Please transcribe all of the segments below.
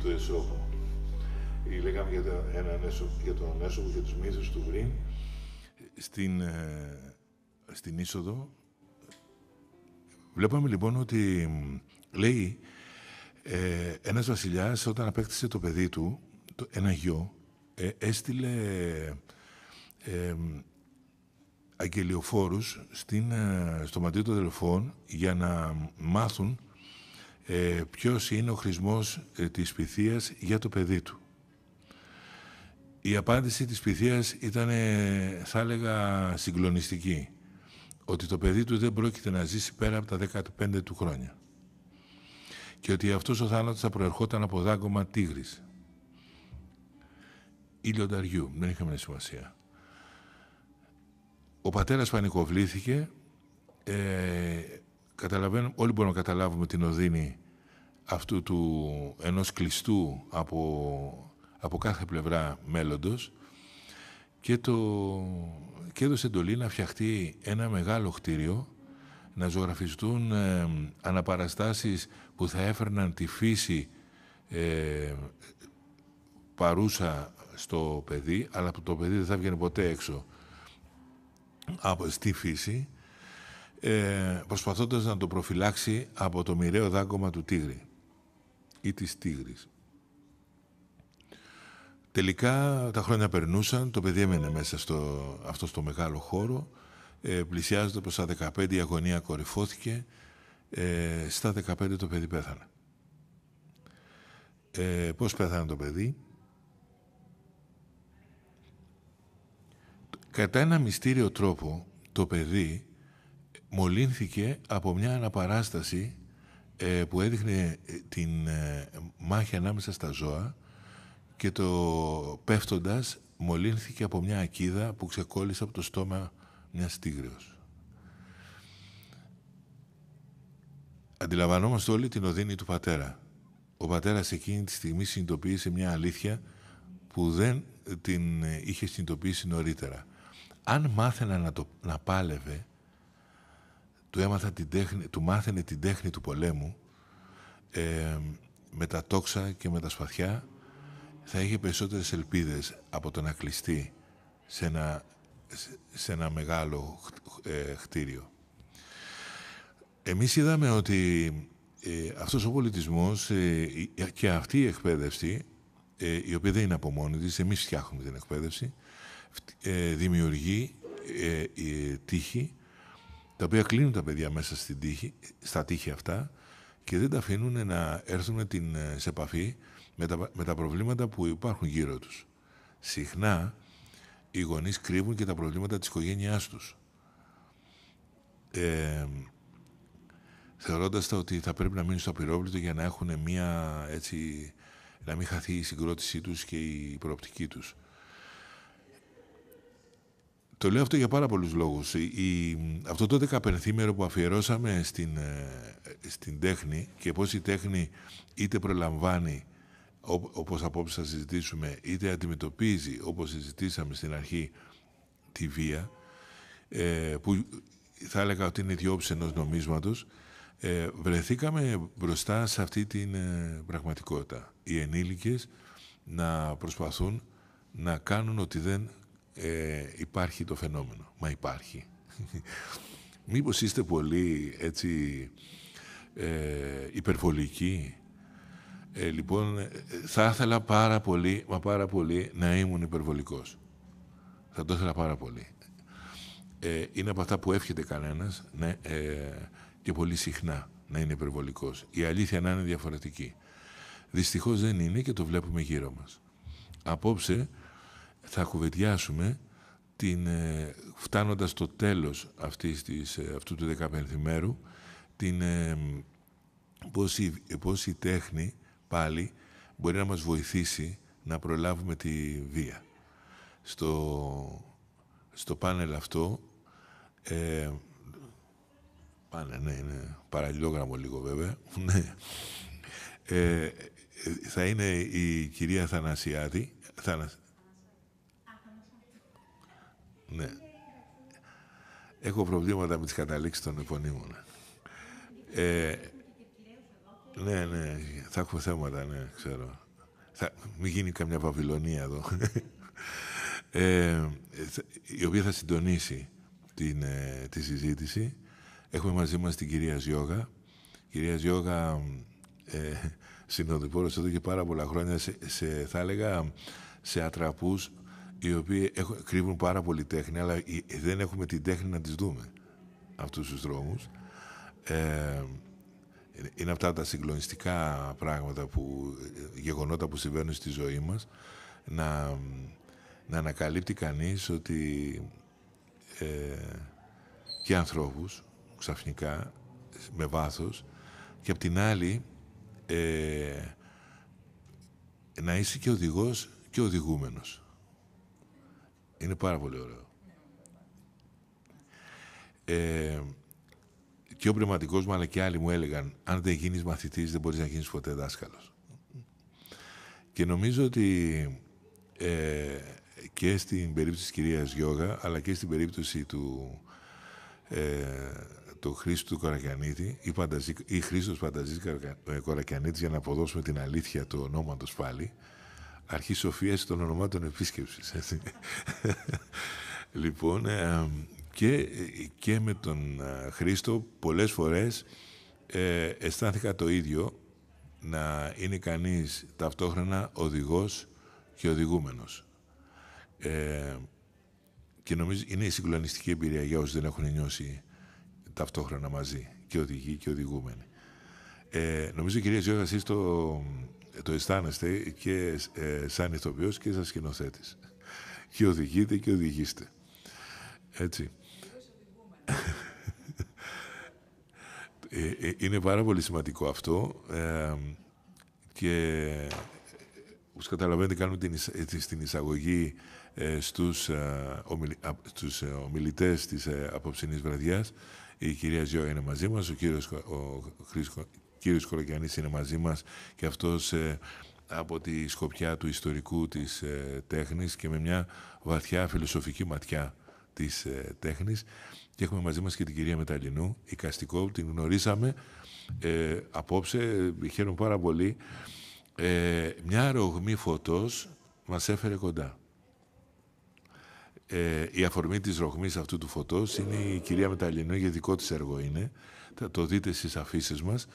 του Εσώπου. Ή λέγαμε για, για τον Εσώπου και τους μύθους του Βρύν. Στην, ε, στην είσοδο βλέπαμε λοιπόν ότι λέει ε, ένας βασιλιάς όταν απέκτησε το παιδί του, το, ένα γιο, ε, έστειλε ε, αγγελιοφόρους στην, ε, στο μαντίο των αδελφών για να μάθουν ε, ποιος είναι ο χρησμός ε, της πυθίας για το παιδί του. Η απάντηση της πυθίας ήταν, ε, θα έλεγα, συγκλονιστική. Ότι το παιδί του δεν πρόκειται να ζήσει πέρα από τα 15 του χρόνια. Και ότι αυτός ο θάνατος θα προερχόταν από δάγκωμα τίγρης ή λιονταριού, δεν είχαμε σημασία. Ο πατέρας πανικοβλήθηκε, ε, καταλαβαίνουμε, όλοι μπορούμε να καταλάβουμε την οδύνη αυτού του ενός κλειστού από, από κάθε πλευρά μέλλοντος και, το, και έδωσε εντολή να φτιαχτεί ένα μεγάλο κτίριο να ζωγραφιστούν ε, αναπαραστάσεις που θα έφερναν τη φύση ε, παρούσα στο παιδί αλλά το παιδί δεν θα βγαίνει ποτέ έξω από, στη φύση ε, προσπαθώντας να το προφυλάξει από το μοιραίο δάγκωμα του τίγρη ή της τίγρης. Τελικά τα χρόνια περνούσαν, το παιδί έμενε μέσα στο, αυτό στο μεγάλο χώρο, ε, πλησιάζοντας προς τα 15 η αγωνία κορυφώθηκε, ε, στα 15 το παιδί πέθανε. Ε, πώς πέθανε το παιδί? Κατά ένα μυστήριο τρόπο το παιδί μολύνθηκε από μια αναπαράσταση ε, που έδειχνε ε, την ε, μάχη ανάμεσα στα ζώα και το πέφτοντας μολύνθηκε από μια ακίδα που ξεκόλλησε από το στόμα μιας τίγριος. Αντιλαμβανόμαστε όλοι την οδύνη του πατέρα. Ο πατέρας εκείνη τη στιγμή συνειδητοποίησε μια αλήθεια που δεν την είχε συνειδητοποιήσει νωρίτερα. Αν μάθαινα να, το, να πάλευε, του, έμαθα την τέχνη, του μάθαινε την τέχνη του πολέμου ε, με τα τόξα και με τα σπαθιά θα είχε περισσότερες ελπίδες από το να κλειστεί σε ένα, σε ένα μεγάλο ε, χτίριο. Εμείς είδαμε ότι ε, αυτός ο πολιτισμός ε, και αυτή η εκπαίδευση, η οποία δεν είναι από μόνη της, εμείς φτιάχνουμε την εκπαίδευση, δημιουργεί τύχη τα οποία κλείνουν τα παιδιά μέσα στην στα τείχη αυτά και δεν τα αφήνουν να έρθουν την, ε, σε επαφή με τα, προβλήματα που υπάρχουν γύρω τους. Συχνά οι γονείς κρύβουν και τα προβλήματα της οικογένειάς τους. Ε, θεωρώντας ότι θα πρέπει να μείνουν στο πυρόβλητο για να έχουν μια έτσι να μην χαθεί η συγκρότησή τους και η προοπτική τους. Το λέω αυτό για πάρα πολλούς λόγους. αυτό το δεκαπενθήμερο που αφιερώσαμε στην, ε, στην τέχνη και πώς η τέχνη είτε προλαμβάνει ό, όπως απόψε θα συζητήσουμε είτε αντιμετωπίζει όπως συζητήσαμε στην αρχή τη βία ε, που θα έλεγα ότι είναι διόψη ενός νομίσματος ε, βρεθήκαμε μπροστά σε αυτή την ε, πραγματικότητα. Οι ενήλικες να προσπαθούν να κάνουν ότι δεν ε, υπάρχει το φαινόμενο. Μα υπάρχει. Μήπως είστε πολύ έτσι ε, υπερβολικοί. Ε, λοιπόν, ε, θα ήθελα πάρα πολύ, μα πάρα πολύ να ήμουν υπερβολικός. Θα το ήθελα πάρα πολύ. Ε, είναι από αυτά που εύχεται κανένας ναι, και πολύ συχνά να είναι υπερβολικός. Η αλήθεια να είναι διαφορετική. Δυστυχώς δεν είναι και το βλέπουμε γύρω μας. Απόψε θα κουβεντιάσουμε την, ε, φτάνοντας στο τέλος αυτής της, ε, αυτού του 15 μέρου την, ε, πώς, η, τέχνη πάλι μπορεί να μας βοηθήσει να προλάβουμε τη βία. Στο, στο πάνελ αυτό ε, πάνε, ναι, είναι παραλληλόγραμμο λίγο βέβαια ναι. Ε, θα είναι η κυρία Θανασιάδη ναι. Έχω προβλήματα με τις καταλήξεις των επωνύμων. Ε, ναι, ναι, θα έχω θέματα, ναι, ξέρω. Θα, μην γίνει καμιά Βαβυλωνία εδώ. Ε, η οποία θα συντονίσει την, ε, τη συζήτηση. Έχουμε μαζί μας την κυρία Ζιώγα. Η κυρία Ζιώγα ε, εδώ και πάρα πολλά χρόνια σε, σε θα έλεγα, σε ατραπούς οι οποίοι έχουν, κρύβουν πάρα πολύ τέχνη, αλλά δεν έχουμε την τέχνη να τις δούμε αυτούς τους δρόμους. Ε, είναι αυτά τα συγκλονιστικά πράγματα που γεγονότα που συμβαίνουν στη ζωή μας να, να ανακαλύπτει κανείς ότι ε, και ανθρώπους ξαφνικά με βάθος και απ' την άλλη ε, να είσαι και οδηγός και οδηγούμενος. Είναι πάρα πολύ ωραίο. Ε, και ο πνευματικός μου αλλά και άλλοι μου έλεγαν αν δεν γίνεις μαθητής δεν μπορείς να γίνεις ποτέ δάσκαλος. Και νομίζω ότι ε, και στην περίπτωση της κυρίας Γιώγα αλλά και στην περίπτωση του, ε, Χρήστο του Κορακιανίτη ή, ή Χρήστος Πανταζής ε, Κορακιανίτης για να αποδώσουμε την αλήθεια του ονόματος πάλι αρχή σοφίας των ονομάτων επίσκεψης. Έτσι. λοιπόν, ε, και, και με τον ε, Χρήστο πολλές φορές ε, αισθάνθηκα το ίδιο να είναι κανείς ταυτόχρονα οδηγός και οδηγούμενος. Ε, και νομίζω είναι η συγκλονιστική εμπειρία για όσους δεν έχουν νιώσει ταυτόχρονα μαζί και οδηγοί και οδηγούμενοι. Ε, νομίζω κυρία Ζιώτα, εσείς το, το αισθάνεστε και ε, σαν ηθοποιός και σαν σκηνοθέτης. Και οδηγείτε και οδηγήστε. Έτσι. Ε, ε, είναι πάρα πολύ σημαντικό αυτό και όπως καταλαβαίνετε κάνουμε την, την εισαγωγή στους, ομιλ, στους ομιλητές της απόψινής βραδιάς. Η κυρία Ζιώ είναι μαζί μας, ο κύριος ο, κύριος Κολοκιανής είναι μαζί μας και αυτός ε, από τη σκοπιά του ιστορικού της ε, τέχνης και με μια βαθιά φιλοσοφική ματιά της ε, τέχνης και έχουμε μαζί μας και την κυρία Μεταλινού, η Καστικό, την γνωρίσαμε απόψε, χαίρομαι πάρα πολύ. μια ρογμή φωτός μας έφερε κοντά. Ε, η αφορμή της ρογμής αυτού του φωτός είναι η κυρία Μεταλινού, για δικό της έργο είναι. Θα το δείτε στις αφήσεις μας.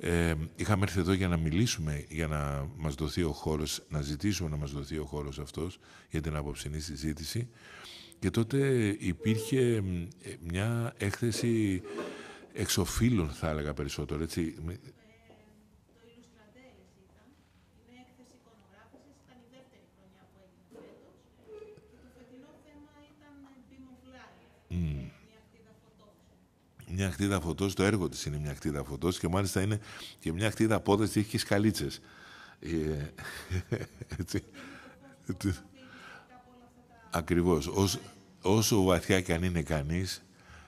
Ε, είχαμε έρθει εδώ για να μιλήσουμε, για να μας δοθεί ο χώρος, να ζητήσουμε να μας δοθεί ο χώρος αυτός για την απόψινή συζήτηση. Και τότε υπήρχε ε, μια έκθεση εξοφίλων θα έλεγα περισσότερο, έτσι, μια χτίδα φωτός, το έργο της είναι μια χτίδα φωτός και μάλιστα είναι και μια χτίδα και έχει και σκαλίτσες. Ε, έτσι. Ακριβώ. Όσο βαθιά και αν είναι κανείς,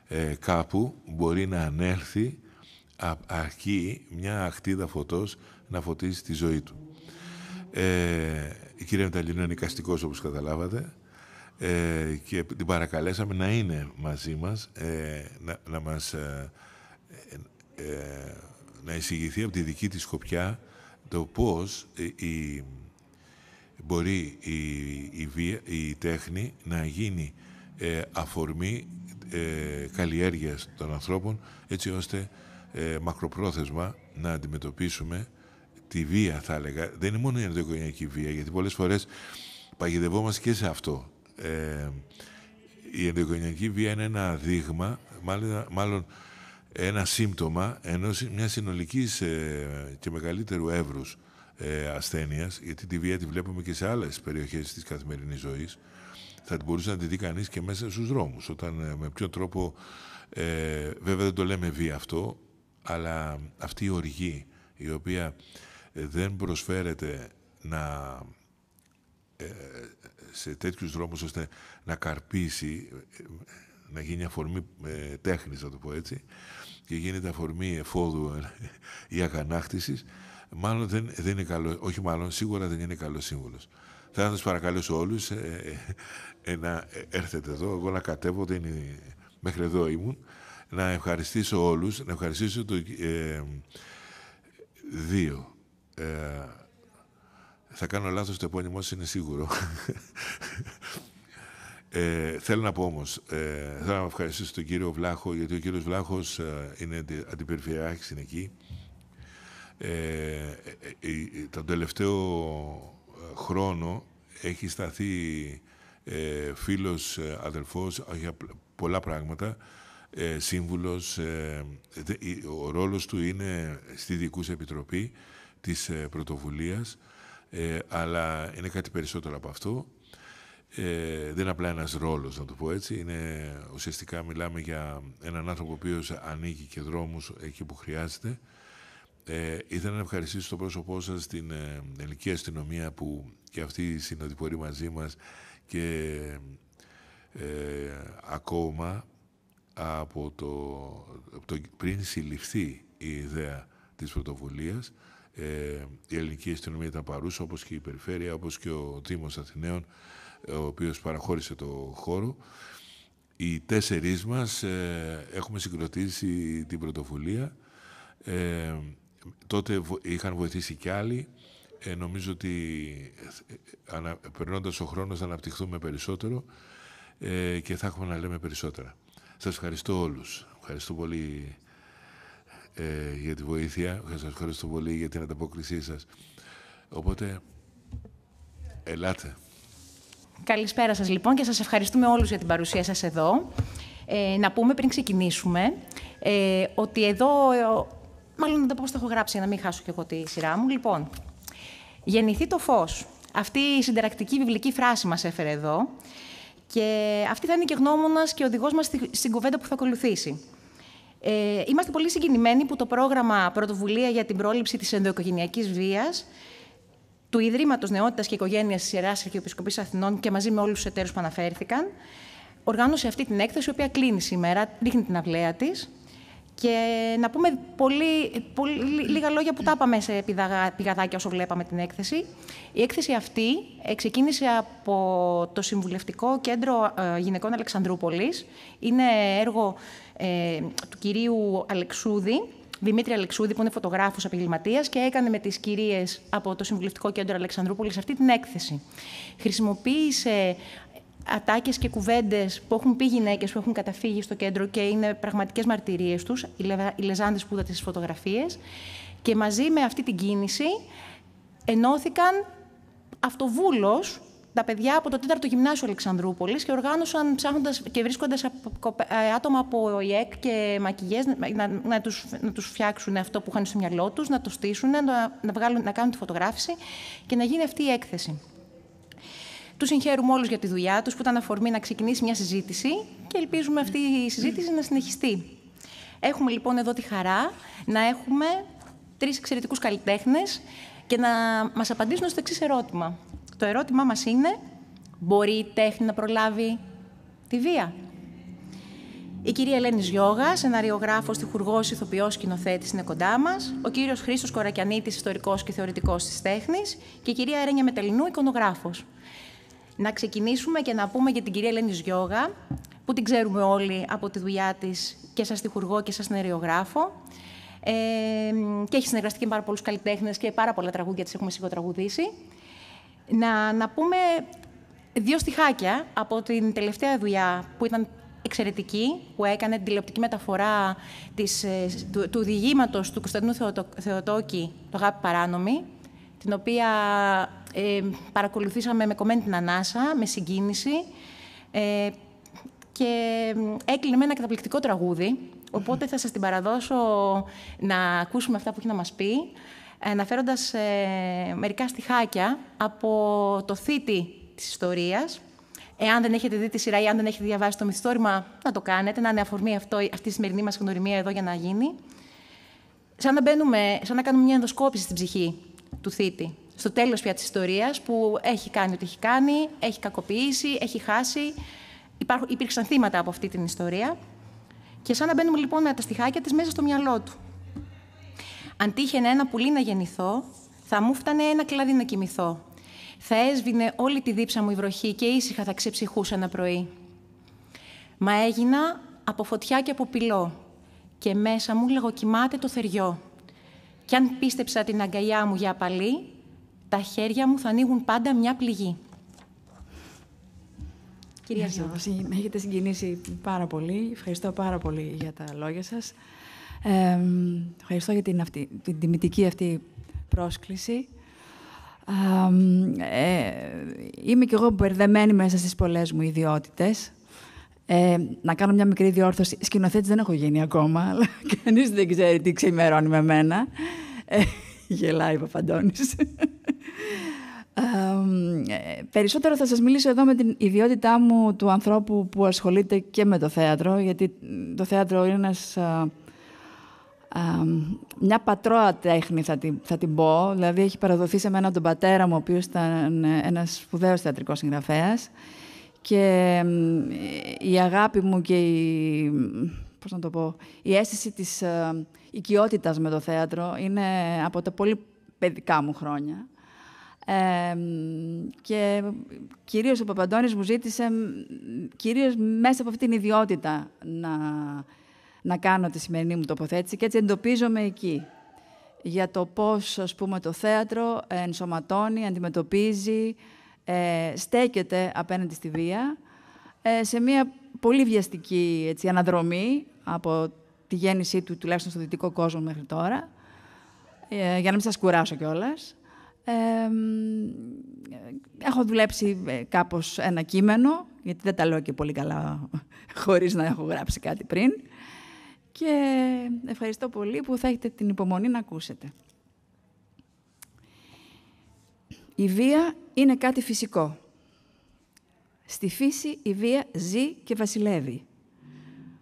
ε, κάπου μπορεί να ανέλθει αρκεί μια ακτίδα φωτός να φωτίσει τη ζωή του. Ε, η κυρία Μεταλλινό είναι καστικός όπως καταλάβατε ε, και την παρακαλέσαμε να είναι μαζί μας, ε, να, μας ε, να εισηγηθεί από τη δική της σκοπιά το πώς η, μπορεί η, η, τέχνη να γίνει αφορμή καλλιέργειας των ανθρώπων έτσι ώστε μακροπρόθεσμα να αντιμετωπίσουμε τη βία θα έλεγα. Δεν είναι μόνο η ενδοοικογενειακή βία γιατί πολλές φορές παγιδευόμαστε και σε αυτό ε, η ενδοοικογενειακή βία είναι ένα δείγμα, μάλλον, ένα σύμπτωμα ενός μιας συνολικής ε, και μεγαλύτερου εύρους ε, ασθένειας, γιατί τη βία τη βλέπουμε και σε άλλες περιοχές της καθημερινής ζωής, θα την μπορούσε να τη δει κανείς και μέσα στους δρόμους, όταν ε, με ποιο τρόπο, βέβαια δεν το λέμε βία αυτό, αλλά αυτή η οργή η οποία δεν προσφέρεται να σε τέτοιους δρόμους ώστε να καρπίσει, να γίνει αφορμή ε, τέχνης, να το πω έτσι, και γίνεται αφορμή εφόδου ε, ή αγανάκτησης, μάλλον δεν, δεν είναι καλό, όχι μάλλον, σίγουρα δεν είναι καλός σύμβολος. Θα σας παρακαλέσω όλους ε, ε, ε, να έρθετε εδώ, εγώ να κατέβω, δεν είναι, μέχρι εδώ ήμουν, να ευχαριστήσω όλους, να ευχαριστήσω το ε, δύο θα κάνω λάθος, το επώνυμό είναι σίγουρο. Ε, θέλω να πω όμως, ε, θέλω να ευχαριστήσω τον κύριο Βλάχο, γιατί ο κύριος Βλάχος ε, είναι αντιπεριφερειάρχης είναι εκεί. Ε, τον τελευταίο χρόνο έχει σταθεί ε, φίλος, αδελφός, για πολλά πράγματα, ε, σύμβουλος. ο ρόλος του είναι στη Δικούς Επιτροπή της Πρωτοβουλίας ε, αλλά είναι κάτι περισσότερο από αυτό. Ε, δεν είναι απλά ένας ρόλος, να το πω έτσι. Είναι, ουσιαστικά μιλάμε για έναν άνθρωπο ο οποίος ανοίγει και δρόμους εκεί που χρειάζεται. Ε, ήθελα να ευχαριστήσω το πρόσωπό σας την ε, ελληνική αστυνομία που και αυτή συνοδοιπορεί μαζί μας και ε, ακόμα από το, από το, πριν συλληφθεί η ιδέα της πρωτοβουλίας ε, η ελληνική αστυνομία ήταν παρούσα, όπως και η Περιφέρεια, όπως και ο Δήμος Αθηναίων, ε, ο οποίος παραχώρησε το χώρο. Οι τέσσερις μας ε, έχουμε συγκροτήσει την πρωτοβουλία. Ε, τότε είχαν βοηθήσει κι άλλοι. Ε, νομίζω ότι ε, ανα, περνώντας ο χρόνος θα αναπτυχθούμε περισσότερο και θα έχουμε να λέμε περισσότερα. Σας ευχαριστώ όλους. Ευχαριστώ πολύ ε, για τη βοήθεια. σας ευχαριστώ πολύ για την ανταπόκρισή σας. Οπότε, ελάτε. Καλησπέρα σας λοιπόν και σας ευχαριστούμε όλους για την παρουσία σας εδώ. Ε, να πούμε πριν ξεκινήσουμε ε, ότι εδώ... Μάλλον δεν το πω πώς το έχω γράψει, για να μην χάσω και εγώ τη σειρά μου. Λοιπόν, γεννηθεί το φως. Αυτή η συντερακτική βιβλική φράση μας έφερε εδώ. Και αυτή θα είναι και γνώμονας και οδηγός μας στην κουβέντα που θα ακολουθήσει. Ε, είμαστε πολύ συγκινημένοι που το πρόγραμμα Πρωτοβουλία για την πρόληψη της ενδοοικογενειακής βίας του Ιδρύματος Νεότητας και Οικογένειας της Ιεράς Αρχιεπισκοπής Αθηνών και μαζί με όλους τους εταίρους που αναφέρθηκαν, οργάνωσε αυτή την έκθεση, η οποία κλείνει σήμερα, ρίχνει την αυλαία της. Και να πούμε πολύ, πολύ, λίγα λόγια που τα είπαμε σε πηγαδάκια όσο βλέπαμε την έκθεση. Η έκθεση αυτή ε, ξεκίνησε από το Συμβουλευτικό Κέντρο ε, Γυναικών Αλεξανδρούπολης. Είναι έργο ε, του κυρίου Αλεξούδη, Δημήτρη Αλεξούδη, που είναι φωτογράφος επαγγελματίας και έκανε με τις κυρίες από το Συμβουλευτικό Κέντρο Αλεξανδρούπολης αυτή την έκθεση. Χρησιμοποίησε ατάκες και κουβέντες που έχουν πει γυναίκες που έχουν καταφύγει στο κέντρο και είναι πραγματικές μαρτυρίες τους, οι λεζάντες που είδατε στις φωτογραφίες. Και μαζί με αυτή την κίνηση ενώθηκαν αυτοβούλος τα παιδιά από το 4ο Γυμνάσιο Αλεξανδρούπολης και οργάνωσαν ψάχνοντας και βρίσκοντας ε, άτομα από ΙΕΚ και μακηγέ να, να, τους, να τους φτιάξουν αυτό που είχαν στο μυαλό τους, να το στήσουν, να, να, βγάλουν, να κάνουν τη φωτογράφηση και να γίνει αυτή η έκθεση. Τους συγχαίρουμε όλους για τη δουλειά τους, που ήταν αφορμή να ξεκινήσει μια συζήτηση και ελπίζουμε αυτή η συζήτηση να συνεχιστεί. Έχουμε λοιπόν εδώ τη χαρά να έχουμε τρεις εξαιρετικούς καλλιτέχνες και να μας απαντήσουν στο εξής ερώτημα. Το ερώτημά μας είναι, μπορεί η τέχνη να προλάβει τη βία. Η κυρία Ελένης Γιώγα, σεναριογράφος, τυχουργός, ηθοποιός, σκηνοθέτης, είναι κοντά μας. Ο κύριος Χρήστος Κορακιανίτης, ιστορικός και θεωρητικός της τέχνης. Και η κυρία Ερένια Μετελινού, εικονογράφος. Να ξεκινήσουμε και να πούμε για την κυρία Ελένης Γιώγα, που την ξέρουμε όλοι από τη δουλειά της και σαν τυχουργό και σαν σεναριογράφο. Ε, και έχει συνεργαστεί με πάρα πολλούς καλλιτέχνες και πάρα πολλά τραγούδια της έχουμε σιγοτραγουδήσει να, να πούμε δύο στοιχάκια από την τελευταία δουλειά που ήταν εξαιρετική, που έκανε την τηλεοπτική μεταφορά της, ε, του, του του Κωνσταντινού Θεοτόκη, το «Γάπη Παράνομη», την οποία ε, παρακολουθήσαμε με κομμένη την ανάσα, με συγκίνηση ε, και ε, έκλεινε με ένα καταπληκτικό τραγούδι, οπότε θα σας την παραδώσω να ακούσουμε αυτά που έχει να μας πει αναφέροντας ε, μερικά στοιχάκια από το θήτη της ιστορίας. Εάν δεν έχετε δει τη σειρά ή αν δεν έχετε διαβάσει το μυθιστόρημα, να το κάνετε, να είναι αφορμή αυτό, αυτή η σημερινή μας γνωριμία εδώ για να γίνει. Σαν να, σαν να κάνουμε μια ενδοσκόπηση στην ψυχή του θήτη. Στο τέλος πια της ιστορίας που έχει κάνει ό,τι έχει κάνει, έχει κακοποιήσει, έχει χάσει. Υπάρχουν, υπήρξαν θύματα από αυτή την ιστορία. Και σαν να μπαίνουμε λοιπόν με τα στοιχάκια της μέσα στο μυαλό του αν τύχαινε ένα πουλί να γεννηθώ, θα μου φτάνε ένα κλαδί να κοιμηθώ. Θα έσβηνε όλη τη δίψα μου η βροχή και ήσυχα θα ξεψυχούσα ένα πρωί. Μα έγινα από φωτιά και από πυλό και μέσα μου λαγοκοιμάται το θεριό. Κι αν πίστεψα την αγκαλιά μου για απαλή, τα χέρια μου θα ανοίγουν πάντα μια πληγή. Κυρία Ζήτη. Με έχετε συγκινήσει πάρα πολύ. Ευχαριστώ πάρα πολύ για τα λόγια σας. Ε, ευχαριστώ για την, αυτή, την τιμητική αυτή πρόσκληση. Ε, είμαι κι εγώ μπερδεμένη μέσα στις πολλές μου ιδιότητες. Ε, να κάνω μια μικρή διόρθωση. Σκηνοθέτης δεν έχω γίνει ακόμα, αλλά κανείς δεν ξέρει τι ξημερώνει με μένα. Ε, γελάει, Παπαντώνη. Ε, περισσότερο θα σας μιλήσω εδώ με την ιδιότητά μου του ανθρώπου που ασχολείται και με το θέατρο, γιατί το θέατρο είναι ένας μια πατρόα τέχνη θα την, θα την πω. Δηλαδή έχει παραδοθεί σε μένα τον πατέρα μου, ο οποίος ήταν ε, ένας σπουδαίος θεατρικός συγγραφέας. Και η αγάπη μου και η, πώς να το πω, η αίσθηση της ε, οικειότητας με το θέατρο είναι από τα πολύ παιδικά μου χρόνια. και κυρίως ο Παπαντώνης μου ζήτησε κυρίως μέσα από αυτήν την ιδιότητα να να κάνω τη σημερινή μου τοποθέτηση και έτσι εντοπίζομαι εκεί για το πώς ας πούμε, το θέατρο ενσωματώνει, αντιμετωπίζει, ε, στέκεται απέναντι στη βία ε, σε μια πολύ βιαστική έτσι, αναδρομή από τη γέννησή του, τουλάχιστον στο δυτικό κόσμο μέχρι τώρα, ε, για να μην σας κουράσω κιόλας. Ε, έχω δουλέψει κάπως ένα κείμενο, γιατί δεν τα λέω και πολύ καλά χωρίς να έχω γράψει κάτι πριν και ευχαριστώ πολύ που θα έχετε την υπομονή να ακούσετε. Η βία είναι κάτι φυσικό. Στη φύση η βία ζει και βασιλεύει,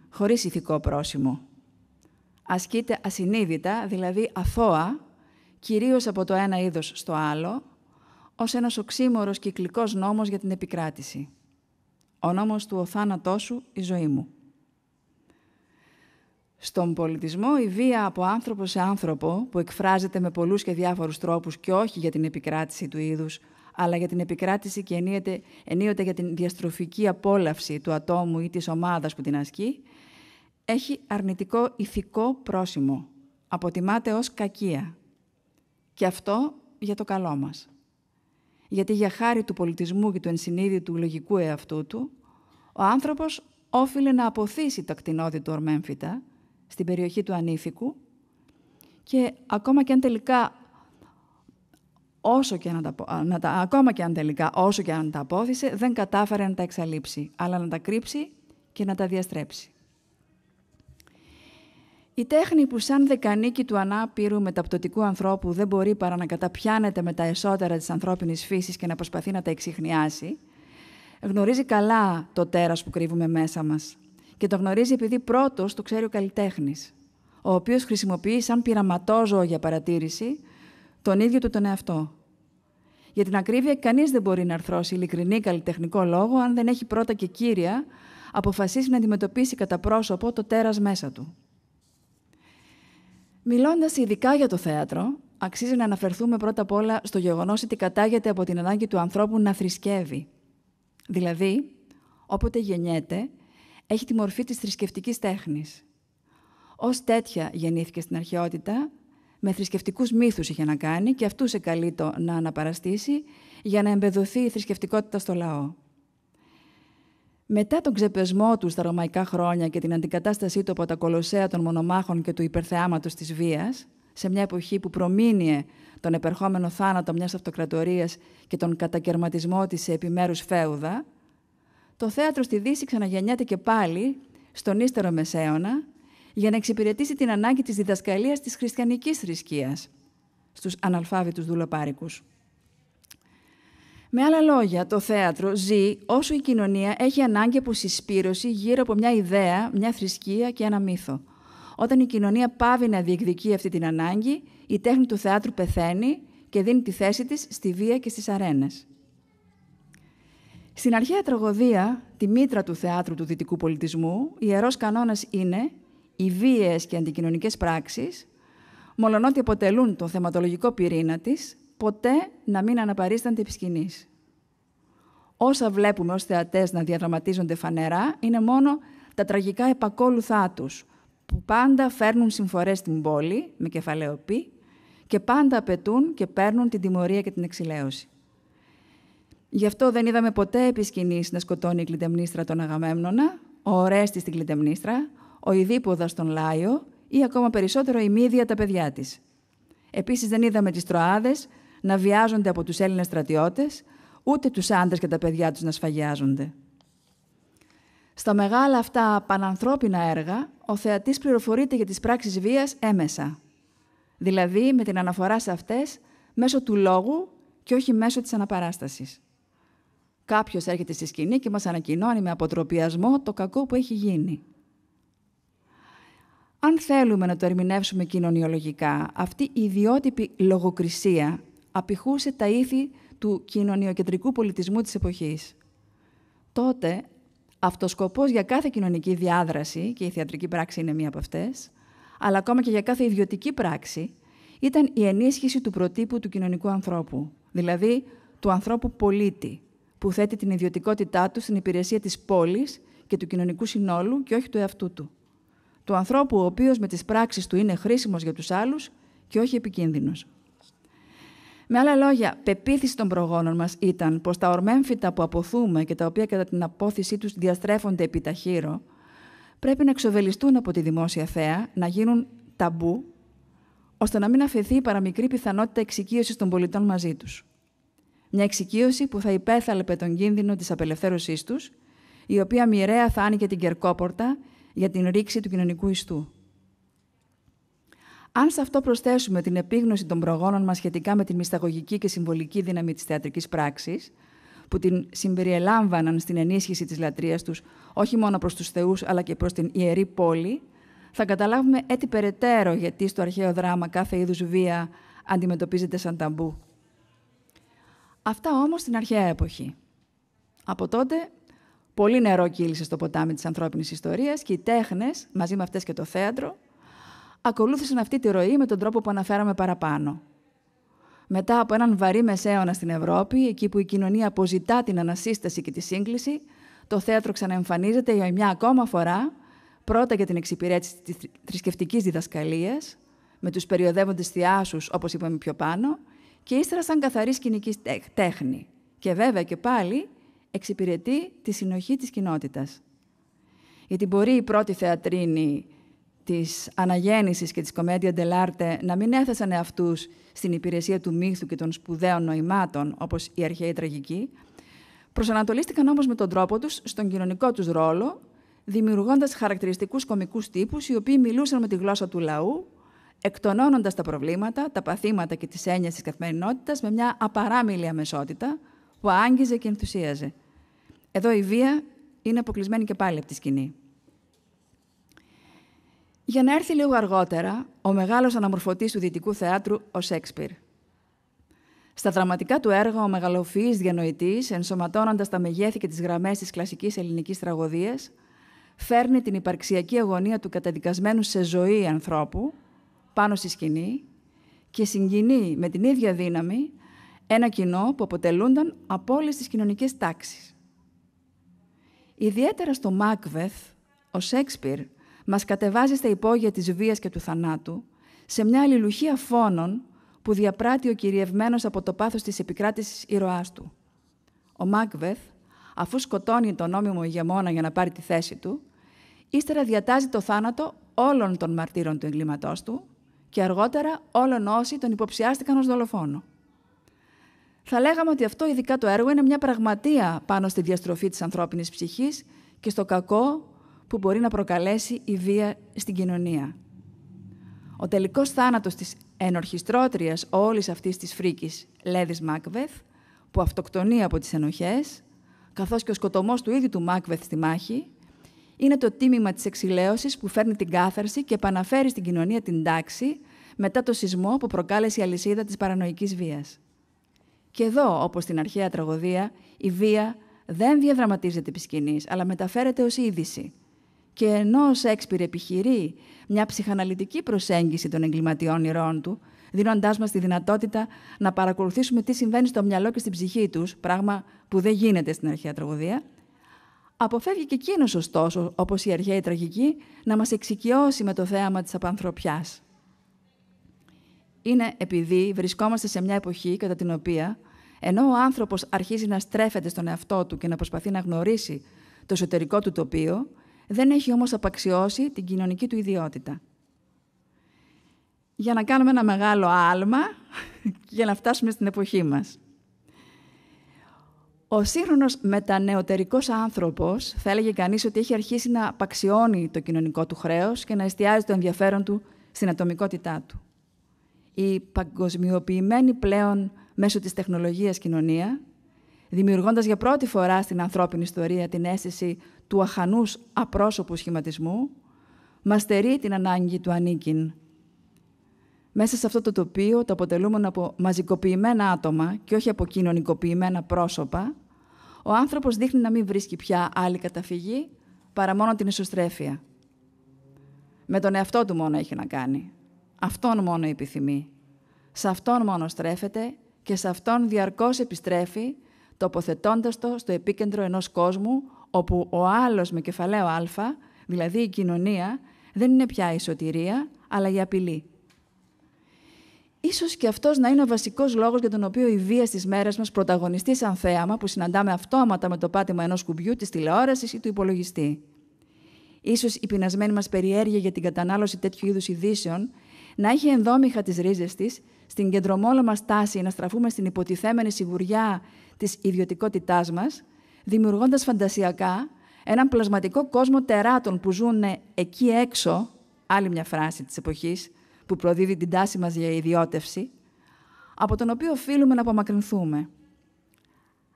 χωρίς ηθικό πρόσημο. Ασκείται ασυνείδητα, δηλαδή αθώα, κυρίως από το ένα είδος στο άλλο, ως ένας οξύμορος κυκλικός νόμος για την επικράτηση. Ο νόμος του «Ο θάνατός σου, η ζωή μου». Στον πολιτισμό, η βία από άνθρωπο σε άνθρωπο, που εκφράζεται με πολλούς και διάφορους τρόπους και όχι για την επικράτηση του είδους, αλλά για την επικράτηση και ενίοτε, για την διαστροφική απόλαυση του ατόμου ή της ομάδας που την ασκεί, έχει αρνητικό ηθικό πρόσημο. Αποτιμάται ως κακία. Και αυτό για το καλό μας. Γιατί για χάρη του πολιτισμού και του ενσυνείδητου λογικού εαυτού του, ο άνθρωπος όφιλε να αποθήσει το ακτινόδι του ορμέμφυτα, στην περιοχή του ανήφικου και ακόμα και αν τελικά όσο και αν τα, να ακόμα και αν τελικά όσο και αν τα απόθυσε δεν κατάφερε να τα εξαλείψει αλλά να τα κρύψει και να τα διαστρέψει. Η τέχνη που σαν δεκανίκη του ανάπηρου μεταπτωτικού ανθρώπου δεν μπορεί παρά να καταπιάνεται με τα εσώτερα της ανθρώπινης φύσης και να προσπαθεί να τα εξηχνιάσει, γνωρίζει καλά το τέρας που κρύβουμε μέσα μας, και το γνωρίζει επειδή πρώτος το ξέρει ο καλλιτέχνης, ο οποίος χρησιμοποιεί σαν πειραματόζωο για παρατήρηση τον ίδιο του τον εαυτό. Για την ακρίβεια, κανείς δεν μπορεί να αρθρώσει ειλικρινή καλλιτεχνικό λόγο αν δεν έχει πρώτα και κύρια αποφασίσει να αντιμετωπίσει κατά πρόσωπο το τέρας μέσα του. Μιλώντας ειδικά για το θέατρο, αξίζει να αναφερθούμε πρώτα απ' όλα στο γεγονός ότι κατάγεται από την ανάγκη του ανθρώπου να θρησκεύει. Δηλαδή, όποτε γεννιέται, έχει τη μορφή της θρησκευτικής τέχνης. Ως τέτοια γεννήθηκε στην αρχαιότητα, με θρησκευτικούς μύθους είχε να κάνει και αυτούς εκαλεί το να αναπαραστήσει για να εμπεδοθεί η θρησκευτικότητα στο λαό. Μετά τον ξεπεσμό του στα ρωμαϊκά χρόνια και την αντικατάστασή του από τα κολοσσέα των μονομάχων και του υπερθεάματος της βίας, σε μια εποχή που προμήνυε τον επερχόμενο θάνατο μιας αυτοκρατορίας και τον κατακαιρματισμό της σε επιμέρους φέουδα, το θέατρο στη Δύση ξαναγεννιάται και πάλι στον ύστερο μεσαίωνα για να εξυπηρετήσει την ανάγκη της διδασκαλίας της χριστιανικής θρησκείας στους αναλφάβητους δουλοπάρικους. Με άλλα λόγια, το θέατρο ζει όσο η κοινωνία έχει ανάγκη από συσπήρωση γύρω από μια ιδέα, μια θρησκεία και ένα μύθο. Όταν η κοινωνία πάβει να διεκδικεί αυτή την ανάγκη, η τέχνη του θεάτρου πεθαίνει και δίνει τη θέση της στη βία και στις αρένες. Στην αρχαία τραγωδία, τη μήτρα του θεάτρου του δυτικού πολιτισμού, ιερός κανόνας είναι οι βίαιες και αντικοινωνικές πράξεις, μολονότι αποτελούν τον θεματολογικό πυρήνα της, ποτέ να μην αναπαρίστανται επί Όσα βλέπουμε ως θεατές να διαδραματίζονται φανερά είναι μόνο τα τραγικά επακόλουθά τους, που πάντα φέρνουν συμφορές στην πόλη, με κεφαλαίο πι, και πάντα απαιτούν και παίρνουν την τιμωρία και την εξηλαίωση. Γι' αυτό δεν είδαμε ποτέ επί να σκοτώνει η κλητεμνίστρα τον Αγαμέμνονα, ο Ορέστη την κλητεμνίστρα, ο Ιδίποδας τον Λάιο ή ακόμα περισσότερο η Μύδια τα παιδιά της. Επίσης δεν είδαμε τις τροάδες να βιάζονται από τους Έλληνες στρατιώτες, ούτε τους άντρες και τα παιδιά τους να σφαγιάζονται. Στα μεγάλα αυτά πανανθρώπινα έργα, ο θεατής πληροφορείται για τις πράξεις βίας έμεσα. Δηλαδή με την αναφορά σε αυτές μέσω του λόγου και όχι μέσω της αναπαράστασης κάποιος έρχεται στη σκηνή και μας ανακοινώνει με αποτροπιασμό το κακό που έχει γίνει. Αν θέλουμε να το ερμηνεύσουμε κοινωνιολογικά, αυτή η ιδιότυπη λογοκρισία απηχούσε τα ήθη του κοινωνιοκεντρικού πολιτισμού της εποχής. Τότε, αυτοσκοπός για κάθε κοινωνική διάδραση, και η θεατρική πράξη είναι μία από αυτές, αλλά ακόμα και για κάθε ιδιωτική πράξη, ήταν η ενίσχυση του προτύπου του κοινωνικού ανθρώπου, δηλαδή του ανθρώπου πολίτη, που θέτει την ιδιωτικότητά του στην υπηρεσία της πόλης και του κοινωνικού συνόλου και όχι του εαυτού του. Του ανθρώπου ο οποίος με τις πράξεις του είναι χρήσιμος για τους άλλους και όχι επικίνδυνος. Με άλλα λόγια, πεποίθηση των προγόνων μας ήταν πως τα ορμέμφυτα που αποθούμε και τα οποία κατά την απόθυσή τους διαστρέφονται επί ταχύρω πρέπει να εξοβελιστούν από τη δημόσια θέα, να γίνουν ταμπού, ώστε να μην αφαιθεί η παραμικρή πιθανότητα εξοικείωσης των πολιτών μαζί τους. Μια εξοικείωση που θα υπέθαλπε τον κίνδυνο της απελευθέρωσής τους, η οποία μοιραία θα άνοιγε την κερκόπορτα για την ρήξη του κοινωνικού ιστού. Αν σε αυτό προσθέσουμε την επίγνωση των προγόνων μας σχετικά με την μυσταγωγική και συμβολική δύναμη της θεατρικής πράξης, που την συμπεριελάμβαναν στην ενίσχυση της λατρείας τους, όχι μόνο προς τους θεούς, αλλά και προς την ιερή πόλη, θα καταλάβουμε έτσι περαιτέρω γιατί στο αρχαίο δράμα κάθε είδους βία αντιμετωπίζεται σαν ταμπού. Αυτά όμως στην αρχαία έποχη. Από τότε πολύ νερό κύλησε στο ποτάμι της ανθρώπινης ιστορίας και οι τέχνες, μαζί με αυτές και το θέατρο, ακολούθησαν αυτή τη ροή με τον τρόπο που αναφέραμε παραπάνω. Μετά από έναν βαρύ μεσαίωνα στην Ευρώπη, εκεί που η κοινωνία αποζητά την ανασύσταση και τη σύγκληση, το θέατρο ξαναεμφανίζεται για μια ακόμα φορά, πρώτα για την εξυπηρέτηση της θρησκευτικής διδασκαλίας, με τους περιοδεύοντες θειάσους, όπως είπαμε πιο πάνω, και ύστερα σαν καθαρή σκηνική τέχνη. Και βέβαια και πάλι εξυπηρετεί τη συνοχή της κοινότητας. Γιατί μπορεί η πρώτη θεατρίνη της αναγέννησης και της κομμέντια ντελάρτε να μην έθεσαν αυτούς στην υπηρεσία του μύθου και των σπουδαίων νοημάτων, όπως η αρχαία τραγική, προσανατολίστηκαν όμως με τον τρόπο τους στον κοινωνικό τους ρόλο, δημιουργώντας χαρακτηριστικούς κομικούς τύπους, οι οποίοι μιλούσαν με τη γλώσσα του λαού, εκτονώνοντας τα προβλήματα, τα παθήματα και τις έννοιες της καθημερινότητας με μια απαράμιλη αμεσότητα που άγγιζε και ενθουσίαζε. Εδώ η βία είναι αποκλεισμένη και πάλι από τη σκηνή. Για να έρθει λίγο αργότερα ο μεγάλος αναμορφωτής του Δυτικού Θεάτρου, ο Σέξπιρ. Στα δραματικά του έργα, ο μεγαλοφυής διανοητής, ενσωματώνοντας τα μεγέθη και τις γραμμές της κλασικής ελληνικής τραγωδίας, φέρνει την υπαρξιακή αγωνία του καταδικασμένου σε ζωή ανθρώπου, πάνω στη σκηνή και συγκινεί με την ίδια δύναμη ένα κοινό που αποτελούνταν από όλες τις κοινωνικές τάξεις. Ιδιαίτερα στο Μάκβεθ, ο Σέξπιρ μας κατεβάζει στα υπόγεια της βίας και του θανάτου σε μια αλληλουχία φόνων που διαπράττει ο κυριευμένος από το πάθος της επικράτησης ηρωάς του. Ο Μάκβεθ, αφού σκοτώνει τον νόμιμο ηγεμόνα για να πάρει τη θέση του, ύστερα διατάζει το θάνατο όλων των μαρτύρων του εγκλήματός του και αργότερα όλων όσοι τον υποψιάστηκαν ως δολοφόνο. Θα λέγαμε ότι αυτό ειδικά το έργο είναι μια πραγματεία πάνω στη διαστροφή της ανθρώπινης ψυχής και στο κακό που μπορεί να προκαλέσει η βία στην κοινωνία. Ο τελικός θάνατος της ενορχιστρότριας όλης αυτής της φρίκης Λέδης Μάκβεθ, που αυτοκτονεί από τις ενοχές, καθώς και ο σκοτωμός του ίδιου του Μάκβεθ στη μάχη, είναι το τίμημα της εξηλαίωσης που φέρνει την κάθαρση και επαναφέρει στην κοινωνία την τάξη μετά το σεισμό που προκάλεσε η αλυσίδα της παρανοϊκής βίας. Και εδώ, όπως στην αρχαία τραγωδία, η βία δεν διαδραματίζεται επί σκηνής, αλλά μεταφέρεται ως είδηση. Και ενώ ο Σέξπιρ επιχειρεί μια ψυχαναλυτική προσέγγιση των εγκληματιών ηρών του, δίνοντάς μας τη δυνατότητα να παρακολουθήσουμε τι συμβαίνει στο μυαλό και στην ψυχή τους, πράγμα που δεν γίνεται στην αρχαία τραγωδία, Αποφεύγει και εκείνος, ωστόσο, όπως η αρχαία τραγική, να μας εξοικειώσει με το θέαμα της απανθρωπιάς. Είναι επειδή βρισκόμαστε σε μια εποχή κατά την οποία, ενώ ο άνθρωπος αρχίζει να στρέφεται στον εαυτό του και να προσπαθεί να γνωρίσει το εσωτερικό του τοπίο, δεν έχει όμως απαξιώσει την κοινωνική του ιδιότητα. Για να κάνουμε ένα μεγάλο άλμα για να φτάσουμε στην εποχή μας. Ο σύγχρονος μετανεωτερικός άνθρωπος, θα έλεγε κανείς ότι έχει αρχίσει να απαξιώνει το κοινωνικό του χρέος και να εστιάζει το ενδιαφέρον του στην ατομικότητά του. Η παγκοσμιοποιημένη πλέον μέσω της τεχνολογίας κοινωνία, δημιουργώντας για πρώτη φορά στην ανθρώπινη ιστορία την αίσθηση του αχανούς απρόσωπου σχηματισμού, μα την ανάγκη του ανήκειν μέσα σε αυτό το τοπίο, το αποτελούμενο από μαζικοποιημένα άτομα και όχι από κοινωνικοποιημένα πρόσωπα, ο άνθρωπος δείχνει να μην βρίσκει πια άλλη καταφυγή παρά μόνο την ισοστρέφεια. Με τον εαυτό του μόνο έχει να κάνει. Αυτόν μόνο επιθυμεί. Σε αυτόν μόνο στρέφεται και σε αυτόν διαρκώς επιστρέφει, τοποθετώντας το στο επίκεντρο ενός κόσμου, όπου ο άλλος με κεφαλαίο α, δηλαδή η κοινωνία, δεν είναι πια η σωτηρία, αλλά η απειλή. Ίσως και αυτός να είναι ο βασικός λόγος για τον οποίο η βία στις μέρες μας πρωταγωνιστεί σαν θέαμα που συναντάμε αυτόματα με το πάτημα ενός κουμπιού, της τηλεόρασης ή του υπολογιστή. Ίσως η πεινασμένη μας περιέργεια για την κατανάλωση τέτοιου είδους ειδήσεων να έχει ενδόμηχα τις ρίζες της στην κεντρομόλα μας τάση να στραφούμε στην υποτιθέμενη σιγουριά της ιδιωτικότητάς μας, δημιουργώντας φαντασιακά έναν πλασματικό κόσμο τεράτων που ζουν εκεί έξω, άλλη μια φράση της εποχής, που προδίδει την τάση μας για ιδιώτευση, από τον οποίο οφείλουμε να απομακρυνθούμε.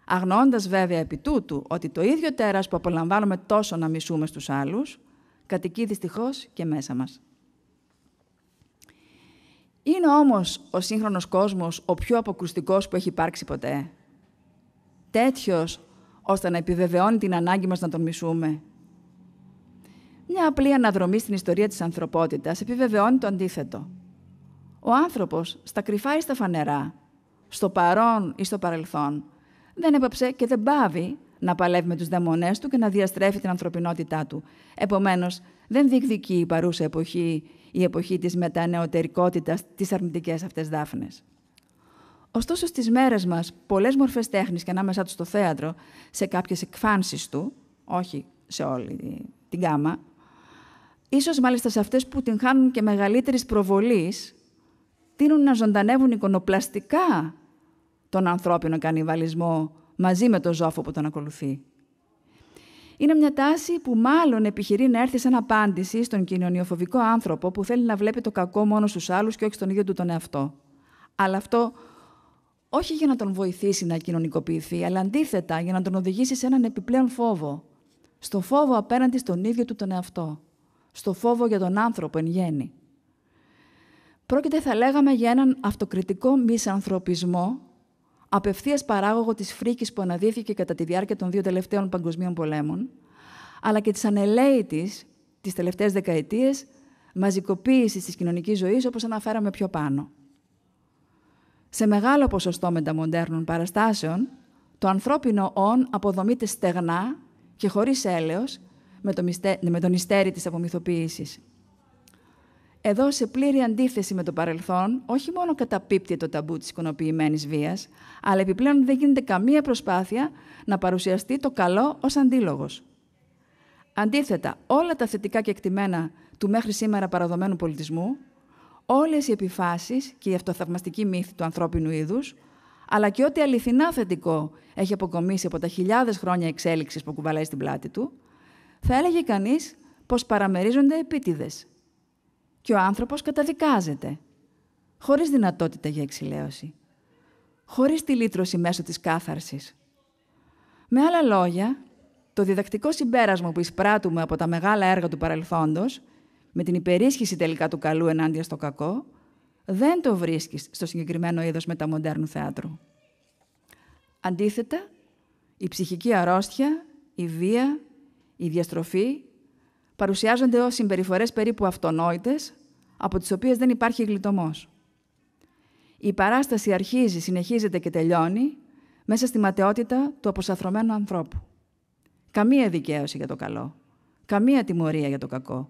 αγνώντας βέβαια επί τούτου ότι το ίδιο τέρας που απολαμβάνουμε τόσο να μισούμε στους άλλους, κατοικεί δυστυχώς και μέσα μας. Είναι όμως ο σύγχρονος κόσμος ο πιο αποκρουστικός που έχει υπάρξει ποτέ. Τέτοιος ώστε να επιβεβαιώνει την ανάγκη μας να τον μισούμε μια απλή αναδρομή στην ιστορία της ανθρωπότητας επιβεβαιώνει το αντίθετο. Ο άνθρωπος στα κρυφά ή στα φανερά, στο παρόν ή στο παρελθόν, δεν έπαψε και δεν πάβει να παλεύει με τους δαιμονές του και να διαστρέφει την ανθρωπινότητά του. Επομένως, δεν διεκδικεί η παρούσα εποχή, η εποχή της μετανεωτερικότητας, τις αρνητικές αυτές δάφνες. Ωστόσο, στις μέρες μας, πολλές μορφές τέχνης και ανάμεσά τους στο θέατρο, σε κάποιες εκφάνσεις του, όχι σε όλη την γάμα, ίσως μάλιστα σε αυτές που την χάνουν και μεγαλύτερης προβολής, τείνουν να ζωντανεύουν εικονοπλαστικά τον ανθρώπινο κανιβαλισμό μαζί με το ζώο που τον ακολουθεί. Είναι μια τάση που μάλλον επιχειρεί να έρθει σαν απάντηση στον κοινωνιοφοβικό άνθρωπο που θέλει να βλέπει το κακό μόνο στους άλλους και όχι στον ίδιο του τον εαυτό. Αλλά αυτό όχι για να τον βοηθήσει να κοινωνικοποιηθεί, αλλά αντίθετα για να τον οδηγήσει σε έναν επιπλέον φόβο. Στο φόβο απέναντι στον ίδιο του τον εαυτό στο φόβο για τον άνθρωπο εν γέννη. Πρόκειται, θα λέγαμε, για έναν αυτοκριτικό μισανθρωπισμό, απευθείας παράγωγο της φρίκης που αναδύθηκε κατά τη διάρκεια των δύο τελευταίων παγκοσμίων πολέμων, αλλά και της ανελαίτη τις τελευταίες δεκαετίες μαζικοποίησης της κοινωνικής ζωής, όπως αναφέραμε πιο πάνω. Σε μεγάλο ποσοστό μεταμοντέρνων παραστάσεων, το ανθρώπινο «ον» αποδομείται στεγνά και χωρίς έλεος με, το μυστέ, με τον ιστέρι της απομυθοποίησης. Εδώ, σε πλήρη αντίθεση με το παρελθόν, όχι μόνο καταπίπτει το ταμπού της οικονοποιημένη βίας, αλλά επιπλέον δεν γίνεται καμία προσπάθεια να παρουσιαστεί το καλό ως αντίλογος. Αντίθετα, όλα τα θετικά και εκτιμένα του μέχρι σήμερα παραδομένου πολιτισμού, όλες οι επιφάσεις και η αυτοθαυμαστική μύθη του ανθρώπινου είδους, αλλά και ό,τι αληθινά θετικό έχει αποκομίσει από τα χιλιάδες χρόνια εξέλιξης που κουβαλάει στην πλάτη του, θα έλεγε κανείς πως παραμερίζονται επίτηδες. Και ο άνθρωπος καταδικάζεται, χωρίς δυνατότητα για εξηλαίωση, χωρίς τη λύτρωση μέσω της κάθαρσης. Με άλλα λόγια, το διδακτικό συμπέρασμα που εισπράττουμε από τα μεγάλα έργα του παρελθόντος, με την υπερίσχυση τελικά του καλού ενάντια στο κακό, δεν το βρίσκεις στο συγκεκριμένο είδος μεταμοντέρνου θεάτρου. Αντίθετα, η ψυχική αρρώστια, η βία, η διαστροφή παρουσιάζονται ως συμπεριφορές περίπου αυτονόητες, από τις οποίες δεν υπάρχει γλιτωμός. Η παράσταση αρχίζει, συνεχίζεται και τελειώνει μέσα στη ματαιότητα του αποσαθρωμένου ανθρώπου. Καμία δικαίωση για το καλό, καμία τιμωρία για το κακό,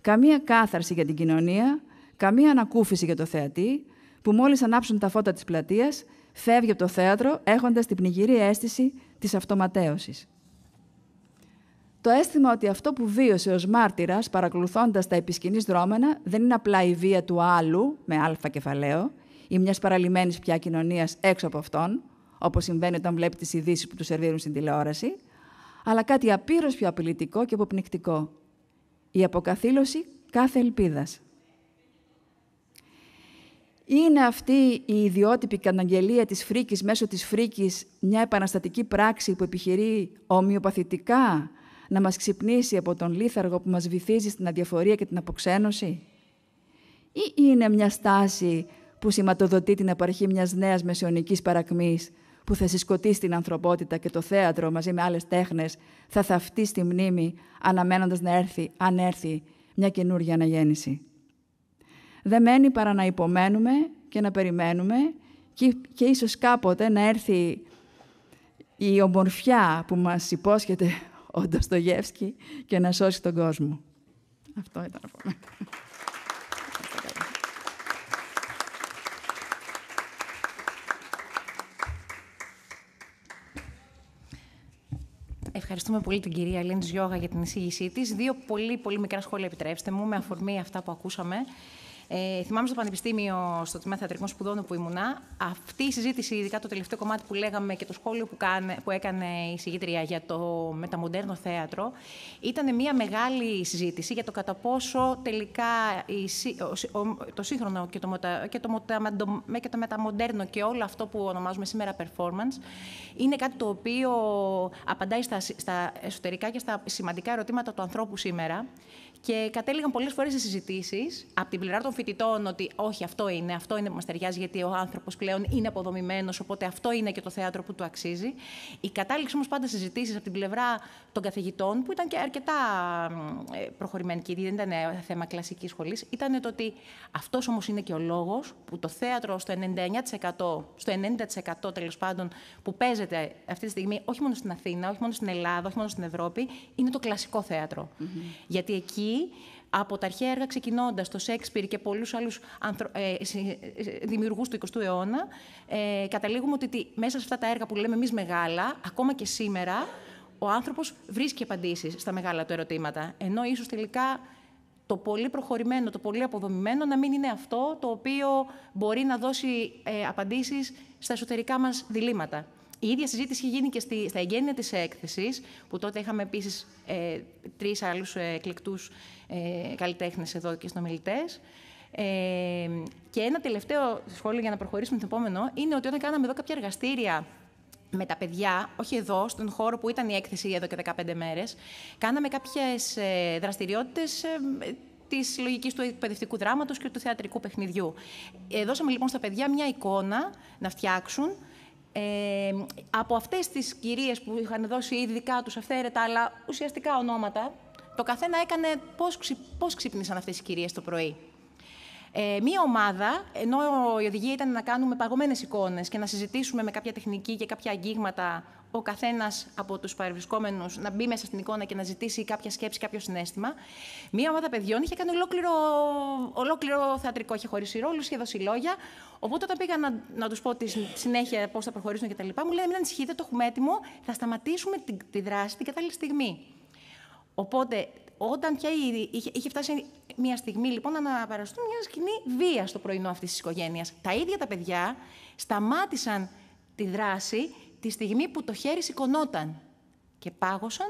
καμία κάθαρση για την κοινωνία, καμία ανακούφιση για το θεατή, που μόλις ανάψουν τα φώτα της πλατείας, φεύγει από το θέατρο έχοντας την πνιγυρή αίσθηση της αυτοματέωσης το αίσθημα ότι αυτό που βίωσε ως μάρτυρας, παρακολουθώντας τα επισκηνής δρόμενα, δεν είναι απλά η βία του άλλου, με α κεφαλαίο, ή μιας παραλυμμένης πια κοινωνίας έξω από αυτόν, όπως συμβαίνει όταν βλέπει τις ειδήσεις που του σερβίρουν στην τηλεόραση, αλλά κάτι απείρως πιο απειλητικό και αποπνικτικό. Η αποκαθήλωση κάθε ελπίδας. Είναι αυτή η ιδιότυπη καταγγελία της φρίκης μέσω της φρίκης μια επαναστατική πράξη που επιχειρεί ομοιοπαθητικά να μας ξυπνήσει από τον λίθαργο που μας βυθίζει στην αδιαφορία και την αποξένωση. Ή είναι μια στάση που σηματοδοτεί την επαρχή μιας νέας μεσαιωνικής παρακμής που θα συσκοτήσει την ανθρωπότητα και το θέατρο μαζί με άλλες τέχνες θα θαυτεί στη μνήμη αναμένοντας να έρθει, αν έρθει, μια καινούργια αναγέννηση. Δεν μένει παρά να υπομένουμε και να περιμένουμε και, και ίσως κάποτε να έρθει η ομορφιά που μας υπόσχεται ο Ντοστογεύσκη και να σώσει τον κόσμο. Αυτό ήταν από Ευχαριστούμε πολύ την κυρία Ελένη για την εισήγησή της. Δύο πολύ, πολύ μικρά σχόλια επιτρέψτε μου με αφορμή αυτά που ακούσαμε. Ε, θυμάμαι στο Πανεπιστήμιο, στο Τμήμα Θεατρικών Σπουδών που ήμουνα, αυτή η συζήτηση, ειδικά το τελευταίο κομμάτι που λέγαμε και το σχόλιο που, κάνε, που έκανε η συγγήτρια για το μεταμοντέρνο θέατρο, ήταν μια μεγάλη συζήτηση για το κατά πόσο τελικά το σύγχρονο και το, και, το και το μεταμοντέρνο και όλο αυτό που ονομάζουμε σήμερα performance είναι κάτι το οποίο απαντάει στα, στα εσωτερικά και στα σημαντικά ερωτήματα του ανθρώπου σήμερα. Και κατέληγαν πολλές φορές σε συζητήσεις από την πλευρά των φοιτητών ότι όχι, αυτό είναι, αυτό είναι που μας ταιριάζει, γιατί ο άνθρωπος πλέον είναι αποδομημένος, οπότε αυτό είναι και το θέατρο που του αξίζει. Η κατάληξη όμως πάντα συζητήσεις από την πλευρά των καθηγητών, που ήταν και αρκετά ε, προχωρημένη και δεν ήταν ε, θέμα κλασικής σχολής, ήταν το ότι αυτός όμως είναι και ο λόγος που το θέατρο στο 99%, στο 90% τέλος πάντων που παίζεται αυτή τη στιγμή, όχι μόνο στην Αθήνα, όχι μόνο στην Ελλάδα, όχι μόνο στην Ευρώπη, είναι το κλασικό Γιατί εκεί από τα αρχαία έργα ξεκινώντας, το Σέξπιρ και πολλούς άλλους ανθρω... Ε, ε, δημιουργούς του 20ου αιώνα, ε, καταλήγουμε ότι μέσα σε αυτά τα έργα που λέμε εμείς μεγάλα, ακόμα και σήμερα, ο άνθρωπος βρίσκει απαντήσεις στα μεγάλα του ερωτήματα. Ενώ ίσως τελικά το πολύ προχωρημένο, το πολύ αποδομημένο να μην είναι αυτό το οποίο μπορεί να δώσει ε, απαντήσεις στα εσωτερικά μας διλήμματα. Η ίδια συζήτηση είχε γίνει και στη, στα εγγένεια της έκθεσης, που τότε είχαμε επίσης ε, τρεις άλλους ε, εκλεκτούς ε, καλλιτέχνες εδώ και συνομιλητές. Ε, και ένα τελευταίο σχόλιο για να προχωρήσουμε το επόμενο, είναι ότι όταν κάναμε εδώ κάποια εργαστήρια με τα παιδιά, όχι εδώ, στον χώρο που ήταν η έκθεση εδώ και 15 μέρες, κάναμε κάποιες ε, δραστηριότητες ε, της λογικής του εκπαιδευτικού δράματος και του θεατρικού παιχνιδιού. δώσαμε λοιπόν στα παιδιά μια εικόνα να φτιάξουν από αυτές τις κυρίες που είχαν δώσει ήδη δικά τους αυθαίρετα, αλλά ουσιαστικά ονόματα, το καθένα έκανε πώς ξύπνησαν αυτές οι κυρίες το πρωί. Ε, μία ομάδα, ενώ η οδηγία ήταν να κάνουμε παγωμένες εικόνες και να συζητήσουμε με κάποια τεχνική και κάποια αγγίγματα ο καθένας από τους παρευρισκόμενους να μπει μέσα στην εικόνα και να ζητήσει κάποια σκέψη, κάποιο συνέστημα. Μία ομάδα παιδιών είχε κάνει ολόκληρο, ολόκληρο θεατρικό, είχε χωρίσει ρόλους, είχε δώσει λόγια. Οπότε όταν πήγα να, να τους πω τη συνέχεια πώς θα προχωρήσουν λοιπά. μου λένε Μην ανησυχείτε, το έχουμε έτοιμο, θα σταματήσουμε τη, τη δράση την κατάλληλη στιγμή. Οπότε όταν πια είχε, είχε φτάσει μια στιγμή λοιπόν να αναπαραστούν μια σκηνή βία στο πρωινό αυτής της οικογένειας. Τα ίδια τα παιδιά σταμάτησαν τη δράση τη στιγμή που το χέρι σηκωνόταν και πάγωσαν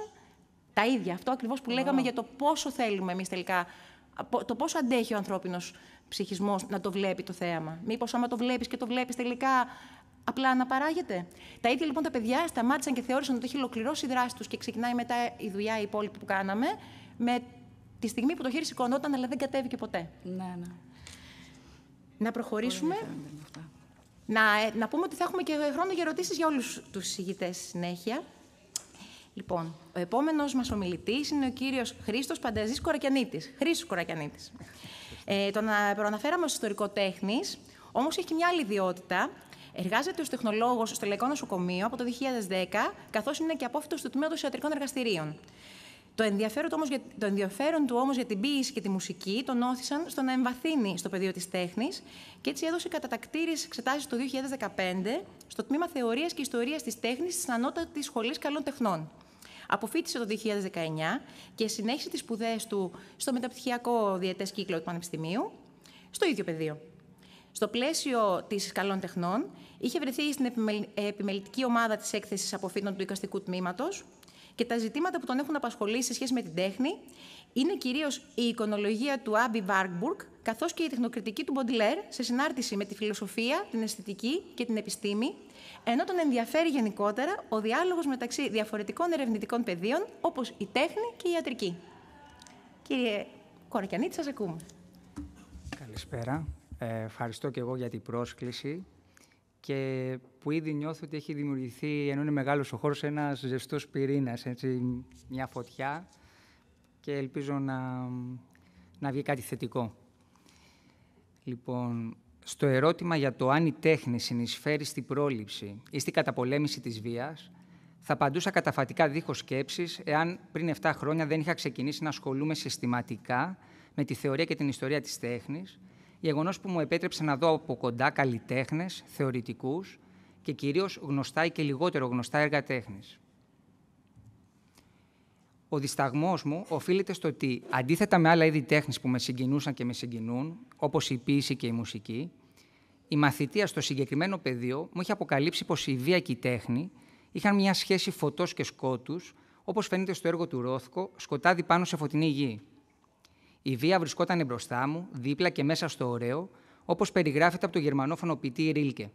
τα ίδια. Αυτό ακριβώς που λέγαμε για το πόσο θέλουμε εμείς τελικά, το πόσο αντέχει ο ανθρώπινος ψυχισμός να το βλέπει το θέαμα. Μήπως άμα το βλέπεις και το βλέπεις τελικά απλά αναπαράγεται. Τα ίδια λοιπόν τα παιδιά σταμάτησαν και θεώρησαν ότι έχει ολοκληρώσει η δράση τους και ξεκινάει μετά η δουλειά η υπόλοιπη που κάναμε με τη στιγμή που το χέρι σηκωνόταν αλλά δεν κατέβηκε ποτέ. Ναι, ναι. Να προχωρήσουμε. Να, να πούμε ότι θα έχουμε και χρόνο για ερωτήσεις για όλους τους στη συνέχεια. Λοιπόν, ο επόμενος μας ομιλητής είναι ο κύριος Χρήστος Πανταζής Κορακιανίτης. Χρήστος Κορακιανίτης. Ε, τον προαναφέραμε ως ιστορικό τέχνης, όμως έχει και μια άλλη ιδιότητα. Εργάζεται ως τεχνολόγος στο Λαϊκό Νοσοκομείο από το 2010, καθώς είναι και απόφυτο του τμήματο ιατρικών εργαστηρίων. Το ενδιαφέρον, όμως, για, το ενδιαφέρον του όμως για την ποίηση και τη μουσική τον όθησαν στο να εμβαθύνει στο πεδίο της τέχνης και έτσι έδωσε κατατακτήρες εξετάσεις το 2015 στο Τμήμα Θεωρίας και Ιστορίας της Τέχνης της Ανώτατη Σχολής Καλών Τεχνών. Αποφύτησε το 2019 και συνέχισε τις σπουδές του στο μεταπτυχιακό Διετές κύκλο του Πανεπιστημίου, στο ίδιο πεδίο. Στο πλαίσιο της Καλών Τεχνών, είχε βρεθεί στην επιμελητική ομάδα της έκθεσης αποφύτων του δικαστικού τμήματος, και τα ζητήματα που τον έχουν απασχολήσει σε σχέση με την τέχνη είναι κυρίως η οικονολογία του Άμπι Βάρκμπουργκ, καθώς και η τεχνοκριτική του Μποντιλέρ σε συνάρτηση με τη φιλοσοφία, την αισθητική και την επιστήμη, ενώ τον ενδιαφέρει γενικότερα ο διάλογος μεταξύ διαφορετικών ερευνητικών πεδίων, όπως η τέχνη και η ιατρική. Κύριε Κορακιανίτη, σας ακούμε. Καλησπέρα. Ε, ευχαριστώ και εγώ για την πρόσκληση και που ήδη νιώθω ότι έχει δημιουργηθεί, ενώ είναι μεγάλος ο χώρος, ένας ζεστός πυρήνας, έτσι, μια φωτιά και ελπίζω να, να βγει κάτι θετικό. Λοιπόν, στο ερώτημα για το αν η τέχνη συνεισφέρει στην πρόληψη ή στην καταπολέμηση της βίας, θα απαντούσα καταφατικά δίχως σκέψης, εάν πριν 7 χρόνια δεν είχα ξεκινήσει να ασχολούμαι συστηματικά με τη θεωρία και την ιστορία της τέχνης, γεγονός που μου επέτρεψε να δω από κοντά καλλιτέχνες, θεωρητικούς και κυρίως γνωστά ή και λιγότερο γνωστά έργα τέχνη. Ο δισταγμός μου οφείλεται στο ότι αντίθετα με άλλα είδη τέχνης που με συγκινούσαν και με συγκινούν, όπως η ποίηση και η μουσική, η μαθητεία στο συγκεκριμένο πεδίο μου είχε αποκαλύψει πως η βία και η τέχνη είχαν μια σχέση φωτός και σκότους, όπως φαίνεται στο έργο του Ρόθκο, σκοτάδι πάνω σε φωτεινή γη. Η βία βρισκόταν μπροστά μου, δίπλα και μέσα στο ωραίο, όπως περιγράφεται από το γερμανόφωνο ποιητή Ρίλκε.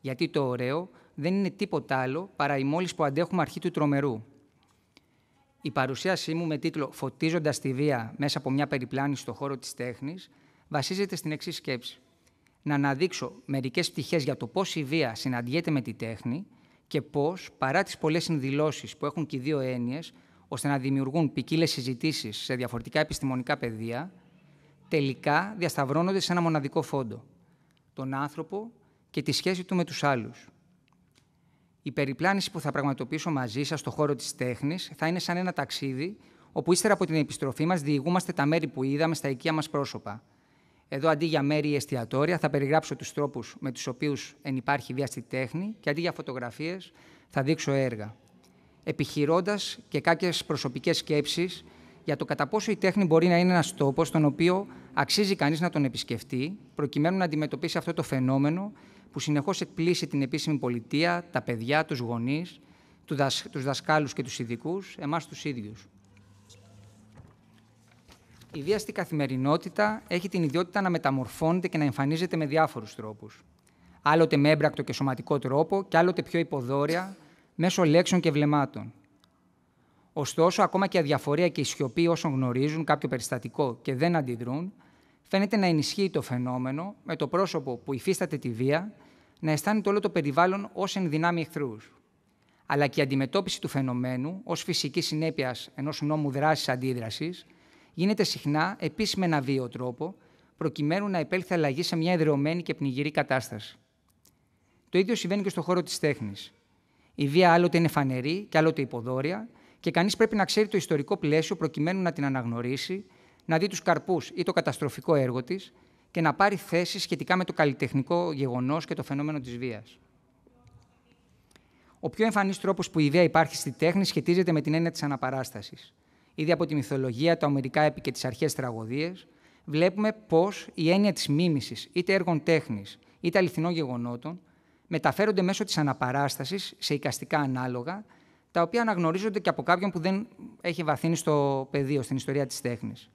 Γιατί το ωραίο δεν είναι τίποτα άλλο παρά η μόλις που αντέχουμε αρχή του τρομερού. Η παρουσίασή μου με τίτλο Φωτίζοντας τη βία μέσα από μια περιπλάνηση στον χώρο της τέχνης βασίζεται στην εξής σκέψη. Να αναδείξω μερικές πτυχές για το πώς η βία συναντιέται με τη τέχνη και πώς, παρά τις πολλές συνδηλώσεις που έχουν και οι δύο έννοιες, ώστε να δημιουργούν ποικίλες συζητήσεις σε διαφορετικά επιστημονικά πεδία, τελικά διασταυρώνονται σε ένα μοναδικό φόντο, τον άνθρωπο και τη σχέση του με τους άλλους. Η περιπλάνηση που θα πραγματοποιήσω μαζί σας στον χώρο της τέχνης θα είναι σαν ένα ταξίδι, όπου ύστερα από την επιστροφή μας διηγούμαστε τα μέρη που είδαμε στα οικεία μας πρόσωπα. Εδώ αντί για μέρη ή εστιατόρια θα περιγράψω τους τρόπους με τους οποίους ενυπάρχει βία στη τέχνη και αντί για φωτογραφίες θα δείξω έργα επιχειρώντας και κάποιες προσωπικές σκέψεις για το κατά πόσο η τέχνη μπορεί να είναι ένας τόπος στον οποίο αξίζει κανείς να τον επισκεφτεί, προκειμένου να αντιμετωπίσει αυτό το φαινόμενο που συνεχώς εκπλήσει την επίσημη πολιτεία, τα παιδιά, τους γονείς, τους δασκάλους και τους ειδικούς, εμάς τους ίδιους. Η βία στην καθημερινότητα έχει την ιδιότητα να μεταμορφώνεται και να εμφανίζεται με διάφορους τρόπους. Άλλοτε με έμπρακτο και σωματικό τρόπο και άλλοτε πιο υποδόρια, μέσω λέξεων και βλεμμάτων. Ωστόσο, ακόμα και η αδιαφορία και η σιωπή όσων γνωρίζουν κάποιο περιστατικό και δεν αντιδρούν, φαίνεται να ενισχύει το φαινόμενο με το πρόσωπο που υφίσταται τη βία να αισθάνεται όλο το περιβάλλον ως ενδυνάμει εχθρούς. Αλλά και η αντιμετώπιση του φαινομένου ως φυσική συνέπεια ενός νόμου δράση-αντίδραση γίνεται συχνά επίση με ένα βίαιο τρόπο, προκειμένου να επέλθει αλλαγή σε μια εδρεωμένη και πνιγυρή κατάσταση. Το ίδιο συμβαίνει και στον χώρο της τέχνης. Η βία άλλοτε είναι φανερή και άλλοτε υποδόρια και κανείς πρέπει να ξέρει το ιστορικό πλαίσιο προκειμένου να την αναγνωρίσει, να δει τους καρπούς ή το καταστροφικό έργο της και να πάρει θέση σχετικά με το καλλιτεχνικό γεγονός και το φαινόμενο της βίας. Ο πιο εμφανής τρόπος που η ιδέα υπάρχει στη τέχνη σχετίζεται με την έννοια της αναπαράστασης. Ήδη από τη μυθολογία, τα ομερικά έπι και τις αρχές τραγωδίες, βλέπουμε πώς η έννοια της μίμησης είτε έργων τέχνης είτε αληθινών γεγονότων μεταφέρονται μέσω της αναπαράστασης σε οικαστικά ανάλογα, τα οποία αναγνωρίζονται και από κάποιον που δεν έχει βαθύνει στο πεδίο, στην ιστορία της τέχνης.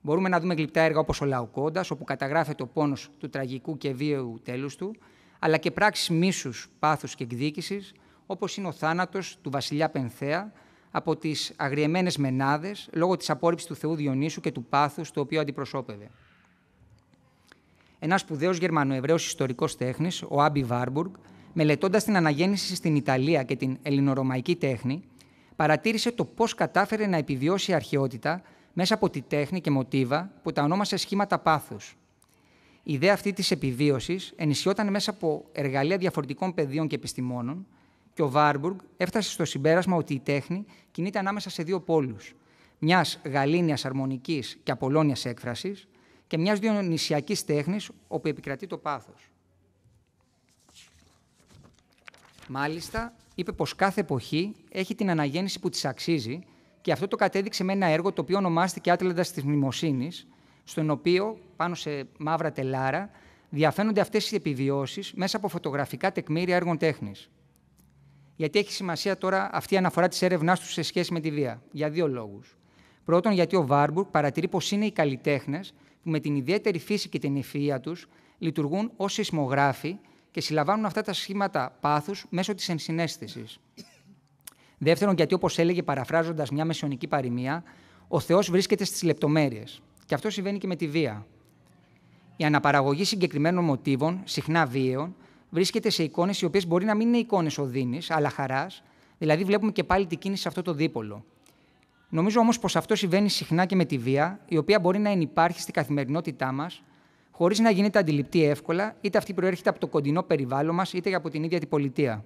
Μπορούμε να δούμε γλυπτά έργα όπως ο Λαοκόντας, όπου καταγράφεται ο πόνος του τραγικού και βίαιου τέλους του, αλλά και πράξεις μίσους, πάθους και εκδίκησης, όπως είναι ο θάνατος του βασιλιά Πενθέα, από τις αγριεμένες μενάδες, λόγω της απόρριψης του Θεού Διονύσου και του πάθους το οποίο αντιπροσώπευε ένας σπουδαίος Γερμανοεβραίο ιστορικός τέχνης, ο Άμπι Βάρμπουργκ, μελετώντας την αναγέννηση στην Ιταλία και την ελληνορωμαϊκή τέχνη, παρατήρησε το πώς κατάφερε να επιβιώσει η αρχαιότητα μέσα από τη τέχνη και μοτίβα που τα ονόμασε σχήματα πάθους. Η ιδέα αυτή της επιβίωσης ενισχυόταν μέσα από εργαλεία διαφορετικών πεδίων και επιστημόνων και ο Βάρμπουργκ έφτασε στο συμπέρασμα ότι η τέχνη κινείται ανάμεσα σε δύο πόλους, μιας γαλήνια αρμονικής και απολώνιας έκφρασης και μιας διονυσιακής τέχνης όπου επικρατεί το πάθος. Μάλιστα, είπε πως κάθε εποχή έχει την αναγέννηση που της αξίζει και αυτό το κατέδειξε με ένα έργο το οποίο ονομάστηκε «Άτλαντας της Μνημοσύνης», στον οποίο, πάνω σε μαύρα τελάρα, διαφαίνονται αυτές οι επιβιώσεις μέσα από φωτογραφικά τεκμήρια έργων τέχνης. Γιατί έχει σημασία τώρα αυτή η αναφορά της έρευνάς τους σε σχέση με τη βία. Για δύο λόγους. Πρώτον, γιατί ο Βάρμπουργκ παρατηρεί πως είναι οι καλλιτέχνες που με την ιδιαίτερη φύση και την ευφυΐα τους λειτουργούν ως σεισμογράφοι και συλλαμβάνουν αυτά τα σχήματα πάθους μέσω της ενσυναίσθησης. Δεύτερον, γιατί όπως έλεγε παραφράζοντας μια μεσαιωνική παροιμία, ο Θεός βρίσκεται στις λεπτομέρειες. Και αυτό συμβαίνει και με τη βία. Η αναπαραγωγή συγκεκριμένων μοτίβων, συχνά βίαιων, βρίσκεται σε εικόνες οι οποίες μπορεί να μην είναι εικόνες οδύνης, αλλά χαράς. Δηλαδή, βλέπουμε και πάλι την κίνηση σε αυτό το δίπολο. Νομίζω όμως πως αυτό συμβαίνει συχνά και με τη βία, η οποία μπορεί να ενυπάρχει στην καθημερινότητά μας, χωρίς να γίνεται αντιληπτή εύκολα, είτε αυτή προέρχεται από το κοντινό περιβάλλον μας, είτε από την ίδια την πολιτεία.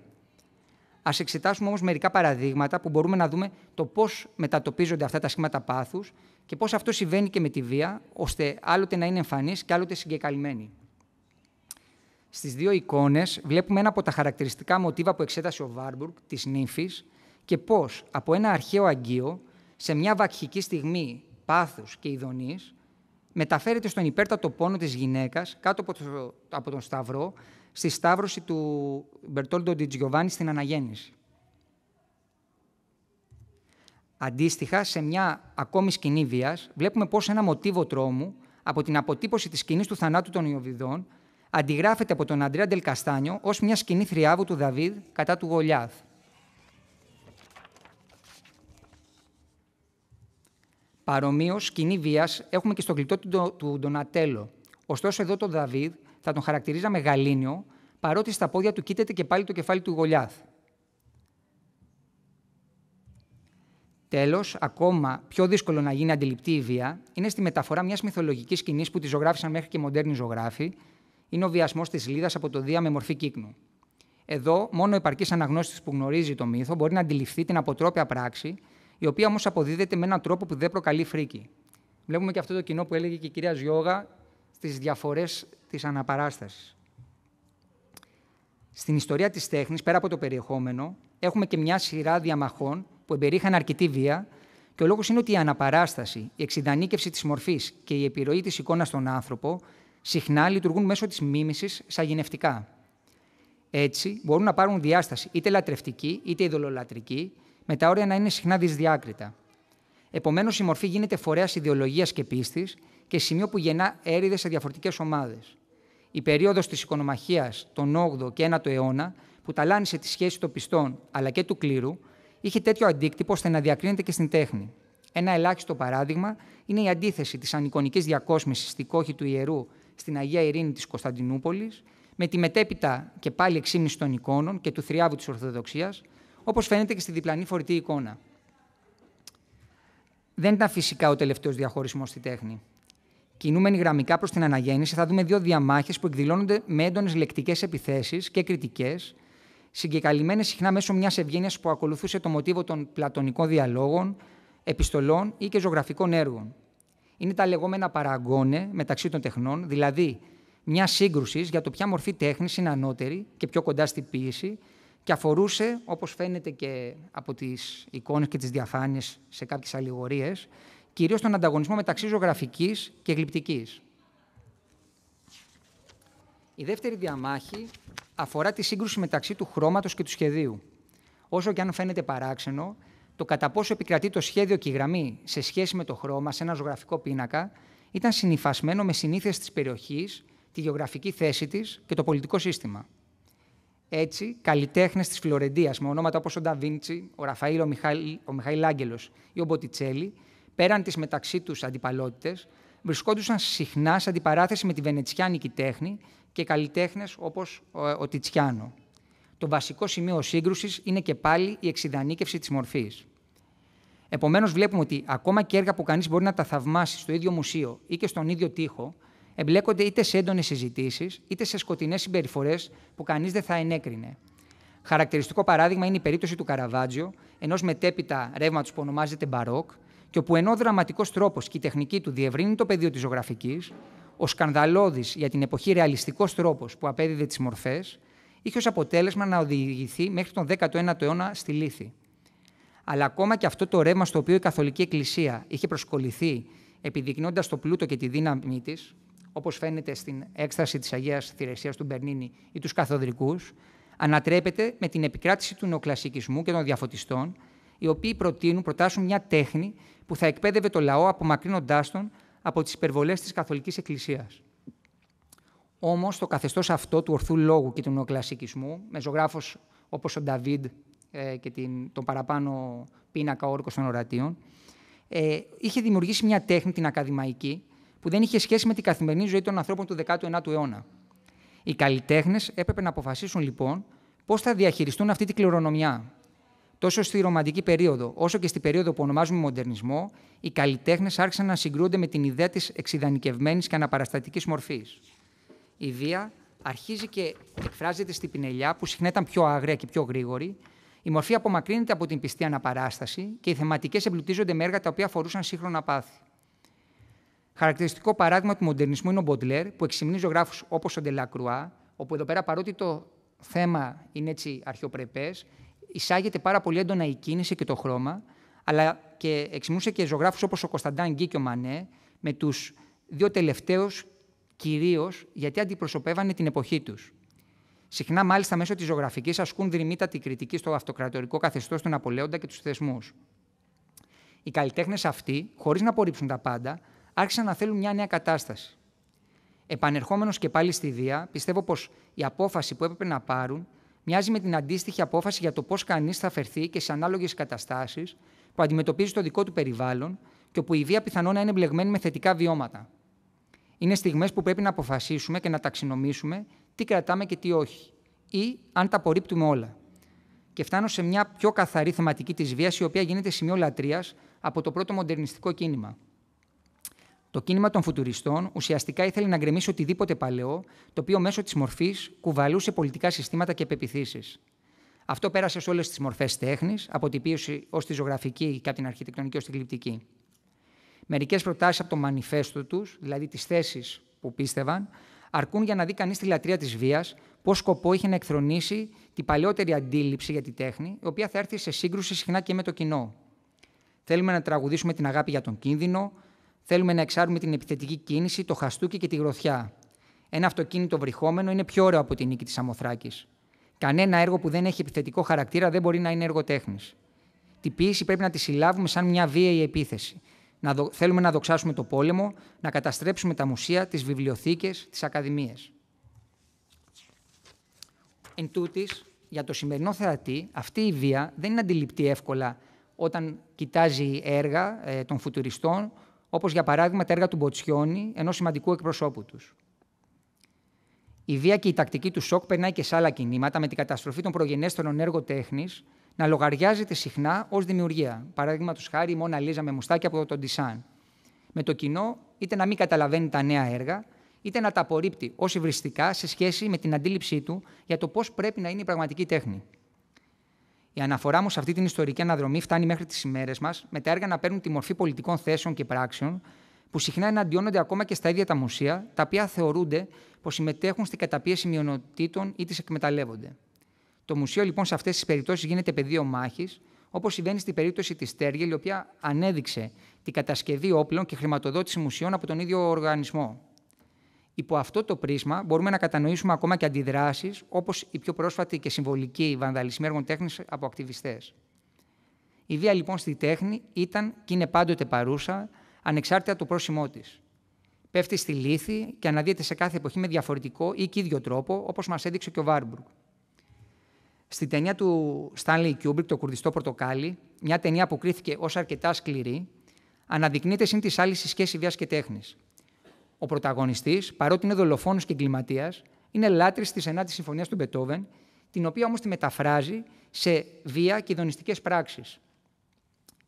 Ας εξετάσουμε όμως μερικά παραδείγματα που μπορούμε να δούμε το πώς μετατοπίζονται αυτά τα σχήματα πάθους και πώς αυτό συμβαίνει και με τη βία, ώστε άλλοτε να είναι εμφανής και άλλοτε συγκεκαλυμένη. Στις δύο εικόνες βλέπουμε ένα από τα χαρακτηριστικά μοτίβα που εξέτασε ο Βάρμπουργκ, της νύφης, και πώς από ένα αρχαίο αγκείο σε μια βακχική στιγμή πάθους και ειδονής, μεταφέρεται στον υπέρτατο πόνο της γυναίκας κάτω από, από τον Σταυρό στη σταύρωση του Μπερτόλντο Τιτζιωβάνη στην Αναγέννηση. Αντίστοιχα, σε μια ακόμη σκηνή βίας, βλέπουμε πώς ένα μοτίβο τρόμου από την αποτύπωση της σκηνής του θανάτου των Ιωβιδών αντιγράφεται από τον Αντρέα Ντελκαστάνιο ως μια σκηνή θριάβου του Δαβίδ κατά του Γολιάθ, Παρομοίως, σκηνή βίας έχουμε και στο γλυπτό του, του Ντονατέλο. Ωστόσο, εδώ τον Δαβίδ θα τον χαρακτηρίζαμε γαλήνιο, παρότι στα πόδια του κοίταται και πάλι το κεφάλι του Γολιάθ. Τέλος, ακόμα πιο δύσκολο να γίνει αντιληπτή η βία είναι στη μεταφορά μιας μυθολογικής σκηνής που τη ζωγράφησαν μέχρι και μοντέρνοι ζωγράφοι, είναι ο βιασμός της Λίδας από το Δία με μορφή κύκνου. Εδώ, μόνο ο επαρκή αναγνώστης που γνωρίζει το μύθο μπορεί να αντιληφθεί την αποτρόπια πράξη η οποία όμως αποδίδεται με έναν τρόπο που δεν προκαλεί φρίκη. Βλέπουμε και αυτό το κοινό που έλεγε και η κυρία Ζιώγα στις διαφορές της αναπαράστασης. Στην ιστορία της τέχνης, πέρα από το περιεχόμενο, έχουμε και μια σειρά διαμαχών που εμπερίχαν αρκετή βία και ο λόγος είναι ότι η αναπαράσταση, η εξειδανίκευση της μορφής και η επιρροή της εικόνας στον άνθρωπο συχνά λειτουργούν μέσω της μίμησης σαγηνευτικά. Έτσι, μπορούν να πάρουν διάσταση είτε λατρευτική είτε ειδωλολατρική με τα όρια να είναι συχνά δυσδιάκριτα. Επομένως, η μορφή γίνεται φορέας ιδεολογίας και πίστης και σημείο που γεννά έρηδες σε διαφορετικές ομάδες. Η περίοδος της οικονομαχίας, τον 8ο και 9ο αιώνα, που ταλάνισε τη σχέση των πιστών αλλά και του κλήρου, είχε τέτοιο αντίκτυπο ώστε να διακρίνεται και στην τέχνη. Ένα ελάχιστο παράδειγμα είναι η αντίθεση της ανικονικής διακόσμησης στη κόχη του ιερού στην Αγία Ειρήνη της Κωνσταντινούπολης με τη μετέπειτα και πάλι εξήμνηση των εικόνων και του θριάβου της Ορθοδοξίας Όπως φαίνεται και στη διπλανή φορητή εικόνα. Δεν ήταν φυσικά ο τελευταίος διαχωρισμός στη τέχνη. Κινούμενοι γραμμικά προς την αναγέννηση θα δούμε δύο διαμάχες που εκδηλώνονται με έντονες λεκτικές επιθέσεις και κριτικές, συγκεκαλυμμένες συχνά μέσω μιας ευγένειας που ακολουθούσε το μοτίβο των πλατωνικών διαλόγων, επιστολών ή και ζωγραφικών έργων. Είναι τα λεγόμενα παραγκόνε μεταξύ των τεχνών, δηλαδή μια σύγκρουση για το ποια μορφή τέχνης είναι ανώτερη και πιο κοντά στην ποιήση και αφορούσε, όπως φαίνεται και από τις εικόνες και τις διαφάνειες σε κάποιες αλληγορίες, κυρίως τον ανταγωνισμό μεταξύ ζωγραφικής και γλυπτικής. Η δεύτερη διαμάχη αφορά τη σύγκρουση μεταξύ του χρώματος και του σχεδίου. Όσο και αν φαίνεται παράξενο, το κατά πόσο επικρατεί το σχέδιο και η γραμμή σε σχέση με το χρώμα σε ένα ζωγραφικό πίνακα ήταν συνειφασμένο με συνήθειες της περιοχής, τη γεωγραφική θέση της και το πολιτικό σύστημα. Έτσι, καλλιτέχνες της Φλωρεντίας με ονόματα όπως ο Νταβίντσι, ο Ραφαήλ, ο Μιχαήλ, ο Άγγελος ή ο Μποτιτσέλη, πέραν της μεταξύ τους αντιπαλότητες, βρισκόντουσαν συχνά σε αντιπαράθεση με τη βενετσιάνικη τέχνη και καλλιτέχνες όπως ε, ο Τιτσιάνο. Το βασικό σημείο σύγκρουσης είναι και πάλι η εξειδανίκευση της μορφής. Επομένως, βλέπουμε ότι ακόμα και έργα που κανείς μπορεί να τα θαυμάσει στο ίδιο μουσείο ή και στον ίδιο τοίχο, εμπλέκονται είτε σε έντονες συζητήσεις, είτε σε σκοτεινές συμπεριφορές που κανείς δεν θα ενέκρινε. Χαρακτηριστικό παράδειγμα είναι η περίπτωση του Καραβάτζιο, ενός μετέπειτα ρεύματος που ονομάζεται Μπαρόκ, και όπου ενώ ο δραματικός τρόπος και η τεχνική του διευρύνει το πεδίο της ζωγραφικής, ο σκανδαλώδης για την εποχή ρεαλιστικός τρόπος που απέδιδε τις μορφές, είχε ως αποτέλεσμα να οδηγηθεί μέχρι τον 19ο αιώνα στη λύθη. Αλλά ακόμα και αυτό το ρεύμα στο οποίο η Καθολική Εκκλησία είχε προσκοληθεί, επιδεικνύοντας το πλούτο και τη δύναμή της, Όπως φαίνεται στην έκσταση της Αγίας Θηρεσίας του Μπερνίνη ή τους Καθοδρικούς, ανατρέπεται με την επικράτηση του νεοκλασικισμού και των διαφωτιστών, οι οποίοι προτείνουν, προτάσουν μια τέχνη που θα εκπαίδευε το λαό απομακρύνοντάς τον από τις υπερβολές της Καθολικής Εκκλησίας. Όμως το καθεστώς αυτό του ορθού λόγου και του νεοκλασικισμού, με ζωγράφος, όπως ο Νταβίδ ε, και τον παραπάνω πίνακα όρκος των ορατείων, ε, είχε δημιουργήσει μια τέχνη, την ακαδημαϊκή, που δεν είχε σχέση με την καθημερινή ζωή των ανθρώπων του 19ου αιώνα. Οι καλλιτέχνες έπρεπε να αποφασίσουν λοιπόν πώς θα διαχειριστούν αυτή την κληρονομιά. Τόσο στη ρομαντική περίοδο, όσο και στην περίοδο που ονομάζουμε μοντερνισμό, οι καλλιτέχνες άρχισαν να συγκρούνται με την ιδέα της εξειδανικευμένης και αναπαραστατικής μορφής. Η βία αρχίζει και εκφράζεται στην πινελιά, που συχνά ήταν πιο άγρια και πιο γρήγορη. Η μορφή απομακρύνεται από την πιστή αναπαράσταση και οι θεματικές εμπλουτίζονται με έργα τα οποία αφορούσαν σύγχρονα πάθη. Χαρακτηριστικό παράδειγμα του μοντερνισμού είναι ο Μποντλέρ, που εξυμνεί ζωγράφους όπως ο Ντελακρουά, όπου εδώ πέρα παρότι το θέμα είναι έτσι αρχαιοπρεπές, εισάγεται πάρα πολύ έντονα η κίνηση και το χρώμα, αλλά και εξυμνούσε και ζωγράφους όπως ο Κωνσταντάν Γκί και ο Μανέ, με τους δύο τελευταίους κυρίως γιατί αντιπροσωπεύανε την εποχή τους. Συχνά, μάλιστα, μέσω της ζωγραφικής ασκούν δρυμύτατη κριτική στο αυτοκρατορικό καθεστώς του Ναπολέοντα και τους θεσμούς. Οι καλλιτέχνες αυτοί, χωρίς να απορρίψουν τα πάντα, άρχισαν να θέλουν μια νέα κατάσταση. Επανερχόμενος και πάλι στη βία, πιστεύω πως η απόφαση που έπρεπε να πάρουν μοιάζει με την αντίστοιχη απόφαση για το πώς κανείς θα φερθεί και σε ανάλογες καταστάσεις που αντιμετωπίζει το δικό του περιβάλλον και όπου η βία πιθανόν να είναι μπλεγμένη με θετικά βιώματα. Είναι στιγμές που πρέπει να αποφασίσουμε και να ταξινομήσουμε τι κρατάμε και τι όχι, ή αν τα απορρίπτουμε όλα. Και φτάνω σε μια πιο καθαρή θεματική της βίας, η οποία γίνεται σημείο λατρείας από το πρώτο μοντερνιστικό κίνημα. Το κίνημα των φουτουριστών ουσιαστικά ήθελε να γκρεμίσει οτιδήποτε παλαιό, το οποίο μέσω της μορφής κουβαλούσε πολιτικά συστήματα και πεπιθήσεις. Αυτό πέρασε σε όλες τις μορφές τέχνης, από την πίεση ως τη ζωγραφική και από την αρχιτεκτονική ως την γλυπτική. Μερικές προτάσεις από το μανιφέστο τους, δηλαδή τις θέσεις που πίστευαν, αρκούν για να δει κανείς τη λατρεία της βίας, πώς σκοπό είχε να εκθρονήσει την παλαιότερη αντίληψη για τη τέχνη, η οποία θα έρθει σε σύγκρουση συχνά και με το κοινό. Θέλουμε να τραγουδήσουμε την αγάπη για τον κίνδυνο, Θέλουμε να εξάρουμε την επιθετική κίνηση, το χαστούκι και τη γροθιά. Ένα αυτοκίνητο βρυχόμενο είναι πιο ωραίο από την νίκη της Αμοθράκης. Κανένα έργο που δεν έχει επιθετικό χαρακτήρα δεν μπορεί να είναι έργο τέχνης. Την ποιήση πρέπει να τη συλλάβουμε σαν μια βίαιη επίθεση. Να Θέλουμε να δοξάσουμε το πόλεμο, να καταστρέψουμε τα μουσεία, τις βιβλιοθήκες, τις ακαδημίες. Εν τούτης, για το σημερινό θεατή, αυτή η βία δεν είναι αντιληπτή εύκολα όταν κοιτάζει έργα ε, των φουτουριστών όπως για παράδειγμα τα έργα του Μποτσιόνη, ενός σημαντικού εκπροσώπου τους. Η βία και η τακτική του σοκ περνάει και σε άλλα κινήματα, με την καταστροφή των προγενέστερων έργων τέχνης να λογαριάζεται συχνά ως δημιουργία. παράδειγμα του χάρη, η Μόνα Λίζα με μουστάκια από τον Τισάν. Με το κοινό είτε να μην καταλαβαίνει τα νέα έργα, είτε να τα απορρίπτει ως υβριστικά σε σχέση με την αντίληψή του για το πώς πρέπει να είναι η πραγματική τέχνη. Η αναφορά μου σε αυτή την ιστορική αναδρομή φτάνει μέχρι τις ημέρες μας, με τα έργα να παίρνουν τη μορφή πολιτικών θέσεων και πράξεων, που συχνά εναντιώνονται ακόμα και στα ίδια τα μουσεία, τα οποία θεωρούνται πως συμμετέχουν στην καταπίεση μειονοτήτων ή τις εκμεταλλεύονται. Το μουσείο λοιπόν σε αυτές τις περιπτώσεις γίνεται πεδίο μάχης, όπως συμβαίνει στην περίπτωση της Στέργελ, η οποία ανέδειξε την κατασκευή όπλων και χρηματοδότηση μουσείων από τον ίδιο οργανισμό. Υπό αυτό το πρίσμα μπορούμε να κατανοήσουμε ακόμα και αντιδράσεις όπως η πιο πρόσφατη και συμβολική βανδαλισμή έργων τέχνη από ακτιβιστές. Η βία λοιπόν στη τέχνη ήταν και είναι πάντοτε παρούσα, ανεξάρτητα το πρόσημό της. Πέφτει στη λύθη και αναδύεται σε κάθε εποχή με διαφορετικό ή και ίδιο τρόπο, όπως μας έδειξε και ο Βάρμπουργκ. Στη ταινία του Στάνλι Kubrick, Το Κουρδιστό Πορτοκάλι, μια ταινία που κρίθηκε ως αρκετά σκληρή, αναδεικνύεται συν της άλλης η σχέση βίας και τέχνης, ο πρωταγωνιστής, παρότι είναι δολοφόνος και εγκληματίας, είναι λάτρης της 9η Συμφωνίας του Μπετόβεν, την οποία όμως τη μεταφράζει σε βία και δονηστικέ πράξει.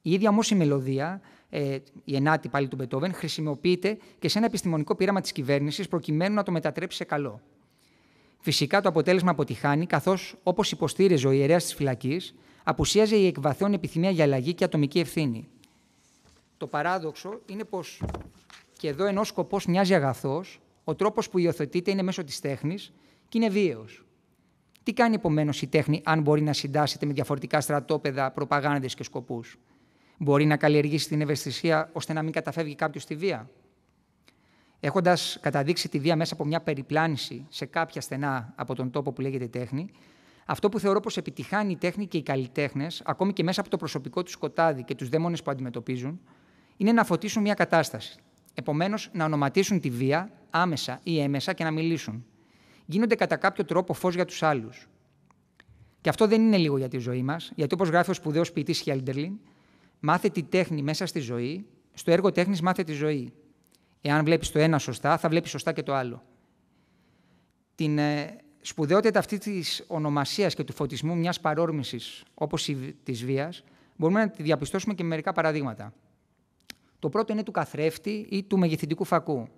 Η ίδια μεταφραζει σε βια και δονιστικε πραξει η μελωδία, ε, η Ενάτη πάλι του Μπετόβεν, χρησιμοποιείται και σε ένα επιστημονικό πείραμα της κυβέρνησης προκειμένου να το μετατρέψει σε καλό. Φυσικά το αποτέλεσμα αποτυχάνει, καθώς όπως υποστήριζε ο ιερέας της φυλακής, απουσίαζε η εκβαθέων επιθυμία για αλλαγή και ατομική ευθύνη. Το παράδοξο είναι πως και εδώ ενώ σκοπός μοιάζει αγαθός, ο τρόπος που υιοθετείται είναι μέσω της τέχνης και είναι βίαιος. Τι κάνει επομένως η τέχνη, αν μπορεί να συντάσσεται με διαφορετικά στρατόπεδα, προπαγάνδες και σκοπούς. Μπορεί να καλλιεργήσει την ευαισθησία ώστε να μην καταφεύγει κάποιος στη βία. Έχοντας καταδείξει τη βία μέσα από μια περιπλάνηση σε κάποια στενά από τον τόπο που λέγεται τέχνη, αυτό που θεωρώ πως επιτυχάνει η τέχνη και οι καλλιτέχνες, ακόμη και μέσα από το προσωπικό τους σκοτάδι και τους δαίμονες που αντιμετωπίζουν, είναι να φωτίσουν μια κατάσταση, Επομένως, να ονοματίσουν τη βία άμεσα ή έμεσα και να μιλήσουν. Γίνονται κατά κάποιο τρόπο φως για τους άλλους. Και αυτό δεν είναι λίγο για τη ζωή μας, γιατί όπως γράφει ο σπουδαίος ποιητής Χέλντερλιν, μάθε τη τέχνη μέσα στη ζωή, στο έργο τέχνης μάθε τη ζωή. Εάν βλέπεις το ένα σωστά, θα βλέπεις σωστά και το άλλο. Την ε, σπουδαιότητα αυτή της ονομασίας και του φωτισμού μιας παρόρμησης όπως της βίας μπορούμε να τη διαπιστώσουμε και με μερικά παραδείγματα. Το πρώτο είναι του καθρέφτη ή του μεγεθυντικού φακού.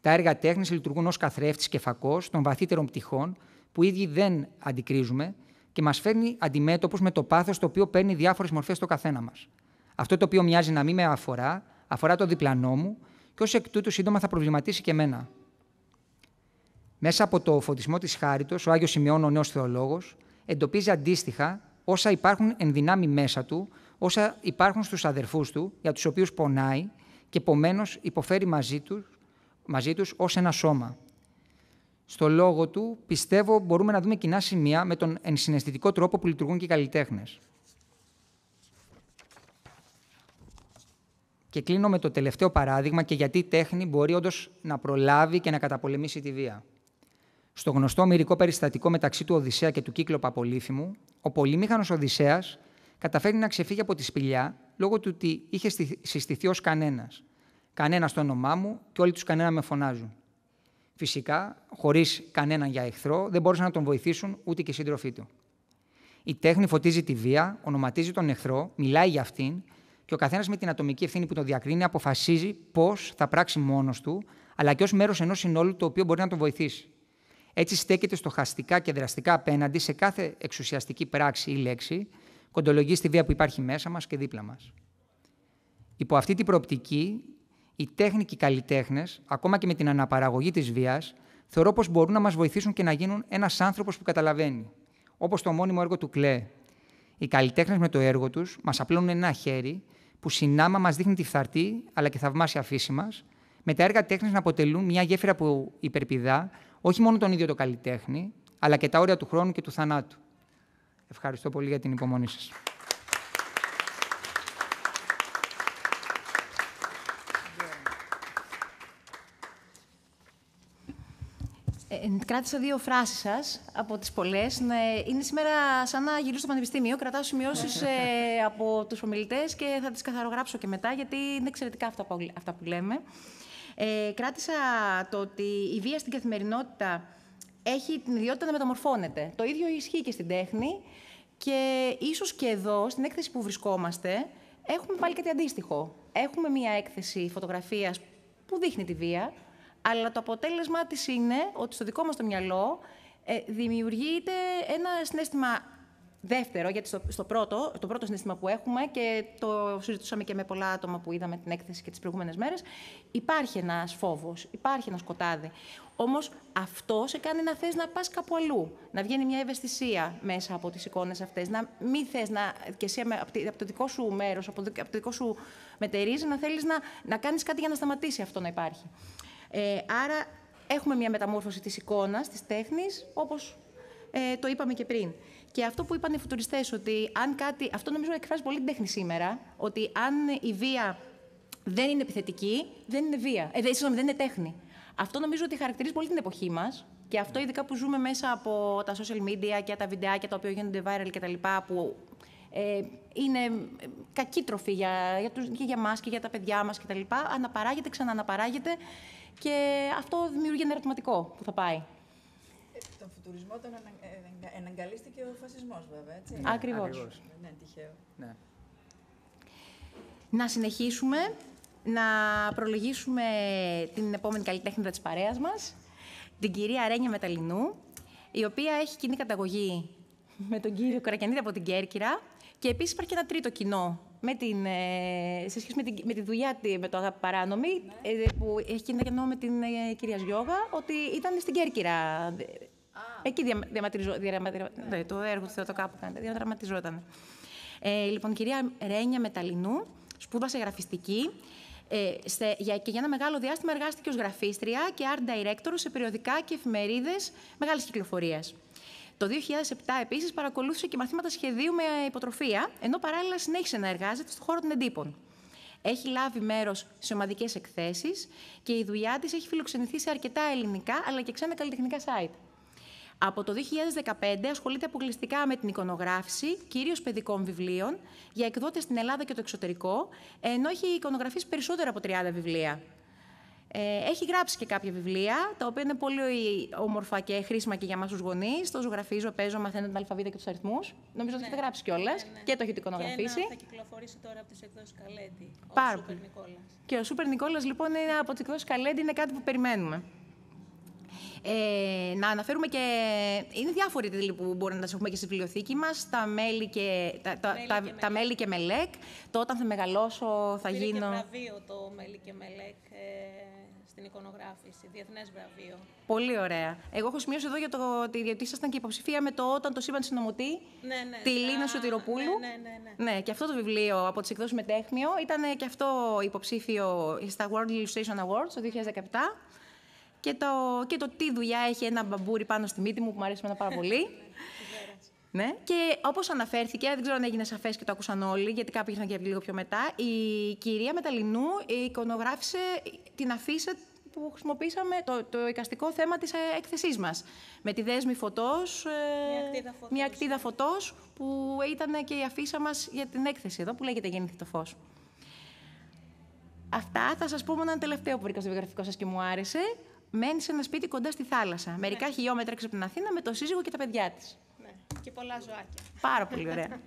Τα έργα τέχνης λειτουργούν ως καθρέφτης και φακός των βαθύτερων πτυχών που ήδη δεν αντικρίζουμε και μας φέρνει αντιμέτωπους με το πάθος το οποίο παίρνει διάφορες μορφές στο καθένα μας. Αυτό το οποίο μοιάζει να μην με αφορά, αφορά το διπλανό μου και ως εκ τούτου σύντομα θα προβληματίσει και εμένα. Μέσα από το φωτισμό της Χάριτος, ο Άγιος Σημειών, ο νέος θεολόγος, εντοπίζει αντίστοιχα όσα υπάρχουν εν δυνάμει μέσα του όσα υπάρχουν στους αδερφούς του, για τους οποίους πονάει και επομένως υποφέρει μαζί τους, μαζί τους ως ένα σώμα. Στο λόγο του, πιστεύω, μπορούμε να δούμε κοινά σημεία με τον ενσυναισθητικό τρόπο που λειτουργούν και οι καλλιτέχνες. Και κλείνω με το τελευταίο παράδειγμα και γιατί η τέχνη μπορεί όντως να προλάβει και να καταπολεμήσει τη βία. Στο γνωστό μυρικό περιστατικό μεταξύ του Οδυσσέα και του κύκλου Πολύφημου, ο πολυμήχανος Οδυσσέας καταφέρνει να ξεφύγει από τη σπηλιά λόγω του ότι είχε συστηθεί ως κανένας. Κανένας το όνομά μου και όλοι τους κανένα με φωνάζουν. Φυσικά, χωρίς κανέναν για εχθρό, δεν μπορούσαν να τον βοηθήσουν ούτε και οι σύντροφοί του. Η τέχνη φωτίζει τη βία, ονοματίζει τον εχθρό, μιλάει για αυτήν και ο καθένας με την ατομική ευθύνη που τον διακρίνει αποφασίζει πώς θα πράξει μόνος του, αλλά και ως μέρος ενός συνόλου το οποίο μπορεί να τον βοηθήσει. Έτσι στέκεται στοχαστικά και δραστικά απέναντι σε κάθε εξουσιαστική πράξη ή λέξη, κοντολογεί στη βία που υπάρχει μέσα μας και δίπλα μας. Υπό αυτή την προοπτική, οι τέχνοι και οι καλλιτέχνες, ακόμα και με την αναπαραγωγή της βίας, θεωρώ πως μπορούν να μας βοηθήσουν και να γίνουν ένας άνθρωπος που καταλαβαίνει. Όπως το μόνιμο έργο του Κλέ. Οι καλλιτέχνες με το έργο τους μας απλώνουν ένα χέρι που συνάμα μας δείχνει τη φθαρτή αλλά και θαυμάσια φύση μας, με τα έργα τέχνης να αποτελούν μια γέφυρα που υπερπηδά όχι μόνο τον ίδιο το καλλιτέχνη, αλλά και τα όρια του χρόνου και του θανάτου. Ευχαριστώ πολύ για την υπομονή σας. Ε, ε, κράτησα δύο φράσεις σας από τις πολλές. Ναι, είναι σήμερα σαν να γυρίσω στο πανεπιστήμιο. Κρατάω σημειώσεις ε, από τους ομιλητές και θα τις καθαρογράψω και μετά, γιατί είναι εξαιρετικά αυτά που, αυτά που λέμε. Ε, κράτησα το ότι η βία στην καθημερινότητα έχει την ιδιότητα να μεταμορφώνεται. Το ίδιο ισχύει και στην τέχνη και ίσως και εδώ, στην έκθεση που βρισκόμαστε, έχουμε πάλι κάτι αντίστοιχο. Έχουμε μία έκθεση φωτογραφίας που δείχνει τη βία, αλλά το αποτέλεσμά της είναι ότι στο δικό μας το μυαλό ε, δημιουργείται ένα συνέστημα Δεύτερο, γιατί στο, στο, πρώτο, το πρώτο συνέστημα που έχουμε και το συζητούσαμε και με πολλά άτομα που είδαμε την έκθεση και τις προηγούμενες μέρες, υπάρχει ένας φόβος, υπάρχει ένα σκοτάδι. Όμως αυτό σε κάνει να θες να πας κάπου αλλού, να βγαίνει μια ευαισθησία μέσα από τις εικόνες αυτές, να μην θες να. και εσύ από το δικό σου μέρος, από το δικό σου μετερίζει, να θέλεις να, να κάνεις κάτι για να σταματήσει αυτό να υπάρχει. Ε, άρα έχουμε μια μεταμόρφωση της εικόνας, της τέχνης, όπως ε, το είπαμε και πριν. Και αυτό που είπαν οι φουτουριστές, ότι αν κάτι. Αυτό νομίζω εκφράζει πολύ την τέχνη σήμερα. Ότι αν η βία δεν είναι επιθετική, δεν είναι βία. Ε, δεν, είναι τέχνη. Αυτό νομίζω ότι χαρακτηρίζει πολύ την εποχή μας. Και αυτό ειδικά που ζούμε μέσα από τα social media και τα βιντεάκια τα οποία γίνονται viral κτλ. που ε, είναι ε, κακή τροφή για, για τους, και για μας για τα παιδιά μας κτλ. Αναπαράγεται, ξανααναπαράγεται και αυτό δημιουργεί ένα ερωτηματικό που θα πάει τουρισμό τον ε, εναγκαλίστηκε ο φασισμός, βέβαια, έτσι. Ναι, ακριβώς. Ναι, τυχαίο. Ναι. Να συνεχίσουμε, να προλογίσουμε την επόμενη καλλιτέχνητα της παρέας μας, την κυρία Ρένια Μεταλινού, η οποία έχει κοινή καταγωγή με τον κύριο Κρακιανίδη από την Κέρκυρα και επίσης υπάρχει και ένα τρίτο κοινό με την, ε, σε σχέση με, την, με τη δουλειά με το Αγάπη Παράνομη, ναι. ε, που έχει κοινό με την κυρία Ζιώγα, ότι ήταν στην Κέρκυρα Εκεί διαματριζόταν. Ναι, το έργο του το κάπου Διαδραματιζόταν. Ε, λοιπόν, κυρία Ρένια Μεταλινού, σπούδασε γραφιστική. Ε, σε, για, και για ένα μεγάλο διάστημα εργάστηκε ως γραφίστρια και art director σε περιοδικά και εφημερίδες μεγάλης κυκλοφορίας. Το 2007 επίσης παρακολούθησε και μαθήματα σχεδίου με υποτροφία, ενώ παράλληλα συνέχισε να εργάζεται στον χώρο των εντύπων. Έχει λάβει μέρος σε ομαδικές εκθέσεις και η δουλειά της έχει φιλοξενηθεί σε αρκετά ελληνικά αλλά και ξένα καλλιτεχνικά site. Από το 2015 ασχολείται αποκλειστικά με την εικονογράφηση, κυρίως παιδικών βιβλίων, για εκδότες στην Ελλάδα και το εξωτερικό, ενώ έχει εικονογραφήσει περισσότερα από 30 βιβλία. Ε, έχει γράψει και κάποια βιβλία, τα οποία είναι πολύ όμορφα και χρήσιμα και για εμάς τους γονείς. Το ζωγραφίζω, παίζω, μαθαίνω την αλφαβήτα και τους αριθμούς. Νομίζω ότι ναι. έχετε γράψει κιόλας ναι, ναι, ναι. και το έχετε εικονογραφήσει. Και ένα θα κυκλοφορήσει τώρα από τις εκδόσεις Καλέντη. Πάρα πολύ. Και ο Σούπερ Νικόλας, λοιπόν, είναι από τις εκδόσεις Καλέντη, είναι κάτι που περιμένουμε. Ε, να αναφέρουμε και. Είναι διάφοροι τίτλοι που μπορεί να τα έχουμε και στη βιβλιοθήκη μας. Τα μέλη και, τα, τα, τα, και μελέκ. Το όταν θα μεγαλώσω θα γίνω. Είναι βραβείο το μέλη και μελέκ. Ε, στην εικονογράφηση, διεθνές βραβείο. Πολύ ωραία. Εγώ έχω σημειώσει εδώ για το ότι ήσασταν και υποψηφία με το Όταν το σύμπαν συνομωτή» ναι, ναι, τη Λίνα Σωτηροπούλου. Ναι, ναι, ναι, ναι. ναι, και αυτό το βιβλίο από τις εκδόσεις τέχνιο ήταν και αυτό υποψήφιο στα World Illustration Awards το 2017 και το, και το τι δουλειά έχει ένα μπαμπούρι πάνω στη μύτη μου που μου αρέσει πάρα πολύ. Ναι. Και όπως αναφέρθηκε, δεν ξέρω αν έγινε σαφές και το ακούσαν όλοι, γιατί κάποιοι ήρθαν και λίγο πιο μετά, η κυρία Μεταλινού εικονογράφησε την αφίσα που χρησιμοποίησαμε, το, το εικαστικό θέμα της ε, έκθεσής μας. Με τη δέσμη φωτός. Ε, μια ακτίδα φωτός που ήταν και η αφίσα μας για την έκθεση εδώ, που λέγεται Γεννήθη το φως. Αυτά θα σας πω μόνο ένα τελευταίο που βρήκα στο βιογραφικό σας και μου άρεσε μένεις σε ένα σπίτι κοντά στη θάλασσα, ναι. μερικά χιλιόμετρα έξω από την Αθήνα, με το σύζυγο και τα παιδιά της. Ναι, και πολλά ζωάκια. Πάρα πολύ ωραία.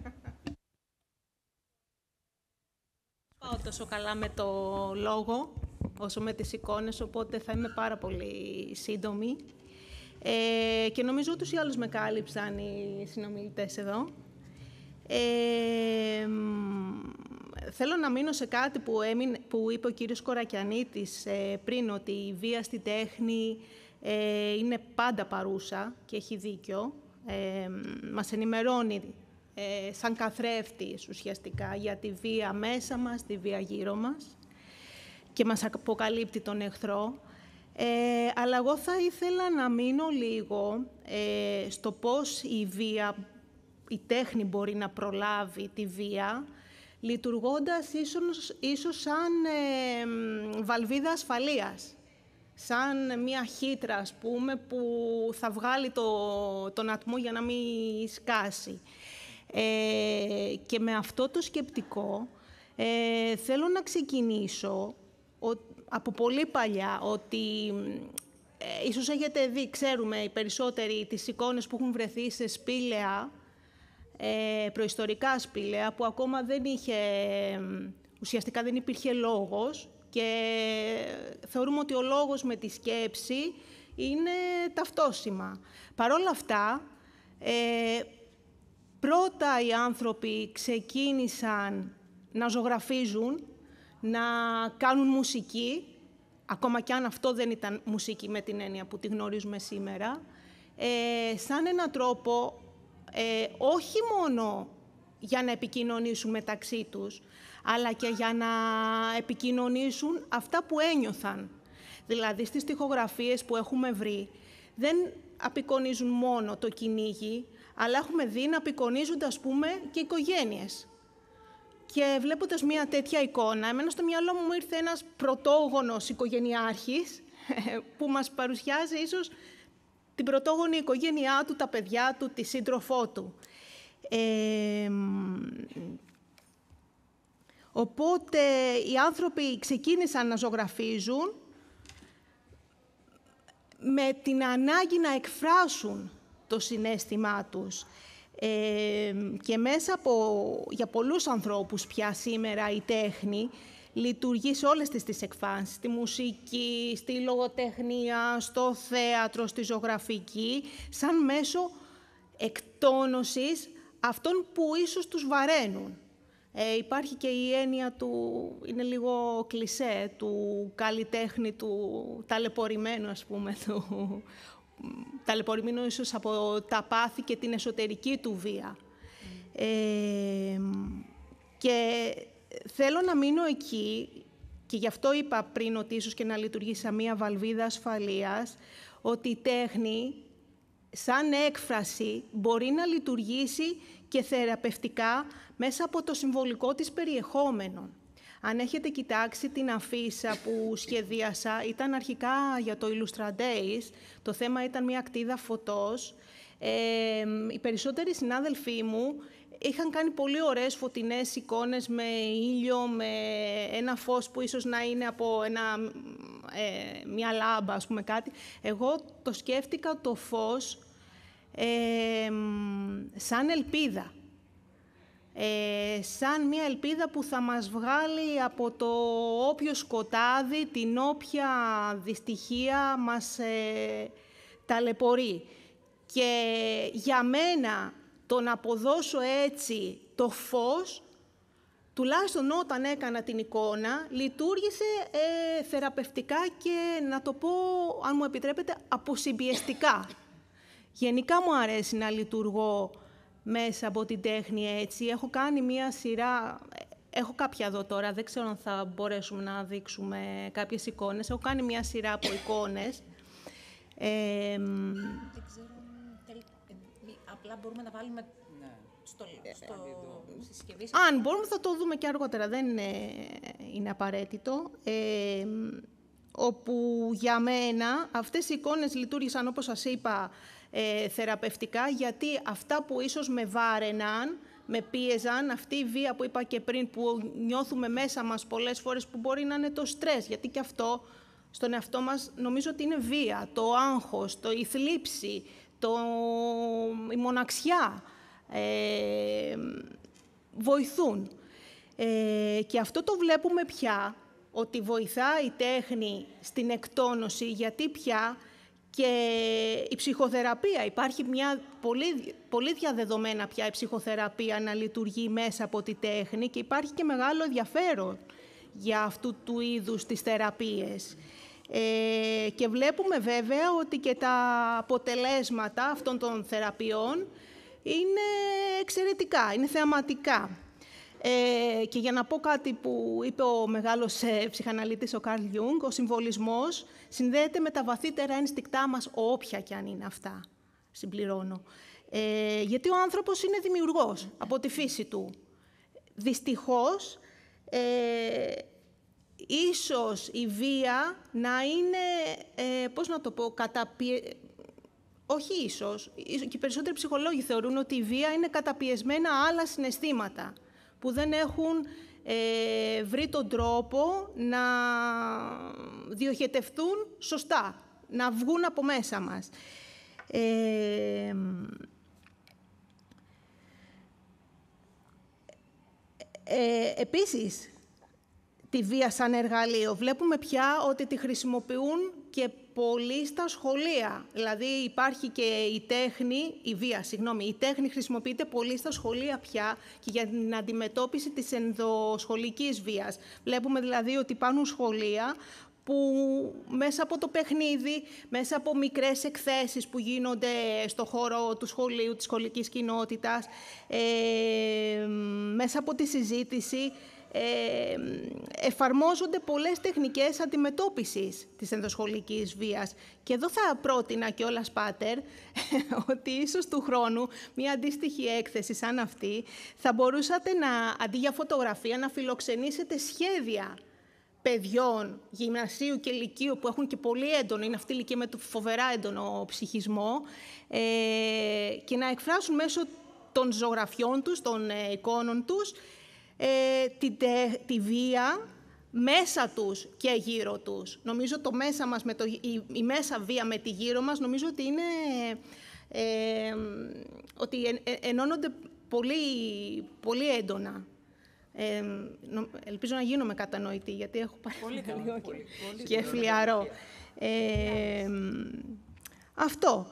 Πάω τόσο καλά με το λόγο όσο με τις εικόνες, οπότε θα είμαι πάρα πολύ σύντομη. Ε, και νομίζω ότι ή άλλους με κάλυψαν οι συνομιλητές εδώ. Ε, Θέλω να μείνω σε κάτι που, έμεινε, που είπε ο κύριος Κορακιανίτης ε, πριν, ότι η βία στη τέχνη ε, είναι πάντα παρούσα και έχει δίκιο. Ε, μας ενημερώνει ε, σαν καθρέφτης ουσιαστικά για τη βία μέσα μας, τη βία γύρω μας και μας αποκαλύπτει τον εχθρό. Ε, αλλά εγώ θα ήθελα να μείνω λίγο ε, στο πώς η βία, η τέχνη μπορεί να προλάβει τη βία λειτουργώντας ίσως, ίσως σαν βαλβίδα ασφαλείας. Σαν μία χύτρα, ας πούμε, που θα βγάλει το, τον ατμό για να μην σκάσει. Ε, και με αυτό το σκεπτικό ε, θέλω να ξεκινήσω από πολύ παλιά ότι ε, ίσως έχετε δει, ξέρουμε οι περισσότεροι, τις εικόνες που έχουν βρεθεί σε σπήλαια ε, προϊστορικά σπήλαια που ακόμα δεν είχε, ουσιαστικά δεν υπήρχε λόγος και θεωρούμε ότι ο λόγος με τη σκέψη είναι ταυτόσημα. Παρόλα αυτά, ε, πρώτα οι άνθρωποι ξεκίνησαν να ζωγραφίζουν, να κάνουν μουσική, ακόμα κι αν αυτό δεν ήταν μουσική με την έννοια που τη γνωρίζουμε σήμερα, ε, σαν έναν τρόπο ε, όχι μόνο για να επικοινωνήσουν μεταξύ τους, αλλά και για να επικοινωνήσουν αυτά που ένιωθαν. Δηλαδή, στις τοιχογραφίες που έχουμε βρει, δεν απεικονίζουν μόνο το κυνήγι, αλλά έχουμε δει να απεικονίζονται, ας πούμε, και οικογένειες. Και βλέποντας μια τέτοια εικόνα, εμένα στο μυαλό μου ήρθε ένας πρωτόγονος οικογενειάρχης, που μας παρουσιάζει ίσως την πρωτόγονη οικογένειά του, τα παιδιά του, τη σύντροφό του. οπότε οι άνθρωποι ξεκίνησαν να ζωγραφίζουν με την ανάγκη να εκφράσουν το συνέστημά τους. και μέσα από, για πολλούς ανθρώπους πια σήμερα η τέχνη λειτουργεί σε όλες τις, τις εκφάνσεις, στη μουσική, στη λογοτεχνία, στο θέατρο, στη ζωγραφική, σαν μέσο εκτόνωσης αυτών που ίσως τους βαραίνουν. Ε, υπάρχει και η έννοια του, είναι λίγο κλισέ, του καλλιτέχνη, του ταλαιπωρημένου, ας πούμε, του, ταλαιπωρημένου ίσως από τα πάθη και την εσωτερική του βία. Mm. Ε, και θέλω να μείνω εκεί και γι' αυτό είπα πριν ότι ίσως και να λειτουργήσει σαν μία βαλβίδα ασφαλείας, ότι η τέχνη σαν έκφραση μπορεί να λειτουργήσει και θεραπευτικά μέσα από το συμβολικό της περιεχόμενο. Αν έχετε κοιτάξει την αφίσα που σχεδίασα, ήταν αρχικά για το Illustra Days, το θέμα ήταν μια ακτίδα φωτός. Ε, οι περισσότεροι συνάδελφοί μου είχαν κάνει πολύ ωραίες φωτεινές εικόνες με ήλιο, με ένα φως που ίσως να είναι από ένα, ε, μια λάμπα, ας πούμε κάτι. Εγώ το σκέφτηκα το φως ε, σαν ελπίδα. Ε, σαν μια ελπίδα που θα μας βγάλει από το όποιο σκοτάδι, την όποια δυστυχία μας ε, ταλαιπωρεί. Και για μένα το να αποδώσω έτσι το φως, τουλάχιστον όταν έκανα την εικόνα, λειτουργήσε ε, θεραπευτικά και, να το πω, αν μου επιτρέπετε, αποσυμπιεστικά. Γενικά μου αρέσει να λειτουργώ μέσα από την τέχνη έτσι. Έχω κάνει μία σειρά, ε, έχω κάποια εδώ τώρα, δεν ξέρω αν θα μπορέσουμε να δείξουμε κάποιες εικόνες. Έχω κάνει μία σειρά από εικόνες απλά μπορούμε να βάλουμε ναι. στο, ε, στο... συσκευή. Αν μπορούμε θα το δούμε και αργότερα, δεν είναι, απαραίτητο. Ε, όπου για μένα αυτές οι εικόνες λειτουργήσαν, όπως σας είπα, ε, θεραπευτικά, γιατί αυτά που ίσως με βάρεναν, με πίεζαν, αυτή η βία που είπα και πριν, που νιώθουμε μέσα μας πολλές φορές, που μπορεί να είναι το στρες, γιατί και αυτό στον εαυτό μας νομίζω ότι είναι βία, το άγχος, το, η θλίψη, το, η μοναξιά ε, βοηθούν. Ε, και αυτό το βλέπουμε πια, ότι βοηθά η τέχνη στην εκτόνωση, γιατί πια και η ψυχοθεραπεία. Υπάρχει μια πολύ, πολύ διαδεδομένα πια η ψυχοθεραπεία να λειτουργεί μέσα από τη τέχνη και υπάρχει και μεγάλο ενδιαφέρον για αυτού του είδους τις θεραπείες. Ε, και βλέπουμε βέβαια ότι και τα αποτελέσματα αυτών των θεραπείων είναι εξαιρετικά, είναι θεαματικά. Ε, και για να πω κάτι που είπε ο μεγάλος ε, ο Καρλ Ιούγκ, ο συμβολισμός συνδέεται με τα βαθύτερα ένστικτά μας, όποια και αν είναι αυτά, συμπληρώνω. Ε, γιατί ο άνθρωπος είναι δημιουργός από τη φύση του. Δυστυχώς, ε, ίσως η βία να είναι, ε, πώς να το πω, καταπιε... όχι ίσως, και οι περισσότεροι ψυχολόγοι θεωρούν ότι η βία είναι καταπιεσμένα άλλα συναισθήματα που δεν έχουν ε, βρει τον τρόπο να διοχετευτούν σωστά, να βγουν από μέσα μας. Ε, ε επίσης, τη βία σαν εργαλείο. Βλέπουμε πια ότι τη χρησιμοποιούν και πολύ στα σχολεία. Δηλαδή υπάρχει και η τέχνη, η βία, συγγνώμη, η τέχνη χρησιμοποιείται πολύ στα σχολεία πια και για την αντιμετώπιση της ενδοσχολικής βίας. Βλέπουμε δηλαδή ότι υπάρχουν σχολεία που μέσα από το παιχνίδι, μέσα από μικρές εκθέσεις που γίνονται στο χώρο του σχολείου, της σχολικής κοινότητας, ε, μέσα από τη συζήτηση, εφαρμόζονται πολλές τεχνικές αντιμετώπισης της ενδοσχολικής βίας. Και εδώ θα πρότεινα κιόλας Πάτερ, ότι ίσως του χρόνου μια αντίστοιχη έκθεση σαν αυτή θα μπορούσατε να, αντί για φωτογραφία, να φιλοξενήσετε σχέδια παιδιών γυμνασίου και λυκείου που έχουν και πολύ έντονο, είναι αυτή η ηλικία με το φοβερά έντονο ψυχισμό ε, και να εκφράσουν μέσω των ζωγραφιών τους, των ε, εικόνων τους, ε, τη, βία μέσα τους και γύρω τους. Νομίζω το μέσα μας με το, η, μέσα βία με τη γύρω μας νομίζω ότι είναι ε, ότι ε, ενώνονται πολύ, πολύ έντονα. Ε, ελπίζω να γίνομαι κατανοητή, γιατί έχω πάρει πολύ και φλιαρό. Ε, αυτό.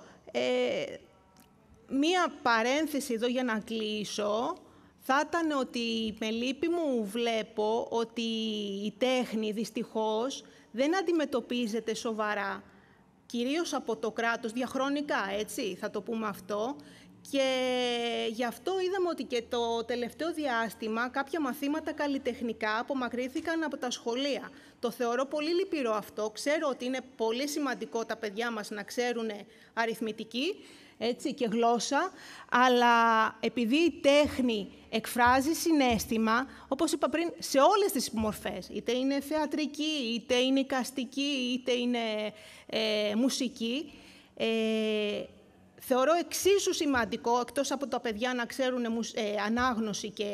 μία παρένθεση εδώ για να κλείσω θα ήταν ότι με λύπη μου βλέπω ότι η τέχνη δυστυχώς δεν αντιμετωπίζεται σοβαρά, κυρίως από το κράτος, διαχρονικά, έτσι, θα το πούμε αυτό. Και γι' αυτό είδαμε ότι και το τελευταίο διάστημα κάποια μαθήματα καλλιτεχνικά απομακρύθηκαν από τα σχολεία. Το θεωρώ πολύ λυπηρό αυτό. Ξέρω ότι είναι πολύ σημαντικό τα παιδιά μας να ξέρουν αριθμητική, έτσι, και γλώσσα, αλλά επειδή η τέχνη εκφράζει συνέστημα, όπως είπα πριν, σε όλες τις μορφές, είτε είναι θεατρική, είτε είναι καστική, είτε είναι ε, μουσική, ε, Θεωρώ εξίσου σημαντικό, εκτός από τα παιδιά να ξέρουν ε, ανάγνωση και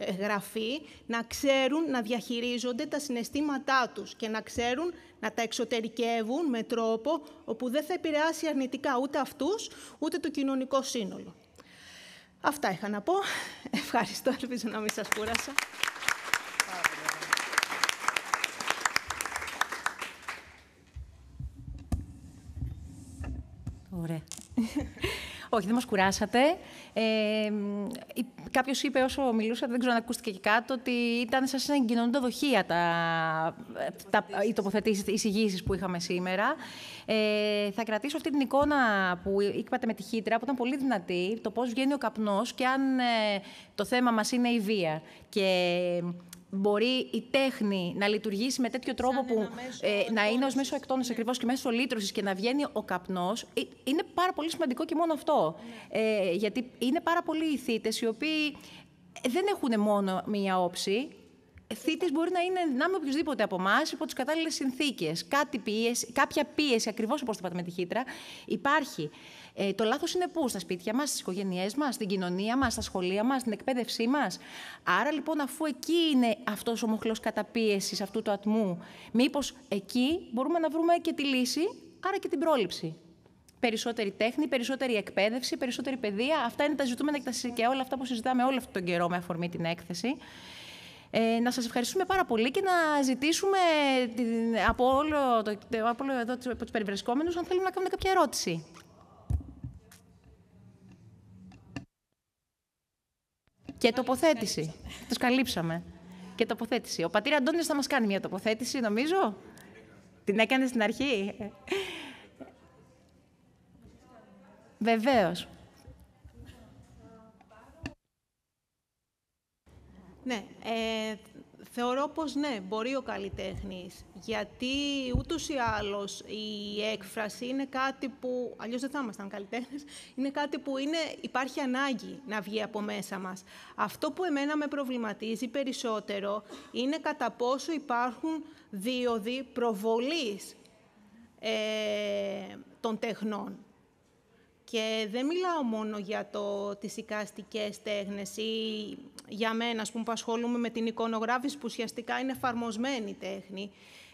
ε, γραφή, να ξέρουν να διαχειρίζονται τα συναισθήματά τους και να ξέρουν να τα εξωτερικεύουν με τρόπο όπου δεν θα επηρεάσει αρνητικά ούτε αυτούς, ούτε το κοινωνικό σύνολο. Αυτά είχα να πω. Ευχαριστώ, ελπίζω να μην σας κούρασα. Όχι, δεν μας κουράσατε. Ε, Κάποιος είπε όσο μιλούσατε, δεν ξέρω αν ακούστηκε και κάτι, ότι ήταν σαν τα δοχεία τα, τα, οι τοποθετήσεις, οι εισηγήσεις που είχαμε σήμερα. Ε, θα κρατήσω αυτή την εικόνα που είπατε με τη χύτρα, που ήταν πολύ δυνατή, το πώς βγαίνει ο καπνός και αν ε, το θέμα μας είναι η βία. Και μπορεί η τέχνη να λειτουργήσει με τέτοιο τρόπο που ε, να είναι ως μέσο εκτόνωση ακριβώς και μέσο λύτρωσης και να βγαίνει ο καπνός, ε, είναι πάρα πολύ σημαντικό και μόνο αυτό. Ναι. Ε, γιατί είναι πάρα πολλοί οι θήτες οι οποίοι ε, δεν έχουν μόνο μία όψη. Θήτη μπορεί να είναι δυνάμει οποιοδήποτε από εμάς υπό τις κατάλληλες συνθήκες. Κάποια πίεση, ακριβώς όπως το είπατε με τη χύτρα, υπάρχει. Ε, το λάθος είναι πού, στα σπίτια μας, στις οικογένειές μας, στην κοινωνία μας, στα σχολεία μας, στην εκπαίδευσή μας. Άρα λοιπόν, αφού εκεί είναι αυτός ο μοχλός καταπίεσης αυτού του ατμού, μήπως εκεί μπορούμε να βρούμε και τη λύση, άρα και την πρόληψη. Περισσότερη τέχνη, περισσότερη εκπαίδευση, περισσότερη παιδεία. Αυτά είναι τα ζητούμενα και όλα αυτά που συζητάμε όλο αυτόν τον καιρό με αφορμή την έκθεση. Ε, να σας ευχαριστούμε πάρα πολύ και να ζητήσουμε την, από όλο, το, από όλο εδώ τους περιβρισκόμενους αν θέλουν να κάνουν κάποια ερώτηση. Και τοποθέτηση. Τους καλύψαμε. Και τοποθέτηση. Ο πατήρ Αντώνιος θα μας κάνει μια τοποθέτηση, νομίζω. Την έκανες στην αρχή. Βεβαίως. Ναι, ε, Θεωρώ πως ναι, μπορεί ο καλλιτέχνης, γιατί ούτως ή άλλως η έκφραση είναι κάτι που, αλλιώς δεν θα ήμασταν καλλιτέχνες, είναι κάτι που είναι, υπάρχει ανάγκη να βγει από μέσα μας. Αυτό που εμένα με προβληματίζει περισσότερο είναι κατά πόσο υπάρχουν δίωδοι προβολής ε, των τεχνών. Και δεν μιλάω μόνο για το, τις οικαστικές τέχνες ή για μένα που ασχολούμαι με την εικονογράφηση που ουσιαστικά είναι εφαρμοσμένη τέχνη.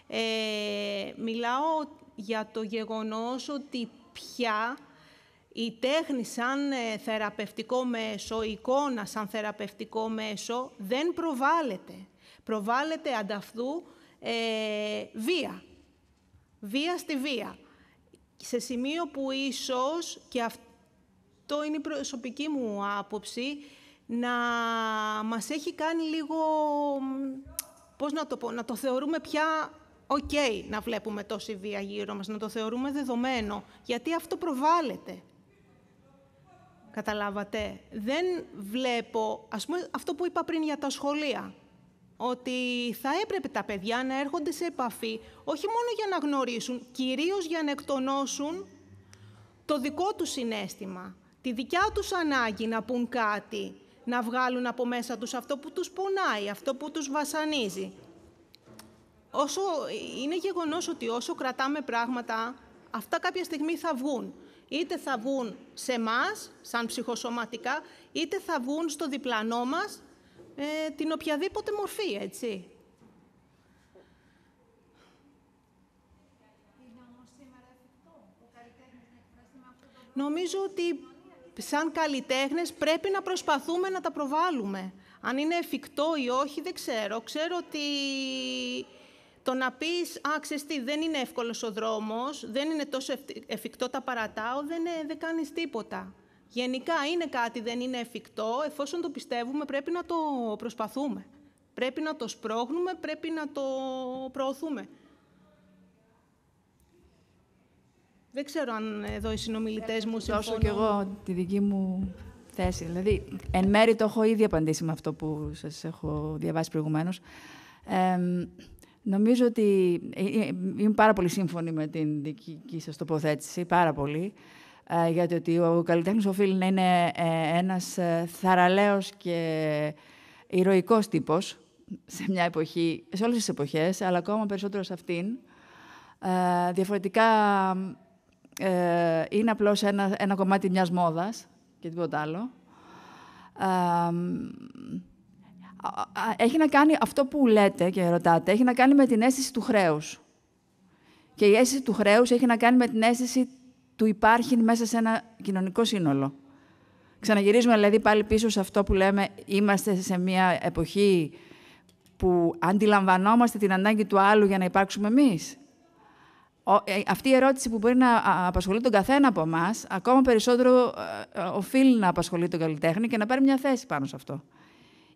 Ε, μιλάω για το γεγονός ότι πια η τέχνη σαν ε, θεραπευτικό μέσο, η εικόνα σαν θεραπευτικό μέσο δεν προβάλλεται. Προβάλλεται ανταυτού ε, βία. Βία στη βία σε σημείο που ίσως, και αυτό είναι η προσωπική μου άποψη, να μας έχει κάνει λίγο, πώς να το πω, να το θεωρούμε πια οκ να βλέπουμε τόση βία γύρω μας, να το θεωρούμε δεδομένο, γιατί αυτό προβάλλεται. Καταλάβατε. Δεν βλέπω, ας πούμε, αυτό που είπα πριν για τα σχολεία ότι θα έπρεπε τα παιδιά να έρχονται σε επαφή όχι μόνο για να γνωρίσουν, κυρίως για να εκτονώσουν το δικό τους συνέστημα, τη δικιά τους ανάγκη να πούν κάτι, να βγάλουν από μέσα τους αυτό που τους πονάει, αυτό που τους βασανίζει. Όσο, είναι γεγονός ότι όσο κρατάμε πράγματα, αυτά κάποια στιγμή θα βγουν. Είτε θα βγουν σε μας σαν ψυχοσωματικά, είτε θα βγουν στο διπλανό μας, ε, την οποιαδήποτε μορφή, έτσι. Νομίζω ότι σαν καλλιτέχνες πρέπει να προσπαθούμε να τα προβάλλουμε. Αν είναι εφικτό ή όχι, δεν ξέρω. Ξέρω ότι το να πεις, α, ξέρεις τι, δεν είναι εύκολος ο δρόμος, δεν είναι τόσο εφικτό, τα παρατάω, δεν, δεν κάνεις τίποτα. Γενικά είναι κάτι, δεν είναι εφικτό. Εφόσον το πιστεύουμε, πρέπει να το προσπαθούμε. Πρέπει να το σπρώχνουμε, πρέπει να το προωθούμε. Δεν ξέρω αν εδώ οι συνομιλητές μου συμφωνούν. Δώσω κι εγώ τη δική μου θέση. Δηλαδή, εν μέρη το έχω ήδη απαντήσει με αυτό που σας έχω διαβάσει προηγουμένως. νομίζω ότι ε, ε, είμαι πάρα πολύ σύμφωνη με την δική σας τοποθέτηση, πάρα πολύ. Ε, γιατί ότι ο καλλιτέχνης οφείλει να είναι ε, ένας ε, θαραλέος και ηρωικός τύπος σε μια εποχή, σε όλες τις εποχές, αλλά ακόμα περισσότερο σε αυτήν. διαφορετικά είναι απλώς ένα, ένα κομμάτι μιας μόδας και τίποτα άλλο. έχει να κάνει, αυτό που λέτε και ρωτάτε, έχει να κάνει με την αίσθηση του χρέους. Και η αίσθηση του χρέους έχει να κάνει με την αίσθηση του υπάρχει μέσα σε ένα κοινωνικό σύνολο. Ξαναγυρίζουμε δηλαδή πάλι πίσω σε αυτό που λέμε είμαστε σε μια εποχή που αντιλαμβανόμαστε την ανάγκη του άλλου για να υπάρξουμε εμείς. Ε, αυτή η ερώτηση που μπορεί να απασχολεί τον καθένα από εμάς, ακόμα περισσότερο ε, ε, οφείλει να απασχολεί τον καλλιτέχνη και να πάρει μια θέση πάνω σε αυτό.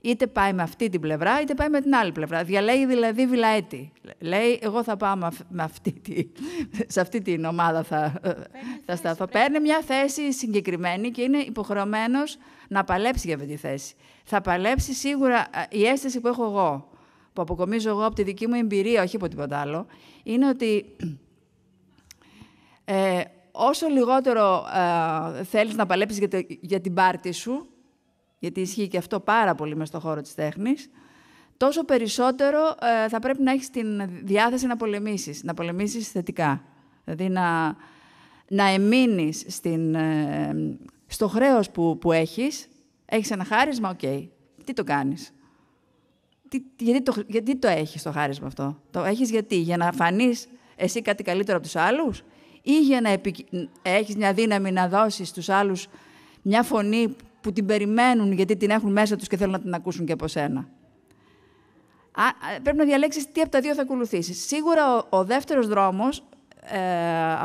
Είτε πάει με αυτή την πλευρά, είτε πάει με την άλλη πλευρά. Διαλέγει δηλαδή βιλαέτη. Λέει, εγώ θα πάω με αυτή τη, σε αυτή την ομάδα θα, θα σταθώ. Παίρνει μια θέση συγκεκριμένη και είναι υποχρεωμένος να παλέψει για αυτή τη θέση. Θα παλέψει σίγουρα ε, η αίσθηση που έχω εγώ, που αποκομίζω εγώ από τη δική μου εμπειρία, όχι από τίποτα άλλο, είναι ότι ε, όσο λιγότερο ε, θέλεις να παλέψεις για, για την πάρτη σου, γιατί ισχύει και αυτό πάρα πολύ μες στον χώρο της τέχνης, τόσο περισσότερο ε, θα πρέπει να έχεις την διάθεση να πολεμήσεις, να πολεμήσεις θετικά. Δηλαδή να, να εμείνεις στην, ε, στο χρέος που, που έχεις, έχεις ένα χάρισμα, οκ, τι το κάνεις. γιατί, το, γιατί το έχεις το χάρισμα αυτό. Το έχεις γιατί, για να φανείς εσύ κάτι καλύτερο από τους άλλους ή για να επικ... έχεις μια δύναμη να δώσεις στους άλλους μια φωνή που την περιμένουν γιατί την έχουν μέσα τους και θέλουν να την ακούσουν και από σένα. πρέπει να διαλέξεις τι από τα δύο θα ακολουθήσεις. Σίγουρα ο, ο δεύτερος δρόμος, ε,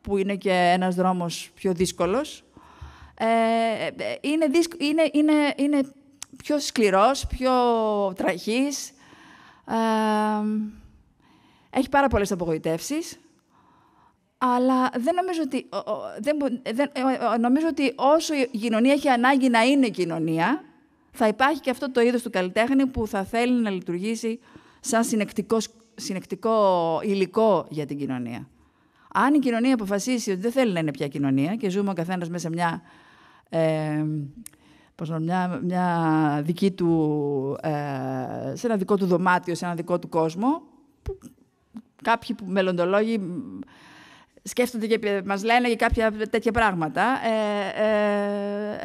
που είναι και ένας δρόμος πιο δύσκολος, ε, είναι, είναι, είναι, είναι πιο σκληρός, πιο τραχής. Ε, έχει πάρα πολλές απογοητεύσεις. Αλλά δεν νομίζω ότι, δεν, δεν, νομίζω ότι όσο η κοινωνία έχει ανάγκη να είναι κοινωνία, θα υπάρχει και αυτό το είδος του καλλιτέχνη που θα θέλει να λειτουργήσει σαν συνεκτικό, συνεκτικό υλικό για την κοινωνία. Αν η κοινωνία αποφασίσει ότι δεν θέλει να είναι πια κοινωνία και ζούμε ο καθένας μέσα σε μια, ε, πώς μια, δική του, ε, σε ένα δικό του δωμάτιο, σε ένα δικό του κόσμο, που κάποιοι μελλοντολόγοι σκέφτονται και μας λένε για κάποια τέτοια πράγματα, ε, ε,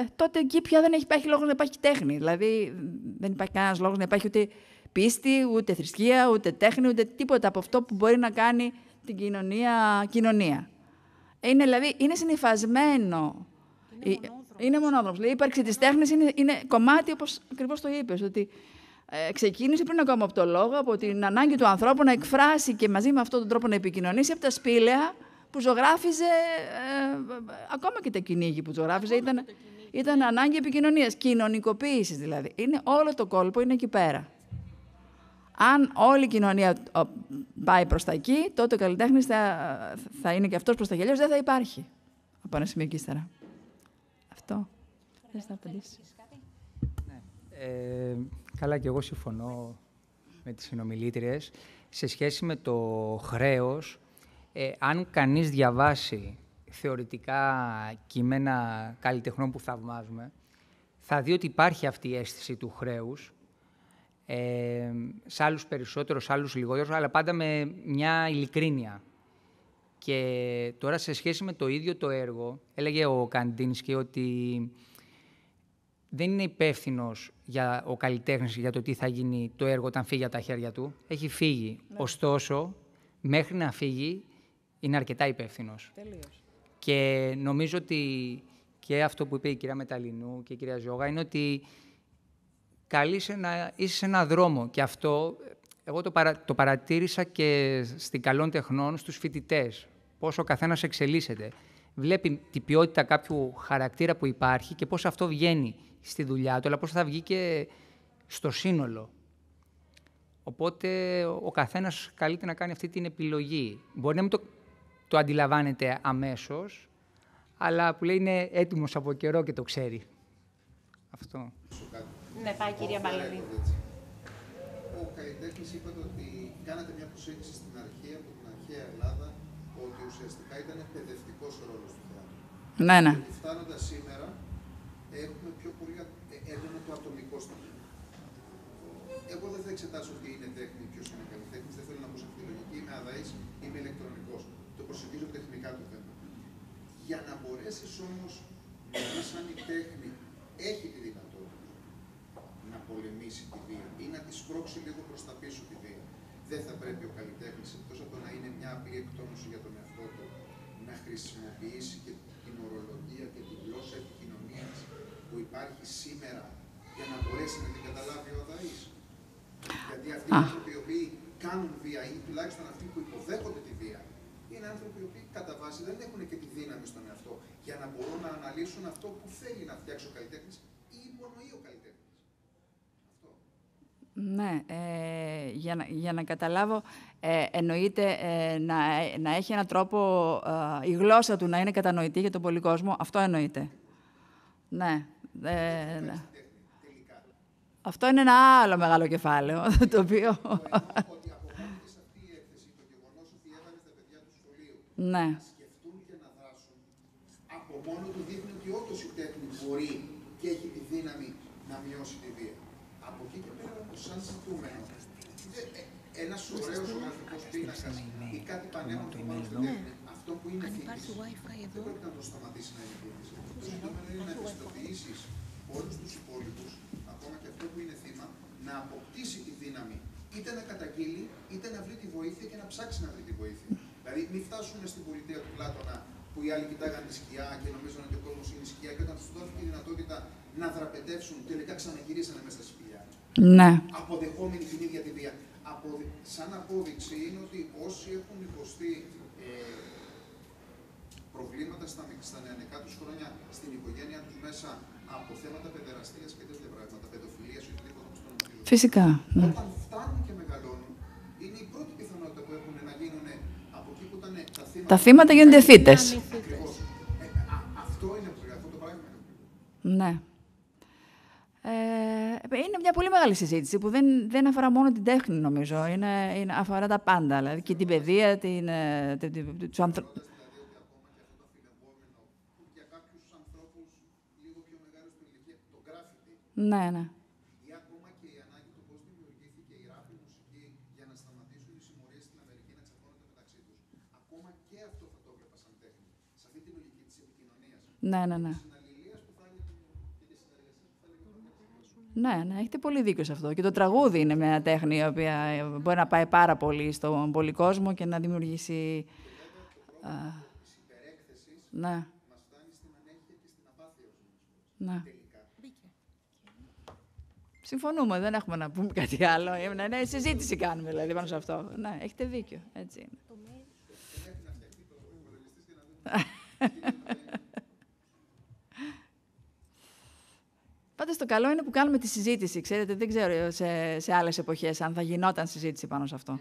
ε τότε εκεί πια δεν υπάρχει λόγος να υπάρχει τέχνη. Δηλαδή δεν υπάρχει κανένας λόγος να υπάρχει ούτε πίστη, ούτε θρησκεία, ούτε τέχνη, ούτε τίποτα από αυτό που μπορεί να κάνει την κοινωνία κοινωνία. Είναι, δηλαδή, είναι συνειφασμένο. Είναι ε, μονόδρομος. Δηλαδή, η ύπαρξη της τέχνης είναι, κομμάτι, όπως ακριβώς το είπες, ότι ε, ξεκίνησε πριν ακόμα από το λόγο, από την ανάγκη του ανθρώπου να εκφράσει και μαζί με αυτόν τον τρόπο να επικοινωνήσει από τα σπήλαια ε, που ζωγράφιζε. ακόμα και τα κυνήγη που ζωγράφιζε ήταν, ήταν ανάγκη επικοινωνίας, κοινωνικοποίησης δηλαδή. Είναι, όλο το κόλπο είναι εκεί πέρα. Αν όλη η κοινωνία πάει προς τα εκεί, τότε ο καλλιτέχνης θα, θα είναι και αυτός προς τα γελιά, δεν θα υπάρχει από ένα σημείο και ύστερα. Αυτό. Θε να απαντήσει. Ε, καλά και εγώ συμφωνώ με τις συνομιλήτριες. Σε σχέση με το χρέος, ε, αν κανείς διαβάσει θεωρητικά κείμενα καλλιτεχνών που θαυμάζουμε, θα δει ότι υπάρχει αυτή η αίσθηση του χρέους, ε, σε άλλους περισσότερο, σε αλλά πάντα με μια ειλικρίνεια. Και τώρα σε σχέση με το ίδιο το έργο, έλεγε ο Καντίνσκι ότι δεν είναι υπεύθυνος για ο καλλιτέχνης για το τι θα γίνει το έργο όταν φύγει από τα χέρια του. Έχει φύγει. Ναι. Ωστόσο, μέχρι να φύγει, είναι αρκετά υπεύθυνος. Και νομίζω ότι και αυτό που είπε η κυρία Μεταλινού και η κυρία Ζιώγα είναι ότι καλεί να είσαι σε έναν δρόμο. Και αυτό εγώ το, παρα, το παρατήρησα και στην καλών τεχνών στους φοιτητές. Πόσο ο καθένας εξελίσσεται. Βλέπει την ποιότητα κάποιου χαρακτήρα που υπάρχει και πώς αυτό βγαίνει στη δουλειά του, αλλά πώς θα βγει και στο σύνολο. Οπότε ο καθένας καλείται να κάνει αυτή την επιλογή. Μπορεί να μην το το αντιλαμβάνεται αμέσως, αλλά που λέει είναι έτοιμος από καιρό και το ξέρει. Αυτό. Ναι, πάει κυρία Μπαλαδή. Ο καλλιτέχνης είπατε ότι κάνατε μια προσέγγιση στην αρχή από την αρχαία Ελλάδα ότι ουσιαστικά ήταν εκπαιδευτικός ο ρόλος του θεάτρου. Ναι, ναι. Και φτάνοντας σήμερα, έχουμε πιο πολύ ε, έντονο το ατομικό στοιχείο. Εγώ δεν θα εξετάσω τι είναι τέχνη, ποιος είναι καλλιτέχνης, δεν θέλω να πω σε αυτή τη λογική. Είμαι αδαής, είμαι ηλεκτρονικός προσεγγίζω τεχνικά το θέμα. Για να μπορέσεις όμως να αν η τέχνη έχει τη δυνατότητα να πολεμήσει τη βία ή να της σπρώξει λίγο προς τα πίσω τη βία, δεν θα πρέπει ο καλλιτέχνης εκτός από να είναι μια απλή εκτόνωση για τον εαυτό του, να χρησιμοποιήσει και την ορολογία και την γλώσσα επικοινωνίας που υπάρχει σήμερα για να μπορέσει να την καταλάβει ο Δαή. Γιατί αυτοί οι οποίοι κάνουν βία ή τουλάχιστον αυτοί που υποδέχονται τη βία είναι άνθρωποι που κατά βάση δεν έχουν και τη δύναμη στον εαυτό για να μπορούν να αναλύσουν αυτό που θέλει να φτιάξει ο καλλιτέχνης ή μόνο ή ο καλλιτέχνης. Ναι, ε, για, να, για να καταλάβω, ε, εννοείται ε, να, έχει έναν τρόπο ε, η γλώσσα του να είναι κατανοητή για τον πολύ κόσμο. Αυτό εννοείται. Ναι. ναι. Αυτό είναι ένα άλλο μεγάλο κεφάλαιο, το οποίο... ναι. να σκεφτούν και να δράσουν, από μόνο του δείχνει ότι όντω η τέχνη μπορεί και έχει τη δύναμη να μειώσει τη βία. Από εκεί και πέρα όμω, σαν ζητούμενο, ε, ένας ωραίος ζωγραφικό πίνακα ναι. ή κάτι πανέμορφο που μάλλον στην τέχνη, αυτό που είναι φίλο, δεν πρέπει να το σταματήσει να είναι φίλο. Το ζητούμενο είναι να ευαισθητοποιήσεις όλους τους υπόλοιπους, ακόμα και αυτό που είναι θύμα, να αποκτήσει τη δύναμη είτε να καταγγείλει, είτε να βρει τη βοήθεια και να ψάξει να βρει τη βοήθεια. Δηλαδή, μην φτάσουν στην πολιτεία του Πλάτωνα που οι άλλοι κοιτάγανε τη σκιά και νομίζανε ότι ο κόσμος είναι σκιά και όταν τους δόθηκε η δυνατότητα να δραπετεύσουν, τελικά ξαναγυρίσανε μέσα στη σπηλιά. Ναι. Αποδεχόμενη την ίδια τη βία. Απο... Σαν απόδειξη είναι ότι όσοι έχουν υποστεί ε, προβλήματα στα, στα νεανικά τους χρόνια στην οικογένειά τους μέσα από θέματα παιδεραστίας και τέτοια πράγματα, παιδοφιλίας ή οτιδήποτε όπω το νομίζουν. Φυσικά. Ναι. Όταν φτάνουν και μεγαλώνουν, είναι η οτιδηποτε αλλο φυσικα ναι οταν πιθανότητα που έχουν να γίνουν τα θύματα γίνονται θύτε. Ε, αυτό είναι το πράγμα. Ναι. Ε, είναι μια πολύ μεγάλη συζήτηση που δεν, δεν αφορά μόνο την τέχνη, νομίζω. Είναι, είναι αφορά τα πάντα, δηλαδή και την παιδεία, την, ε, την, την τους Ναι, ναι. Ναι, ναι, ναι. Ναι, ναι, έχετε πολύ δίκιο σε αυτό. Και το τραγούδι είναι μια τέχνη η οποία μπορεί να πάει πάρα πολύ στον πολυκόσμο και να δημιουργήσει. Α, ε, ναι. Ναι. Συμφωνούμε, δεν έχουμε να πούμε κάτι άλλο. Ε, ναι, ναι, συζήτηση κάνουμε δηλαδή πάνω σε αυτό. Ναι, έχετε δίκιο. Έτσι Πάντως το καλό είναι που κάνουμε τη συζήτηση. Ξέρετε, δεν ξέρω σε, σε άλλες εποχές αν θα γινόταν συζήτηση πάνω σε αυτό.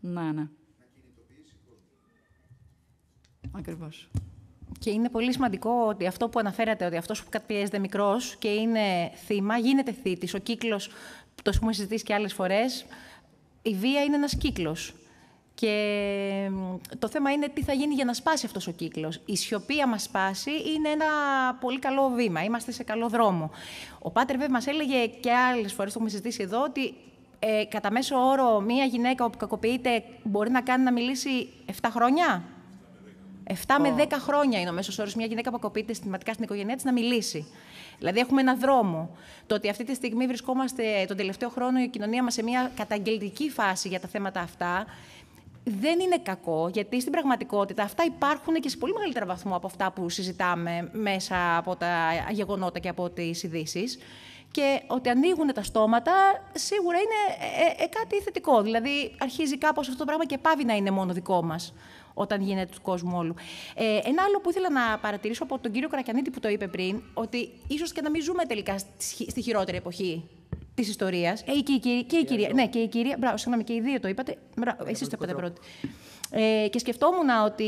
Ναι, ναι. Ακριβώς. Και είναι πολύ σημαντικό ότι αυτό που αναφέρατε, ότι αυτός που καταπιέζεται μικρός και είναι θύμα, γίνεται θήτης. Ο κύκλος, το έχουμε συζητήσει και άλλες φορές, η βία είναι ένας κύκλος. Και το θέμα είναι τι θα γίνει για να σπάσει αυτός ο κύκλος. Η σιωπή μα σπάσει είναι ένα πολύ καλό βήμα. Είμαστε σε καλό δρόμο. Ο Πάτερ Βεύ μας έλεγε και άλλες φορές, το έχουμε συζητήσει εδώ, ότι ε, κατά μέσο όρο μία γυναίκα που κακοποιείται μπορεί να κάνει να μιλήσει 7 χρόνια. 7 με 10 χρόνια είναι ο μέσος όρος μια γυναίκα που κακοποιείται συστηματικά στην οικογένειά της να μιλήσει. Δηλαδή, έχουμε ένα δρόμο. Το ότι αυτή τη στιγμή βρισκόμαστε ε, τον τελευταίο χρόνο η κοινωνία μας σε μια καταγγελτική φάση για τα θέματα αυτά δεν είναι κακό, γιατί στην πραγματικότητα αυτά υπάρχουν και σε πολύ μεγαλύτερο βαθμό από αυτά που συζητάμε μέσα από τα γεγονότα και από τις ειδήσεις. Και ότι ανοίγουν τα στόματα σίγουρα είναι ε, ε, κάτι θετικό. Δηλαδή αρχίζει κάπως αυτό το πράγμα και πάβει να είναι μόνο δικό μας όταν γίνεται του κόσμου όλου. Ε, ένα άλλο που ήθελα να παρατηρήσω από τον κύριο Κρακιανίτη που το είπε πριν, ότι ίσως και να μην ζούμε τελικά στη χειρότερη εποχή της ιστορίας. Ε, και η, κυρία, και Ναι, και η κυρία. Μπράβο, συγγνώμη, και οι δύο το είπατε. Μπράβο, το είπατε πρώτοι. Ε, και σκεφτόμουν ότι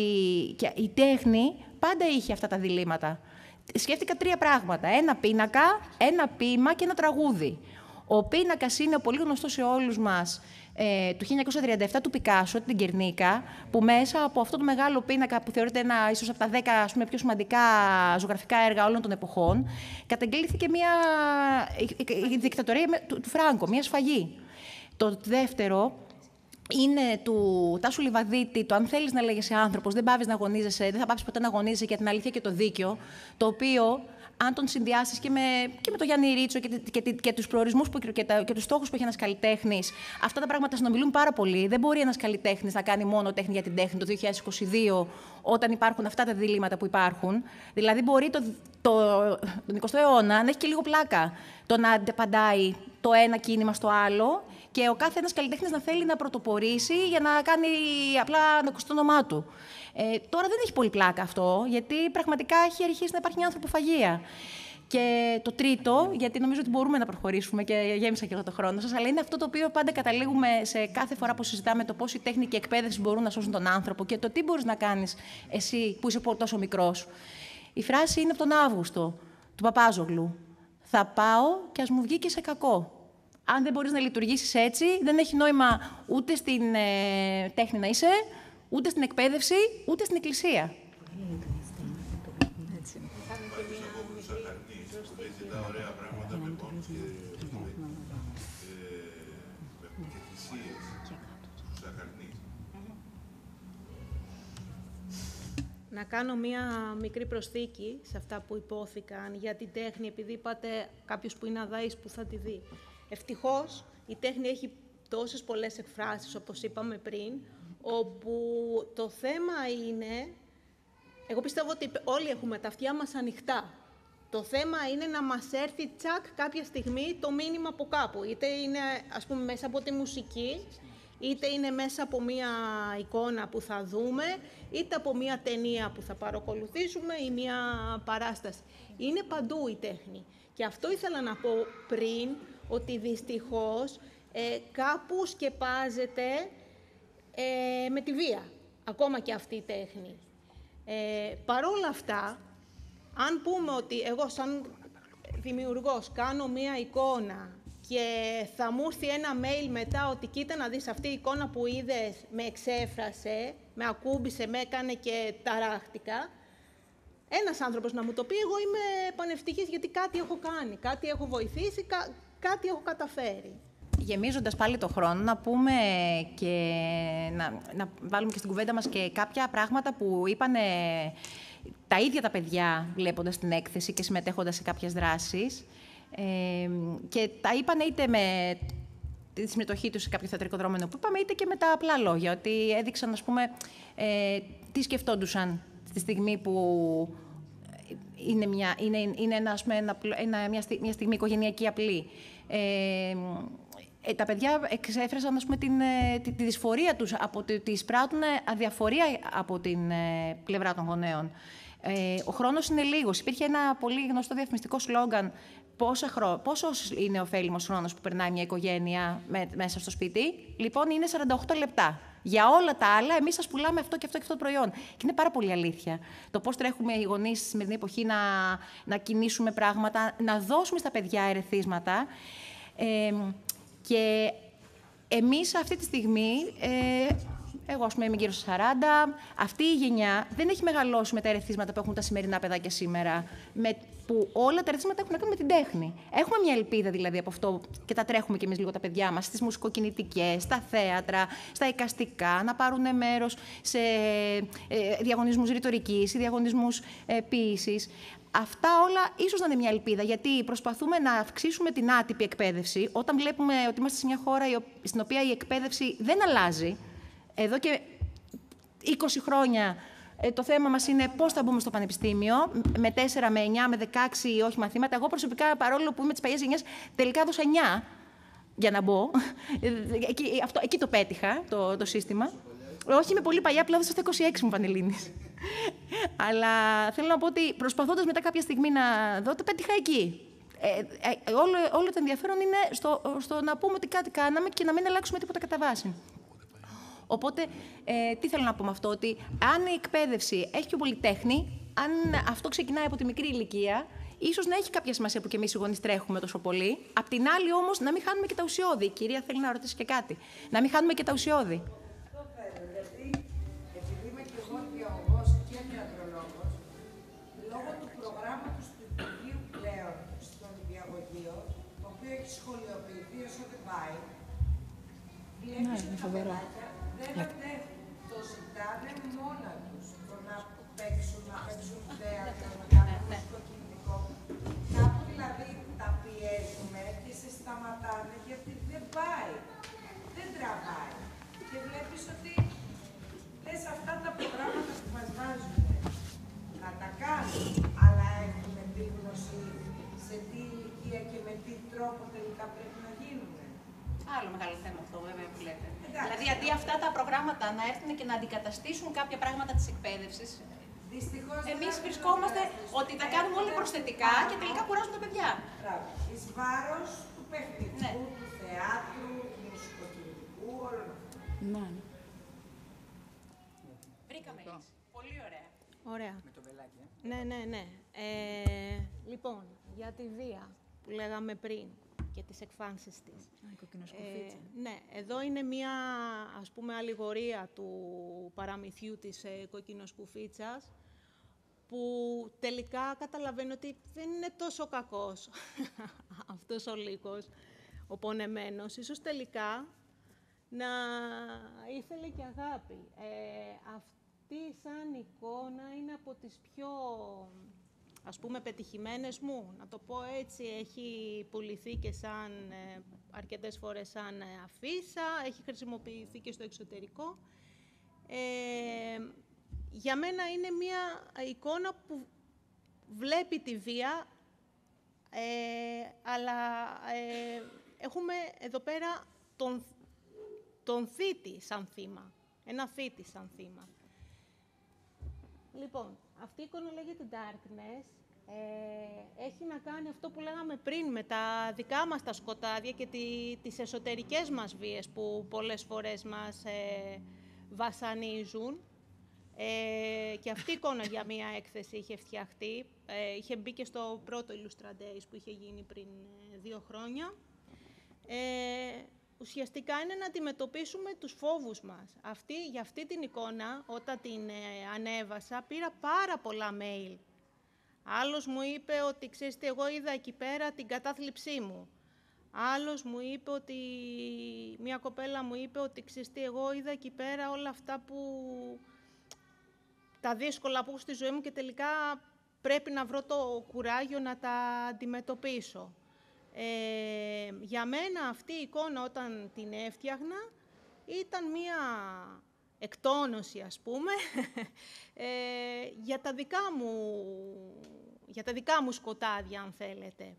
και η τέχνη πάντα είχε αυτά τα διλήμματα. Σκέφτηκα τρία πράγματα. Ένα πίνακα, ένα ποίημα και ένα τραγούδι. Ο πίνακας είναι πολύ γνωστός σε όλους μας ε, του 1937 του Πικάσο, την Κερνίκα, που μέσα από αυτό το μεγάλο πίνακα που θεωρείται ένα ίσως από τα 10 πιο σημαντικά ζωγραφικά έργα όλων των εποχών, καταγγέλθηκε μια η δικτατορία του, του Φράγκο, μια σφαγή. Το δεύτερο είναι του Τάσου Λιβαδίτη, το αν θέλεις να λέγεσαι άνθρωπος, δεν πάβεις να αγωνίζεσαι, δεν θα πάψει ποτέ να αγωνίζεσαι για την αλήθεια και το δίκιο», το οποίο αν τον συνδυάσεις και, με, και με τον Γιάννη Ρίτσο και, και, και, και τους προορισμούς και, και τους στόχους που έχει ένας καλλιτέχνης, αυτά τα πράγματα συνομιλούν πάρα πολύ. Δεν μπορεί ένας καλλιτέχνης να κάνει μόνο τέχνη για την τέχνη το 2022, όταν υπάρχουν αυτά τα διλήμματα που υπάρχουν. Δηλαδή, μπορεί το, το, τον 20ο αιώνα να έχει και λίγο πλάκα το να αντεπαντάει το ένα κίνημα στο άλλο και ο κάθε ένας καλλιτέχνης να θέλει να πρωτοπορήσει για να κάνει απλά να ακούσει το όνομά του. Ε, τώρα δεν έχει πολύ πλάκα αυτό, γιατί πραγματικά έχει αρχίσει να υπάρχει μια ανθρωποφαγία. Και το τρίτο, γιατί νομίζω ότι μπορούμε να προχωρήσουμε και γέμισα και εγώ το χρόνο σας, αλλά είναι αυτό το οποίο πάντα καταλήγουμε σε κάθε φορά που συζητάμε το πώς η τέχνη και η εκπαίδευση μπορούν να σώσουν τον άνθρωπο και το τι μπορείς να κάνεις εσύ που είσαι τόσο μικρός. Η φράση είναι από τον Αύγουστο του Παπάζογλου. Θα πάω και ας μου βγει και σε κακό. Αν δεν μπορείς να λειτουργήσεις έτσι, δεν έχει νόημα ούτε στην ε, τέχνη να είσαι, ούτε στην εκπαίδευση, ούτε στην εκκλησία. Να κάνω μία μικρή προσθήκη σε αυτά που υπόθηκαν για την τέχνη, επειδή είπατε κάποιος που είναι αδάης που θα τη δει. Ευτυχώς, η τέχνη έχει τόσες πολλές εκφράσεις, όπως είπαμε πριν, όπου το θέμα είναι... Εγώ πιστεύω ότι όλοι έχουμε τα αυτιά μας ανοιχτά. Το θέμα είναι να μας έρθει τσακ κάποια στιγμή το μήνυμα από κάπου. Είτε είναι, ας πούμε, μέσα από τη μουσική, είτε είναι μέσα από μία εικόνα που θα δούμε, είτε από μία ταινία που θα παρακολουθήσουμε ή μία παράσταση. Είναι παντού η τέχνη. Και αυτό ήθελα να πω πριν, ότι δυστυχώς ε, κάπου σκεπάζεται ε, με τη βία, ακόμα και αυτή η τέχνη. Ε, παρόλα αυτά, αν πούμε ότι εγώ σαν δημιουργός κάνω μία εικόνα και θα μου έρθει ένα mail μετά ότι κοίτα να δεις αυτή η εικόνα που είδες με εξέφρασε, με ακούμπησε, με έκανε και ταράχτηκα. Ένας άνθρωπος να μου το πει, εγώ είμαι πανευτυχής γιατί κάτι έχω κάνει, κάτι έχω βοηθήσει, κάτι έχω καταφέρει. Γεμίζοντας πάλι το χρόνο, να πούμε και να, να βάλουμε και στην κουβέντα μας και κάποια πράγματα που είπαν τα ίδια τα παιδιά βλέποντας την έκθεση και συμμετέχοντας σε κάποιες δράσεις. Ε, και τα είπαν είτε με τη συμμετοχή τους σε κάποιο θεατρικό δρόμενο που είπαμε, είτε και με τα απλά λόγια. Ότι έδειξαν, ας πούμε, ε, τι σκεφτόντουσαν τη στιγμή που είναι, μια, είναι, είναι πούμε, ένα, ένα, μια, στιγμή οικογενειακή απλή. Ε, ε, τα παιδιά εξέφρασαν ας πούμε, την, ε, τη, τη δυσφορία τους, από ότι εισπράττουν αδιαφορία από την ε, πλευρά των γονέων. Ε, ο χρόνος είναι λίγος. Υπήρχε ένα πολύ γνωστό διαφημιστικό σλόγγαν χρο... πόσος είναι ο ωφέλιμος χρόνος που περνάει μια οικογένεια μέσα στο σπίτι. Λοιπόν, είναι 48 λεπτά. Για όλα τα άλλα, εμείς σας πουλάμε αυτό και αυτό και αυτό το προϊόν. Και είναι πάρα πολύ αλήθεια. Το πώς τρέχουμε οι γονείς στη σημερινή εποχή να, να κινήσουμε πράγματα, να δώσουμε στα παιδιά ερεθίσματα. Ε, και εμείς αυτή τη στιγμή, ε, εγώ ας πούμε είμαι γύρω στα 40, αυτή η γενιά δεν έχει μεγαλώσει με τα ερεθίσματα που έχουν τα σημερινά παιδάκια σήμερα, με, που όλα τα ερεθίσματα έχουν να κάνουν με την τέχνη. Έχουμε μια ελπίδα δηλαδή από αυτό και τα τρέχουμε κι εμείς λίγο τα παιδιά μας, στις μουσικοκινητικές, στα θέατρα, στα εικαστικά, να πάρουν μέρος σε ε, διαγωνισμούς ρητορικής ή διαγωνισμούς ε, ποιήσης. Αυτά όλα ίσως να είναι μια ελπίδα, γιατί προσπαθούμε να αυξήσουμε την άτυπη εκπαίδευση. Όταν βλέπουμε ότι είμαστε σε μια χώρα στην οποία η εκπαίδευση δεν αλλάζει, εδώ και 20 χρόνια ε, το θέμα μας είναι πώς θα μπούμε στο πανεπιστήμιο, με 4, με 9, με 16 ή όχι μαθήματα. Εγώ προσωπικά, παρόλο που είμαι της παλιάς γενιάς, τελικά έδωσα 9 για να μπω. Ε, εκεί, αυτό, εκεί το πέτυχα το, το σύστημα. Όχι, είμαι πολύ παλιά, απλά δεν στα 26 μου πανελίνη. Αλλά θέλω να πω ότι προσπαθώντας μετά κάποια στιγμή να δω, το πέτυχα εκεί. Ε, ε, όλο, όλο το ενδιαφέρον είναι στο, στο να πούμε ότι κάτι κάναμε και να μην αλλάξουμε τίποτα κατά βάση. Οπότε, ε, τι θέλω να πω με αυτό, ότι αν η εκπαίδευση έχει πιο πολυτέχνη, αν αυτό ξεκινάει από τη μικρή ηλικία, ίσως να έχει κάποια σημασία που και εμείς οι γονείς τρέχουμε τόσο πολύ. Απ' την άλλη, όμως, να μην χάνουμε και τα ουσιώδη. Η κυρία θέλει να ρωτήσει και κάτι. Να μην χάνουμε και τα ουσιώδη. Δεν ναι, ναι, το ζητάνε μόνο τους. Το να παίξουν, να παίξουν θέατρο, να κάνουν το ναι, κινητικό. Κάπου δηλαδή τα πιέζουμε και σε σταματάνε γιατί δεν πάει. Δεν τραβάει. Και βλέπεις ότι σε αυτά τα προγράμματα που μας βάζουν να τα κάνουν, αλλά έχουν επίγνωση σε τι ηλικία και με τι τρόπο τελικά πρέπει Άλλο μεγάλο θέμα αυτό, βέβαια, που λέτε. Εντάξει. Δηλαδή, αντί αυτά τα προγράμματα να έρθουν και να αντικαταστήσουν κάποια πράγματα της εκπαίδευσης, Εμεί βρισκόμαστε ότι τα κάνουμε όλοι προσθετικά και τελικά κουράζουν τα παιδιά. Εις βάρος του παιχνιδιού, ναι. του θεάτρου, του μουσικοκινητικού, όλων αυτών. Ναι. Βρήκαμε έτσι. Λοιπόν. Πολύ ωραία. Ωραία. Με το βελάκι, ε. Ναι, ναι, ναι. Ε, λοιπόν, για τη βία που λέγαμε πριν και τις εκφάνσεις της. Α, ε, ναι, εδώ είναι μία ας πούμε αλληγορία του παραμυθιού της ε, κοκκινοσκουφίτσας που τελικά καταλαβαίνω ότι δεν είναι τόσο κακός αυτός ο λύκος, ο πονεμένος. Ίσως τελικά να ήθελε και αγάπη. Ε, αυτή σαν εικόνα είναι από τις πιο ας πούμε πετυχημένες μου, να το πω έτσι, έχει πουληθεί και σαν ε, αρκετές φορές σαν ε, αφίσα, έχει χρησιμοποιηθεί και στο εξωτερικό. Ε, για μένα είναι μια εικόνα που βλέπει τη βία, ε, αλλά έχουμε εδώ πέρα τον, τον θήτη σαν θύμα, ένα θήτη σαν θύμα. Λοιπόν, αυτή η εικόνα λέγεται darkness. Ε, έχει να κάνει αυτό που λέγαμε πριν με τα δικά μας τα σκοτάδια και τη, τις εσωτερικές μας βίες που πολλές φορές μας ε, βασανίζουν. Ε, και αυτή η εικόνα για μία έκθεση είχε φτιαχτεί. Ε, είχε μπει και στο πρώτο Illustrator που είχε γίνει πριν ε, δύο χρόνια. Ε, ουσιαστικά είναι να αντιμετωπίσουμε τους φόβους μας. Αυτή, για αυτή την εικόνα, όταν την ε, ανέβασα, πήρα πάρα πολλά mail. Άλλος μου είπε ότι, ξέρετε, εγώ είδα εκεί πέρα την κατάθλιψή μου. Άλλος μου είπε ότι, μια κοπέλα μου είπε ότι, ξέρετε, εγώ είδα εκεί πέρα όλα αυτά που, τα δύσκολα που έχω στη ζωή μου και τελικά πρέπει να βρω το κουράγιο να τα αντιμετωπίσω. Ε, για μένα αυτή η εικόνα όταν την έφτιαχνα ήταν μία εκτόνωση, ας πούμε, ε, για, τα δικά μου, για τα δικά μου σκοτάδια, αν θέλετε.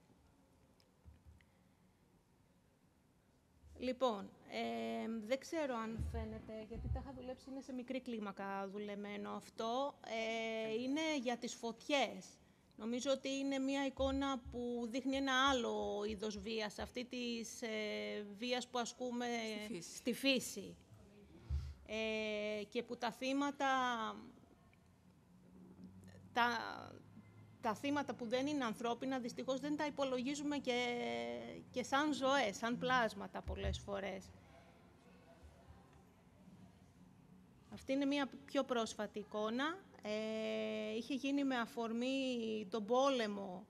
Λοιπόν, ε, δεν ξέρω αν φαίνεται, γιατί τα είχα δουλέψει, είναι σε μικρή κλίμακα δουλεμένο αυτό. Ε, είναι για τις φωτιές. Νομίζω ότι είναι μια εικόνα που δείχνει ένα άλλο είδος βίας, αυτή της ε, βίας που ασκούμε στη φύση. Ε, και που τα θύματα, τα, τα θύματα που δεν είναι ανθρώπινα, δυστυχώς δεν τα υπολογίζουμε και, και σαν ζωές, σαν πλάσματα πολλές φορές. Αυτή είναι μια πιο πρόσφατη εικόνα ε, είχε γίνει με αφορμή τον πόλεμο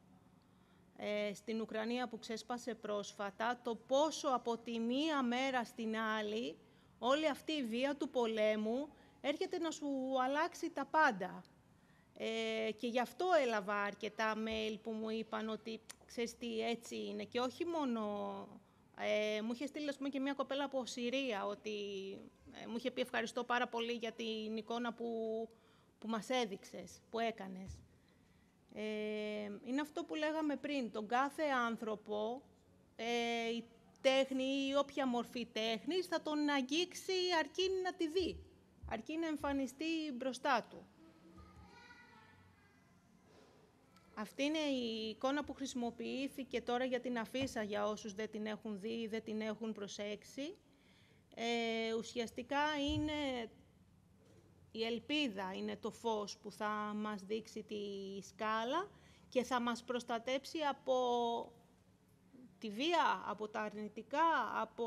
ε, στην Ουκρανία που ξέσπασε πρόσφατα, το πόσο από τη μία μέρα στην άλλη όλη αυτή η βία του πολέμου έρχεται να σου αλλάξει τα πάντα. Ε, και γι' αυτό έλαβα αρκετά mail που μου είπαν ότι ξέρεις τι έτσι είναι. Και όχι μόνο, ε, μου είχε στείλει πούμε, και μια κοπέλα από Συρία ότι μου είχε πει ευχαριστώ πάρα πολύ για την εικόνα που που μας έδειξες, που έκανες. Ε, είναι αυτό που λέγαμε πριν, τον κάθε άνθρωπο, ε, η τέχνη ή όποια μορφή τέχνης θα τον αγγίξει αρκεί να τη δει, αρκεί να εμφανιστεί μπροστά του. Αυτή είναι η εικόνα που χρησιμοποιήθηκε τώρα για την αφίσα για όσους δεν την έχουν δει ή δεν την έχουν προσέξει. Ε, ουσιαστικά είναι η ελπίδα είναι το φως που θα μας δείξει τη σκάλα και θα μας προστατέψει από τη βία, από τα αρνητικά, από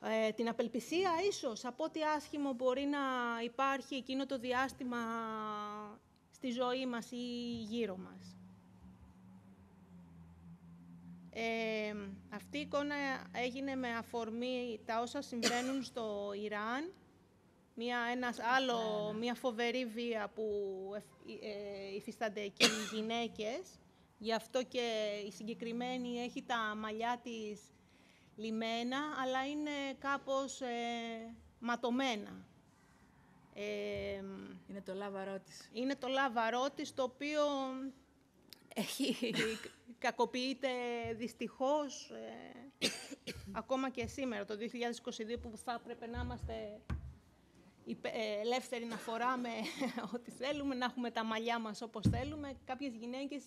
ε, την απελπισία ίσως, από ό,τι άσχημο μπορεί να υπάρχει εκείνο το διάστημα στη ζωή μας ή γύρω μας. Ε, αυτή η εικόνα έγινε με αφορμή τα όσα συμβαίνουν στο Ιράν μια, ένας άλλο, μια φοβερή βία που ε, ε, υφίστανται και οι γυναίκες. Γι' αυτό και η συγκεκριμένη έχει τα μαλλιά της λιμένα, αλλά είναι κάπως ε, ματωμένα. είναι το λάβαρό της. Είναι το λάβαρό της, το οποίο έχει, κακοποιείται δυστυχώς ακόμα και σήμερα, το 2022, που θα έπρεπε να είμαστε ε, ελεύθεροι να φοράμε ό,τι θέλουμε, να έχουμε τα μαλλιά μας όπως θέλουμε. Κάποιες γυναίκες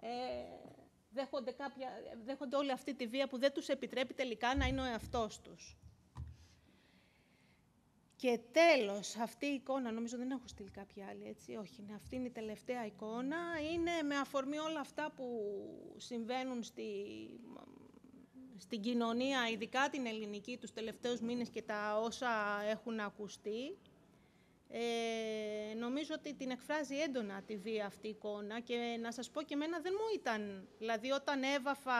ε, δέχονται, κάποια, δέχονται όλη αυτή τη βία που δεν τους επιτρέπει τελικά να είναι ο εαυτός τους. Και τέλος, αυτή η εικόνα, νομίζω δεν έχω στείλει κάποια άλλη, έτσι, όχι, είναι αυτή είναι η τελευταία εικόνα, είναι με αφορμή όλα αυτά που συμβαίνουν στη στην κοινωνία, ειδικά την ελληνική, τους τελευταίους μήνες και τα όσα έχουν ακουστεί, ε, νομίζω ότι την εκφράζει έντονα τη βία αυτή η εικόνα και να σας πω και εμένα δεν μου ήταν. Δηλαδή όταν έβαφα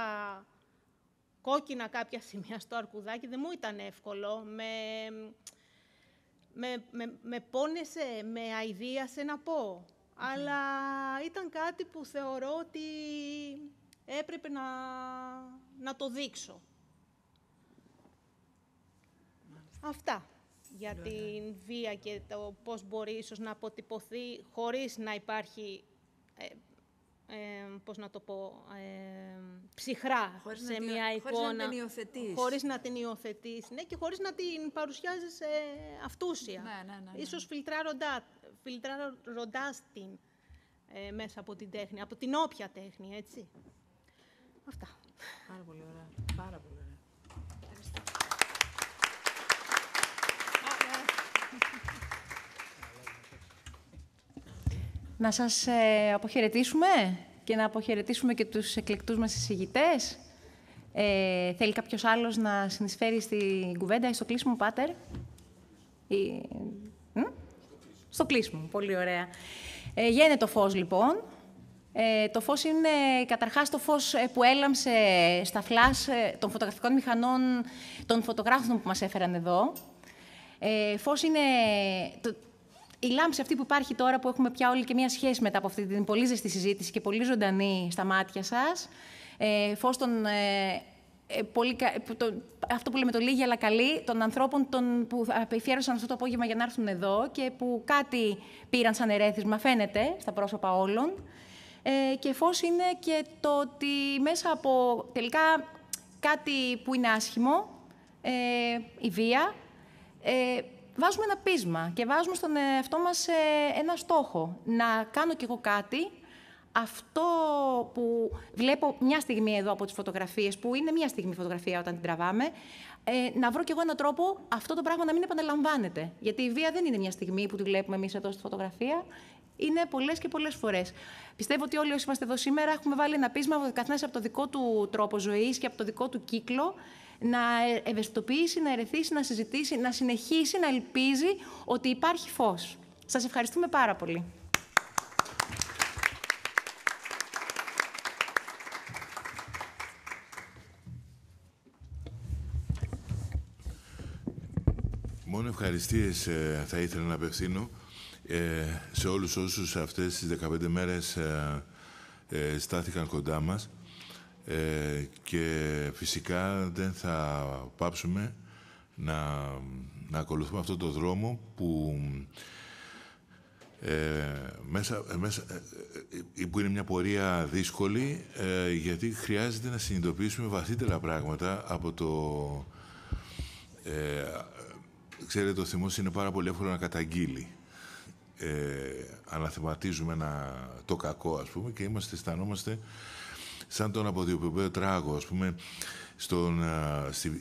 κόκκινα κάποια σημεία στο αρκουδάκι δεν μου ήταν εύκολο. Με, με, με, με πόνεσε, με αηδίασε να πω. Αλλά ήταν κάτι που θεωρώ ότι έπρεπε να να το δείξω. Αυτά για την βία και το πώς μπορεί ίσως να αποτυπωθεί χωρίς να υπάρχει, ε, ε πώς να το πω, ε, ψυχρά σε μια εικόνα. Χωρίς να την υιοθετείς. Χωρίς να την υιοθετείς, ναι, και χωρίς να την παρουσιάζεις ε, αυτούσια. Ναι, ναι, ναι, ναι, Ίσως φιλτράροντα, φιλτράροντάς την ε, μέσα από την τέχνη, από την όποια τέχνη, έτσι. Αυτά. Πάρα πολύ ωραία. Να σας ε, αποχαιρετήσουμε και να αποχαιρετήσουμε και τους εκλεκτούς μας εισηγητές. Ε, θέλει κάποιος άλλος να συνεισφέρει στην κουβέντα ή στο κλείσιμο, Πάτερ. Ή... Στο κλείσιμο, πολύ ωραία. Ε, το φως, λοιπόν. Ε, το φως είναι καταρχάς το φως ε, που έλαμψε στα φλάς ε, των φωτογραφικών μηχανών των φωτογράφων που μας έφεραν εδώ. Ε, φως είναι... Το, η λάμψη αυτή που υπάρχει τώρα, που έχουμε πια όλοι και μία σχέση μετά από αυτή την πολύ ζεστή συζήτηση και πολύ ζωντανή στα μάτια σας, ε, φως των ε, πολύ, αυτό που λέμε το λίγη αλλά καλή, των ανθρώπων των, που αφιέρωσαν αυτό το απόγευμα για να έρθουν εδώ και που κάτι πήραν σαν ερέθισμα, φαίνεται, στα πρόσωπα όλων. Ε, και φώ είναι και το ότι μέσα από τελικά κάτι που είναι άσχημο, ε, η βία, ε, βάζουμε ένα πείσμα και βάζουμε στον εαυτό μας ε, ένα στόχο. Να κάνω κι εγώ κάτι. Αυτό που βλέπω μια στιγμή εδώ από τις φωτογραφίες, που είναι μια στιγμή φωτογραφία όταν την τραβάμε, ε, να βρω κι εγώ έναν τρόπο αυτό το πράγμα να μην επαναλαμβάνεται. Γιατί η βία δεν είναι μια στιγμή που τη βλέπουμε εμείς εδώ στη φωτογραφία είναι πολλές και πολλές φορές. Πιστεύω ότι όλοι όσοι είμαστε εδώ σήμερα έχουμε βάλει ένα πείσμα καθένας από το δικό του τρόπο ζωής και από το δικό του κύκλο να ευαισθητοποιήσει, να ερεθίσει, να συζητήσει, να συνεχίσει να ελπίζει ότι υπάρχει φως. Σας ευχαριστούμε πάρα πολύ. Μόνο ευχαριστίες ε, θα ήθελα να απευθύνω ε, σε όλους όσους αυτές τις 15 μέρες ε, ε, στάθηκαν κοντά μας και φυσικά δεν θα πάψουμε να, να ακολουθούμε αυτό το δρόμο που ε, μέσα, μέσα, που είναι μια πορεία δύσκολη γιατί χρειάζεται να συνειδητοποιήσουμε βαθύτερα πράγματα από το... Ε, ξέρετε, το θυμός είναι πάρα πολύ εύκολο να καταγγείλει ε, αναθεματίζουμε ένα, το κακό ας πούμε και είμαστε, αισθανόμαστε σαν τον αποδιοποιημένο τράγο ας πούμε στον,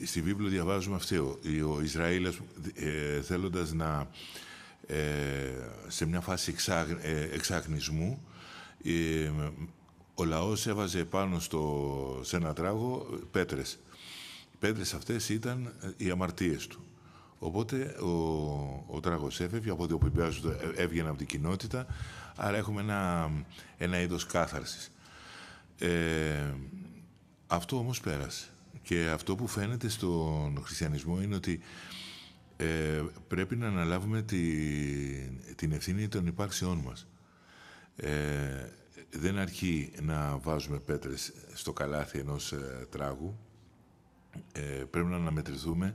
στη, βίβλο διαβάζουμε αυτό ο Ισραήλ ε, θέλοντας να ε, σε μια φάση εξάγνισμού ε, ε, ο λαός έβαζε πάνω στο, σε ένα τράγο πέτρες. πέτρες αυτές ήταν οι αμαρτίες του. Οπότε ο, ο τράγος έφευγε από όπου ε, έβγαινε από την κοινότητα, άρα έχουμε ένα, ένα είδος κάθαρσης. Ε, αυτό όμως πέρασε. Και αυτό που φαίνεται στον χριστιανισμό είναι ότι ε, πρέπει να αναλάβουμε τη, την ευθύνη των υπάρξεών μας. δεν αρκεί να βάζουμε πέτρες στο καλάθι ενός ε, τράγου. πρέπει να αναμετρηθούμε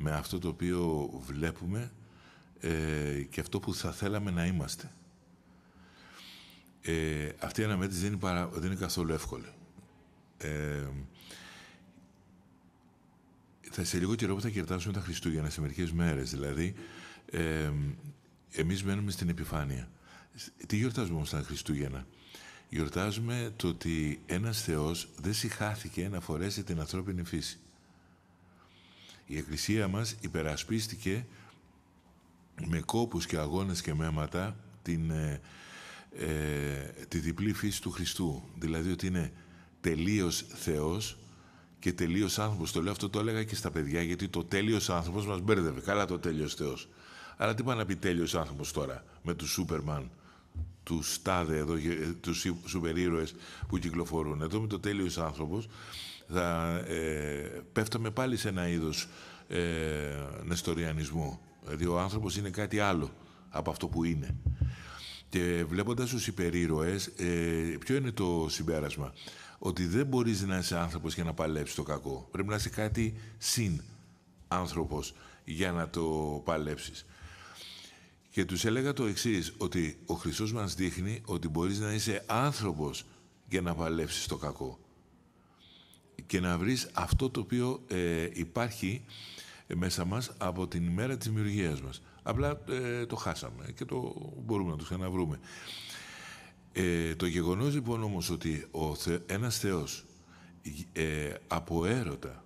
με αυτό το οποίο βλέπουμε ε, και αυτό που θα θέλαμε να είμαστε. Ε, αυτή η αναμέτρηση δεν είναι, δεν είναι καθόλου εύκολη. Ε, θα σε λίγο καιρό που θα κερδάσουμε τα Χριστούγεννα σε μερικές μέρες. Δηλαδή, ε, εμείς μένουμε στην επιφάνεια. Τι γιορτάζουμε όμως τα Χριστούγεννα. Γιορτάζουμε το ότι ένας Θεός δεν συχάθηκε να φορέσει την ανθρώπινη φύση η Εκκλησία μας υπερασπίστηκε με κόπους και αγώνες και μέματα την, ε, ε, τη διπλή φύση του Χριστού. Δηλαδή ότι είναι τελείως Θεός και τελείως άνθρωπος. Το λέω αυτό το έλεγα και στα παιδιά γιατί το τέλειος άνθρωπος μας μπέρδευε. Καλά το τέλειος Θεός. Αλλά τι πάει να πει τέλειος άνθρωπος τώρα με τους Σούπερμαν τους Στάδε εδώ, ε, τους σούπερ που κυκλοφορούν. Εδώ με το τέλειος άνθρωπος θα ε, πέφταμε πάλι σε ένα είδος ε, νεστοριανισμού. Δηλαδή ο άνθρωπος είναι κάτι άλλο από αυτό που είναι. Και βλέποντας τους υπερήρωες, ε, ποιο είναι το συμπέρασμα. Ότι δεν μπορείς να είσαι άνθρωπος για να παλέψεις το κακό. Πρέπει να είσαι κάτι συν άνθρωπος για να το παλέψεις. Και τους έλεγα το εξής, ότι ο Χριστός μας δείχνει ότι μπορείς να είσαι άνθρωπος για να παλέψεις το κακό και να βρεις αυτό το οποίο ε, υπάρχει ε, μέσα μας από την ημέρα της δημιουργίας μας. Απλά ε, το χάσαμε και το μπορούμε να το ξαναβρούμε. Ε, το γεγονός λοιπόν όμως ότι ο Θε, ένας Θεός ε, από έρωτα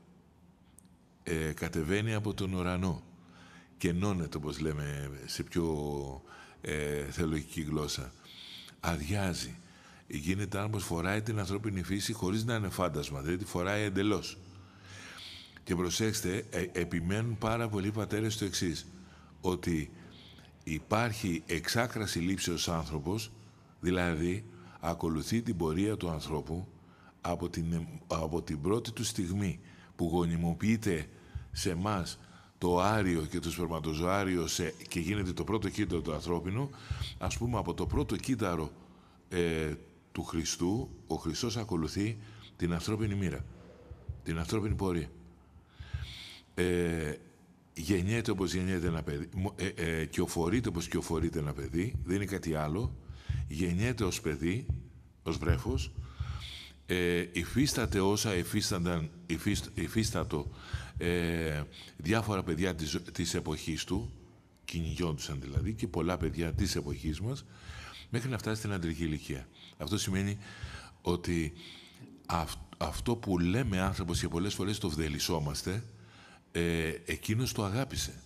ε, κατεβαίνει από τον ουρανό και ενώνεται όπως λέμε σε πιο θεολογική γλώσσα αδειάζει γίνεται άνθρωπος φοράει την ανθρώπινη φύση χωρίς να είναι φάντασμα, δηλαδή τη φοράει εντελώς. Και προσέξτε, ε, επιμένουν πάρα πολλοί πατέρες το εξής, ότι υπάρχει εξάκραση λήψεως άνθρωπος, δηλαδή ακολουθεί την πορεία του ανθρώπου από την, από την πρώτη του στιγμή που γονιμοποιείται σε εμά το άριο και το σπερματοζωάριο σε, και γίνεται το πρώτο κύτταρο του ανθρώπινου, ας πούμε από το πρώτο κύτταρο ε, του Χριστού, ο Χριστός ακολουθεί την ανθρώπινη μοίρα, την ανθρώπινη πορεία. Ε, γεννιέται όπως γεννιέται ένα παιδί, ε, ε, κυοφορείται όπως κυοφορείται ένα παιδί, δεν είναι κάτι άλλο, γεννιέται ως παιδί, ως βρέφος, ε, υφίσταται όσα υφίστανταν, υφίστατο ε, διάφορα παιδιά της, της εποχής του, κυνηγιόντουσαν δηλαδή, και πολλά παιδιά της εποχής μας, μέχρι να φτάσει στην αντρική ηλικία. Αυτό σημαίνει ότι αυτό που λέμε άνθρωπος και πολλές φορές το βδελισόμαστε, ε, εκείνος το αγάπησε.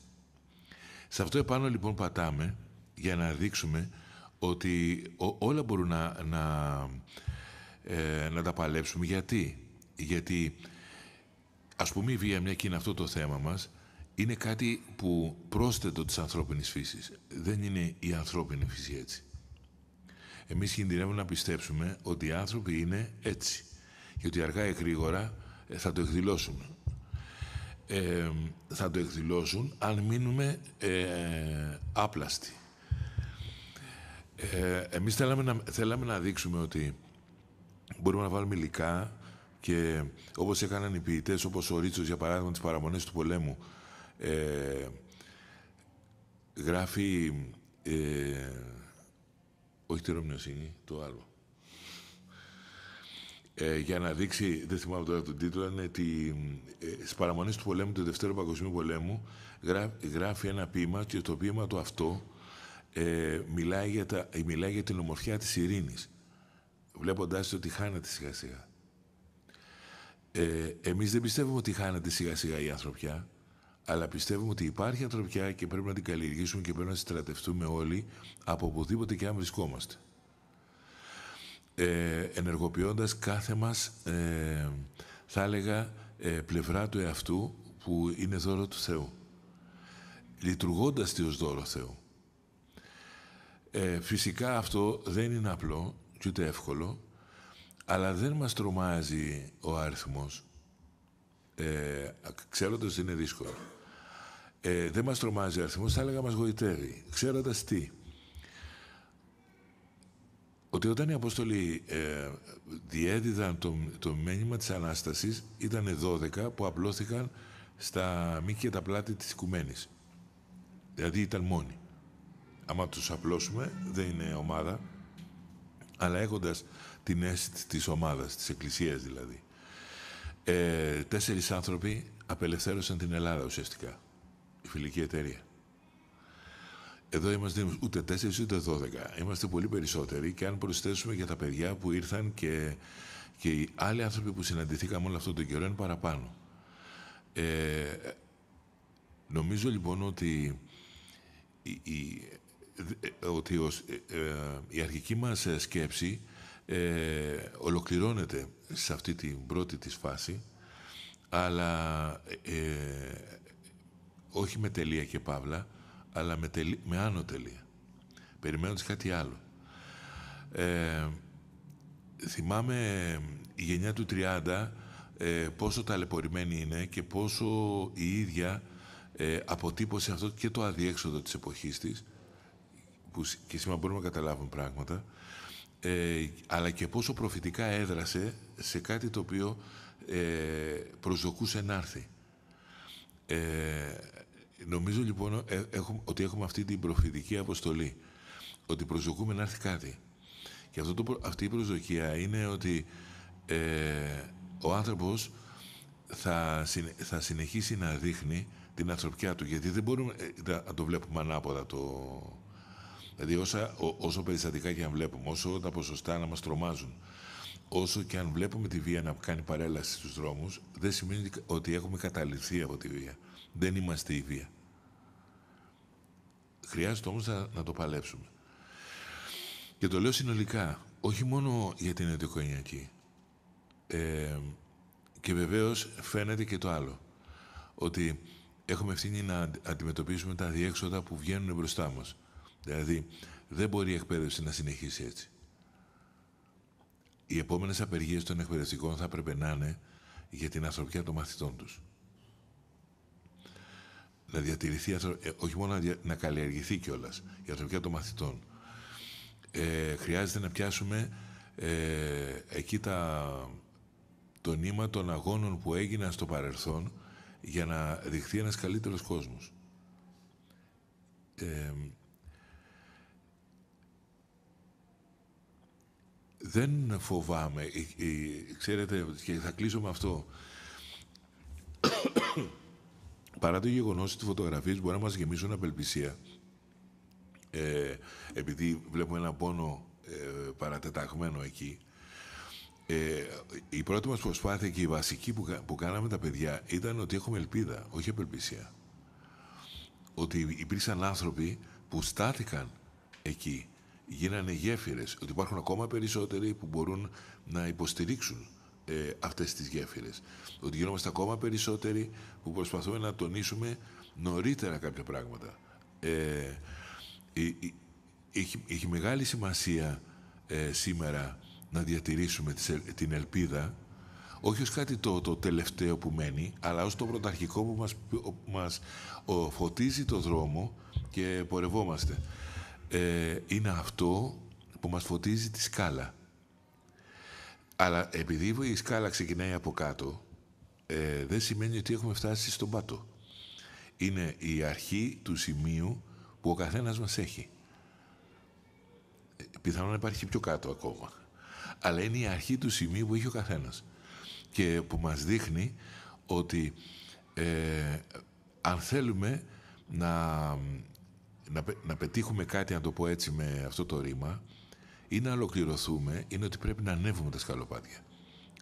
Σε αυτό επάνω λοιπόν πατάμε για να δείξουμε ότι όλα μπορούν να, να, ε, να τα παλέψουμε. Γιατί? Γιατί ας πούμε η βία, μια και είναι αυτό το θέμα μας, είναι κάτι που πρόσθετο της ανθρώπινης φύσης. Δεν είναι η ανθρώπινη φύση έτσι εμείς κινδυνεύουμε να πιστέψουμε ότι οι άνθρωποι είναι έτσι και ότι αργά ή γρήγορα ε, θα το εκδηλώσουν. Ε, θα το εκδηλώσουν αν μείνουμε ε, άπλαστοι. Ε, εμείς θέλαμε να, θέλαμε να δείξουμε ότι μπορούμε να βάλουμε υλικά και όπως έκαναν οι ποιητές, όπως ο Ρίτσος για παράδειγμα τις παραμονές του πολέμου ε, γράφει ε, όχι τη Ρωμιοσύνη, το άλλο. Ε, για να δείξει, δεν θυμάμαι τώρα τον τίτλο, είναι ότι ε, παραμονή του πολέμου, του Δευτέρου Παγκοσμίου Πολέμου, γράφει ένα ποίημα και το ποίημα του αυτό ε, μιλάει, για τα, μιλάει για την ομορφιά της Ειρήνης, βλέποντα ότι χάνεται σιγά σιγά. Ε, εμείς δεν πιστεύουμε ότι χάνεται σιγά σιγά η ανθρωπιά, αλλά πιστεύουμε ότι υπάρχει ανθρωπιά και πρέπει να την καλλιεργήσουμε και πρέπει να συστρατευτούμε όλοι από οπουδήποτε και αν βρισκόμαστε. Ε, ενεργοποιώντας κάθε μας, ε, θα έλεγα, ε, πλευρά του εαυτού που είναι δώρο του Θεού. Λειτουργώντας της ως δώρο Θεού. Ε, φυσικά αυτό δεν είναι απλό και ούτε εύκολο, αλλά δεν μας τρομάζει ο αριθμός, ε, ότι είναι δύσκολο. Ε, δεν μας τρομάζει αριθμός, θα έλεγα μας γοητεύει. Ξέροντας τι. Ότι όταν οι Απόστολοι ε, διέδιδαν το, το μήνυμα της Ανάστασης ήταν 12 που απλώθηκαν στα μήκη και τα πλάτη της οικουμένης. Δηλαδή ήταν μόνοι. Άμα τους απλώσουμε δεν είναι ομάδα αλλά έχοντας την αίσθηση της ομάδας, της εκκλησίας δηλαδή. Ε, τέσσερις άνθρωποι απελευθέρωσαν την Ελλάδα ουσιαστικά φιλική εταιρεία. Εδώ είμαστε ούτε 4 ούτε δώδεκα. Είμαστε πολύ περισσότεροι και αν προσθέσουμε για τα παιδιά που ήρθαν και, και οι άλλοι άνθρωποι που συναντηθήκαμε όλο αυτόν τον καιρό είναι παραπάνω. Ε, νομίζω λοιπόν ότι η, ε, ότι ως, ε, η αρχική μας σκέψη ολοκληρώνεται σε αυτή την πρώτη της φάση αλλά όχι με τελεία και παύλα, αλλά με, τελε... με άνω τελεία. Περιμένοντας κάτι άλλο. Ε, θυμάμαι ε, η γενιά του 30 ε, πόσο ταλαιπωρημένη είναι και πόσο η ίδια ε, αποτύπωσε αυτό και το αδιέξοδο της εποχής της που και σήμερα μπορούμε να καταλάβουμε πράγματα ε, αλλά και πόσο προφητικά έδρασε σε κάτι το οποίο ε, προσδοκούσε να έρθει. Ε, Νομίζω λοιπόν ε, έχουμε, ότι έχουμε αυτή την προφητική αποστολή. Ότι προσδοκούμε να έρθει κάτι. Και αυτό το, αυτή η προσδοκία είναι ότι ε, ο άνθρωπος θα, θα συνεχίσει να δείχνει την ανθρωπιά του. Γιατί δεν μπορούμε ε, να το βλέπουμε ανάποδα το... Δηλαδή όσα, όσο περιστατικά και αν βλέπουμε, όσο τα ποσοστά να μας τρομάζουν, όσο και αν βλέπουμε τη βία να κάνει παρέλαση στους δρόμους, δεν σημαίνει ότι έχουμε καταληφθεί από τη βία. Δεν είμαστε η βία. Χρειάζεται όμως να, το παλέψουμε. Και το λέω συνολικά, όχι μόνο για την ενδοικογενειακή. Ε, και βεβαίως φαίνεται και το άλλο. Ότι έχουμε ευθύνη να αντιμετωπίσουμε τα διέξοδα που βγαίνουν μπροστά μας. Δηλαδή, δεν μπορεί η εκπαίδευση να συνεχίσει έτσι. Οι επόμενες απεργίες των εκπαιδευτικών θα πρέπει να είναι για την ανθρωπιά των μαθητών τους να διατηρηθεί, ε, όχι μόνο να, καλλιεργηθεί κιόλας η ανθρωπιά των μαθητών. Ε, χρειάζεται να πιάσουμε ε, εκεί τα, το νήμα των αγώνων που έγιναν στο παρελθόν για να δειχθεί ένας καλύτερος κόσμος. δεν φοβάμαι, ξέρετε, και θα κλείσω με αυτό παρά το γεγονός ότι οι φωτογραφίες μπορεί να μας γεμίσουν απελπισία, ε, επειδή βλέπουμε ένα πόνο ε, παρατεταγμένο εκεί, ε, η πρώτη μας προσπάθεια και η βασική που, που κάναμε τα παιδιά ήταν ότι έχουμε ελπίδα, όχι απελπισία. Ότι υπήρξαν άνθρωποι που στάθηκαν εκεί, γίνανε γέφυρες, ότι υπάρχουν ακόμα περισσότεροι που μπορούν να υποστηρίξουν ε, αυτές τις γέφυρες. Ότι γινόμαστε ακόμα περισσότεροι που προσπαθούμε να τονίσουμε νωρίτερα κάποια πράγματα. Ε, ε, ε έχει, μεγάλη σημασία ε, σήμερα να διατηρήσουμε την ελπίδα όχι ως κάτι το, το τελευταίο που μένει αλλά ως το πρωταρχικό που μας, φωτίζει το δρόμο και πορευόμαστε. είναι αυτό που μας φωτίζει τη σκάλα. Αλλά επειδή η σκάλα ξεκινάει από κάτω, ε, δεν σημαίνει ότι έχουμε φτάσει στον πάτο. Είναι η αρχή του σημείου που ο καθένας μας έχει. Ε, πιθανόν υπάρχει πιο κάτω ακόμα. Αλλά είναι η αρχή του σημείου που έχει ο καθένας. Και που μας δείχνει ότι ε, αν θέλουμε να, να, να πετύχουμε κάτι, να το πω έτσι με αυτό το ρήμα, ή να ολοκληρωθούμε είναι ότι πρέπει να ανέβουμε τα σκαλοπάτια.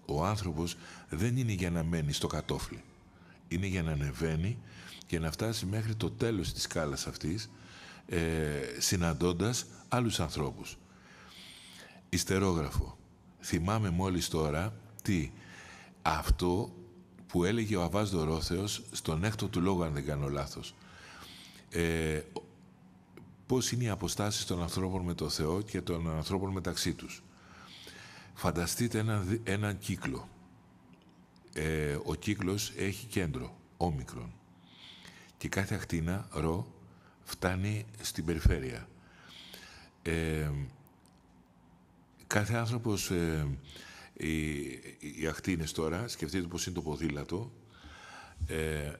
Ο άνθρωπος δεν είναι για να μένει στο κατόφλι. Είναι για να ανεβαίνει και να φτάσει μέχρι το τέλος της σκάλας αυτής ε, συναντώντας άλλους ανθρώπους. Ιστερόγραφο. Θυμάμαι μόλις τώρα τι αυτό που έλεγε ο Αβάς Δωρόθεος στον έκτο του λόγου αν δεν κάνω λάθος. Ε, πώς είναι οι αποστάσεις των ανθρώπων με το Θεό και των ανθρώπων μεταξύ τους. Φανταστείτε ένα, έναν κύκλο. Ε, ο κύκλος έχει κέντρο, όμικρον. Και κάθε ακτίνα, ρο, φτάνει στην περιφέρεια. Ε, κάθε άνθρωπος, ε, οι, οι ακτίνες τώρα, σκεφτείτε πως είναι το ποδήλατο, ε,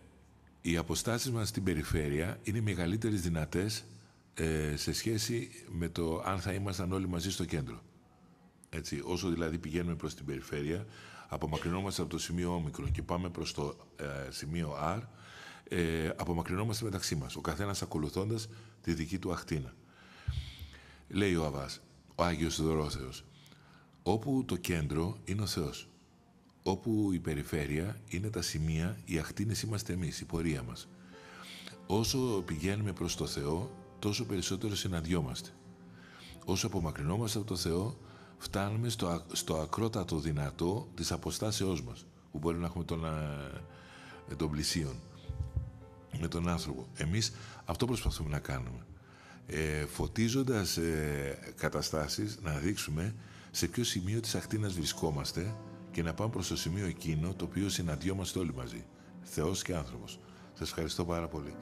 οι αποστάσεις μας στην περιφέρεια είναι μεγαλύτερες δυνατές ε, σε σχέση με το αν θα ήμασταν όλοι μαζί στο κέντρο. Έτσι, όσο δηλαδή πηγαίνουμε προς την περιφέρεια, απομακρυνόμαστε από το σημείο όμικρο και πάμε προς το ε, σημείο R, ε, απομακρυνόμαστε μεταξύ μας, ο καθένας ακολουθώντας τη δική του ακτίνα Λέει ο Αβάς, ο Άγιος Δωρόθεος όπου το κέντρο είναι ο Θεός, όπου η περιφέρεια είναι τα σημεία, οι αχτίνες είμαστε εμείς, η πορεία μας. Όσο πηγαίνουμε προς το Θεό, τόσο περισσότερο συναντιόμαστε. Όσο απομακρυνόμαστε από το Θεό, φτάνουμε στο, στο ακρότατο δυνατό της αποστάσεώς μας, που μπορεί να έχουμε τον, ε, ε, τον πλησίον, με τον άνθρωπο. Εμείς αυτό προσπαθούμε να κάνουμε. Ε, φωτίζοντας ε, καταστάσεις, να δείξουμε σε ποιο σημείο της ακτίνας βρισκόμαστε και να πάμε προς το σημείο εκείνο το οποίο συναντιόμαστε όλοι μαζί. Θεός και άνθρωπος. Σας ευχαριστώ πάρα πολύ.